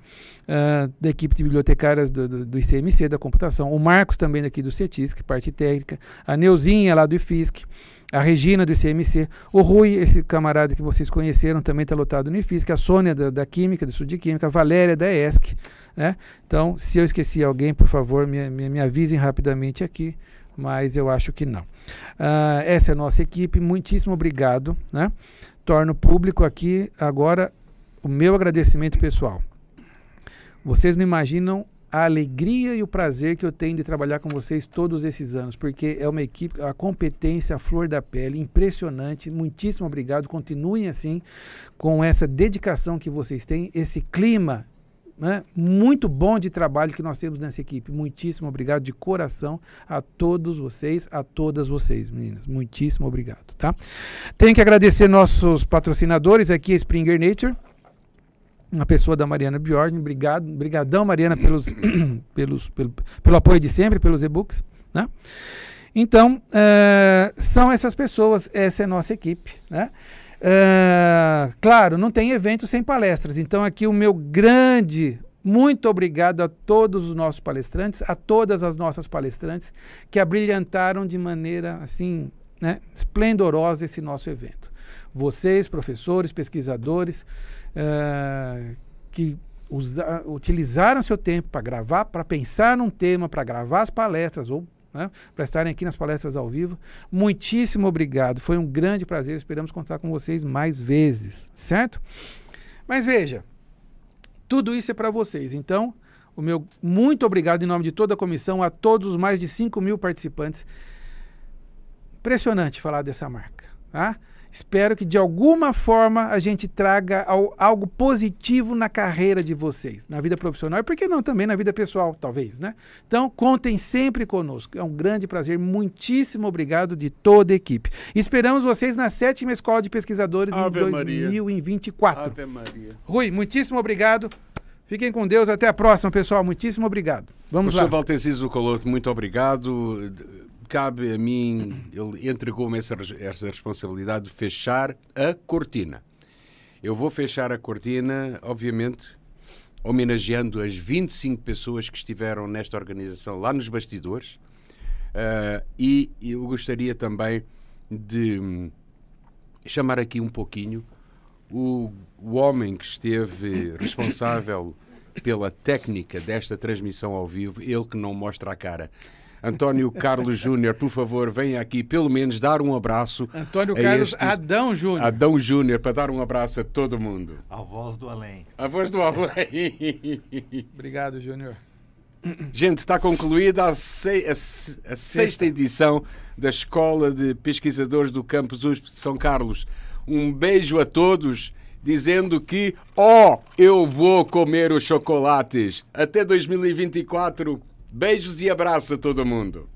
uh, da equipe de bibliotecárias do, do, do, ICMC da Computação, o Marcos também daqui do que parte técnica, a Neuzinha lá do IFISC, a Regina do ICMC, o Rui, esse camarada que vocês conheceram, também está lotado no IFISC, a Sônia da, da Química, do Estudo de Química, a Valéria da ESC, né? Então, se eu esqueci alguém, por favor, me, me, me avisem rapidamente aqui, mas eu acho que não. Uh, essa é a nossa equipe, muitíssimo obrigado. Né? Torno público aqui agora o meu agradecimento pessoal. Vocês não imaginam a alegria e o prazer que eu tenho de trabalhar com vocês todos esses anos, porque é uma equipe, a competência, a flor da pele, impressionante. Muitíssimo obrigado. Continuem assim, com essa dedicação que vocês têm, esse clima né, muito bom de trabalho que nós temos nessa equipe. Muitíssimo obrigado de coração a todos vocês, a todas vocês, meninas. Muitíssimo obrigado, tá? Tenho que agradecer nossos patrocinadores aqui, Springer Nature, uma pessoa da Mariana Bjorn. Obrigado, brigadão Mariana pelos, [CLEARS THROAT] pelos pelo, pelo apoio de sempre, pelos e-books, né? Então, eh, são essas pessoas, essa é a nossa equipe, né? Ah, claro, não tem evento sem palestras. Então, aqui o meu grande muito obrigado a todos os nossos palestrantes, a todas as nossas palestrantes que abrilhantaram de maneira assim, né, esplendorosa esse nosso evento. Vocês, professores, pesquisadores, uh, que usa, utilizaram seu tempo para gravar, para pensar num tema, para gravar as palestras ou né, para estarem aqui nas palestras ao vivo. Muitíssimo obrigado, foi um grande prazer, esperamos contar com vocês mais vezes, certo? Mas veja, tudo isso é para vocês, então o meu muito obrigado em nome de toda a comissão, a todos os mais de 5 mil participantes. Impressionante falar dessa marca. Tá? Espero que de alguma forma a gente traga algo positivo na carreira de vocês, na vida profissional e por que não também na vida pessoal, talvez, né? Então, contem sempre conosco. É um grande prazer, muitíssimo obrigado de toda a equipe. Esperamos vocês na sétima Escola de Pesquisadores Ave em 2024. Ave Maria. Rui, muitíssimo obrigado. Fiquem com Deus, até a próxima, pessoal. Muitíssimo obrigado. Vamos Professor lá. Professor
Valtezizo Coloto, muito obrigado cabe a mim, ele entregou-me essa, essa responsabilidade de fechar a cortina. Eu vou fechar a cortina, obviamente, homenageando as 25 pessoas que estiveram nesta organização lá nos bastidores. Uh, e eu gostaria também de hum, chamar aqui um pouquinho o, o homem que esteve [COUGHS] responsável pela técnica desta transmissão ao vivo, ele que não mostra a cara. António Carlos Júnior, por favor, venha aqui pelo menos dar um abraço. António Carlos este... Adão Júnior. Adão Júnior, para dar um abraço a todo mundo. A voz do além. A voz do além. [LAUGHS]
Obrigado, Júnior.
Gente, está concluída a, sei, a, a sexta, edição da Escola de Pesquisadores do Campus USP de São Carlos. Um beijo a todos, dizendo que, ó, oh, eu vou comer os chocolates. Até 2024. Beijos e abraço a todo mundo.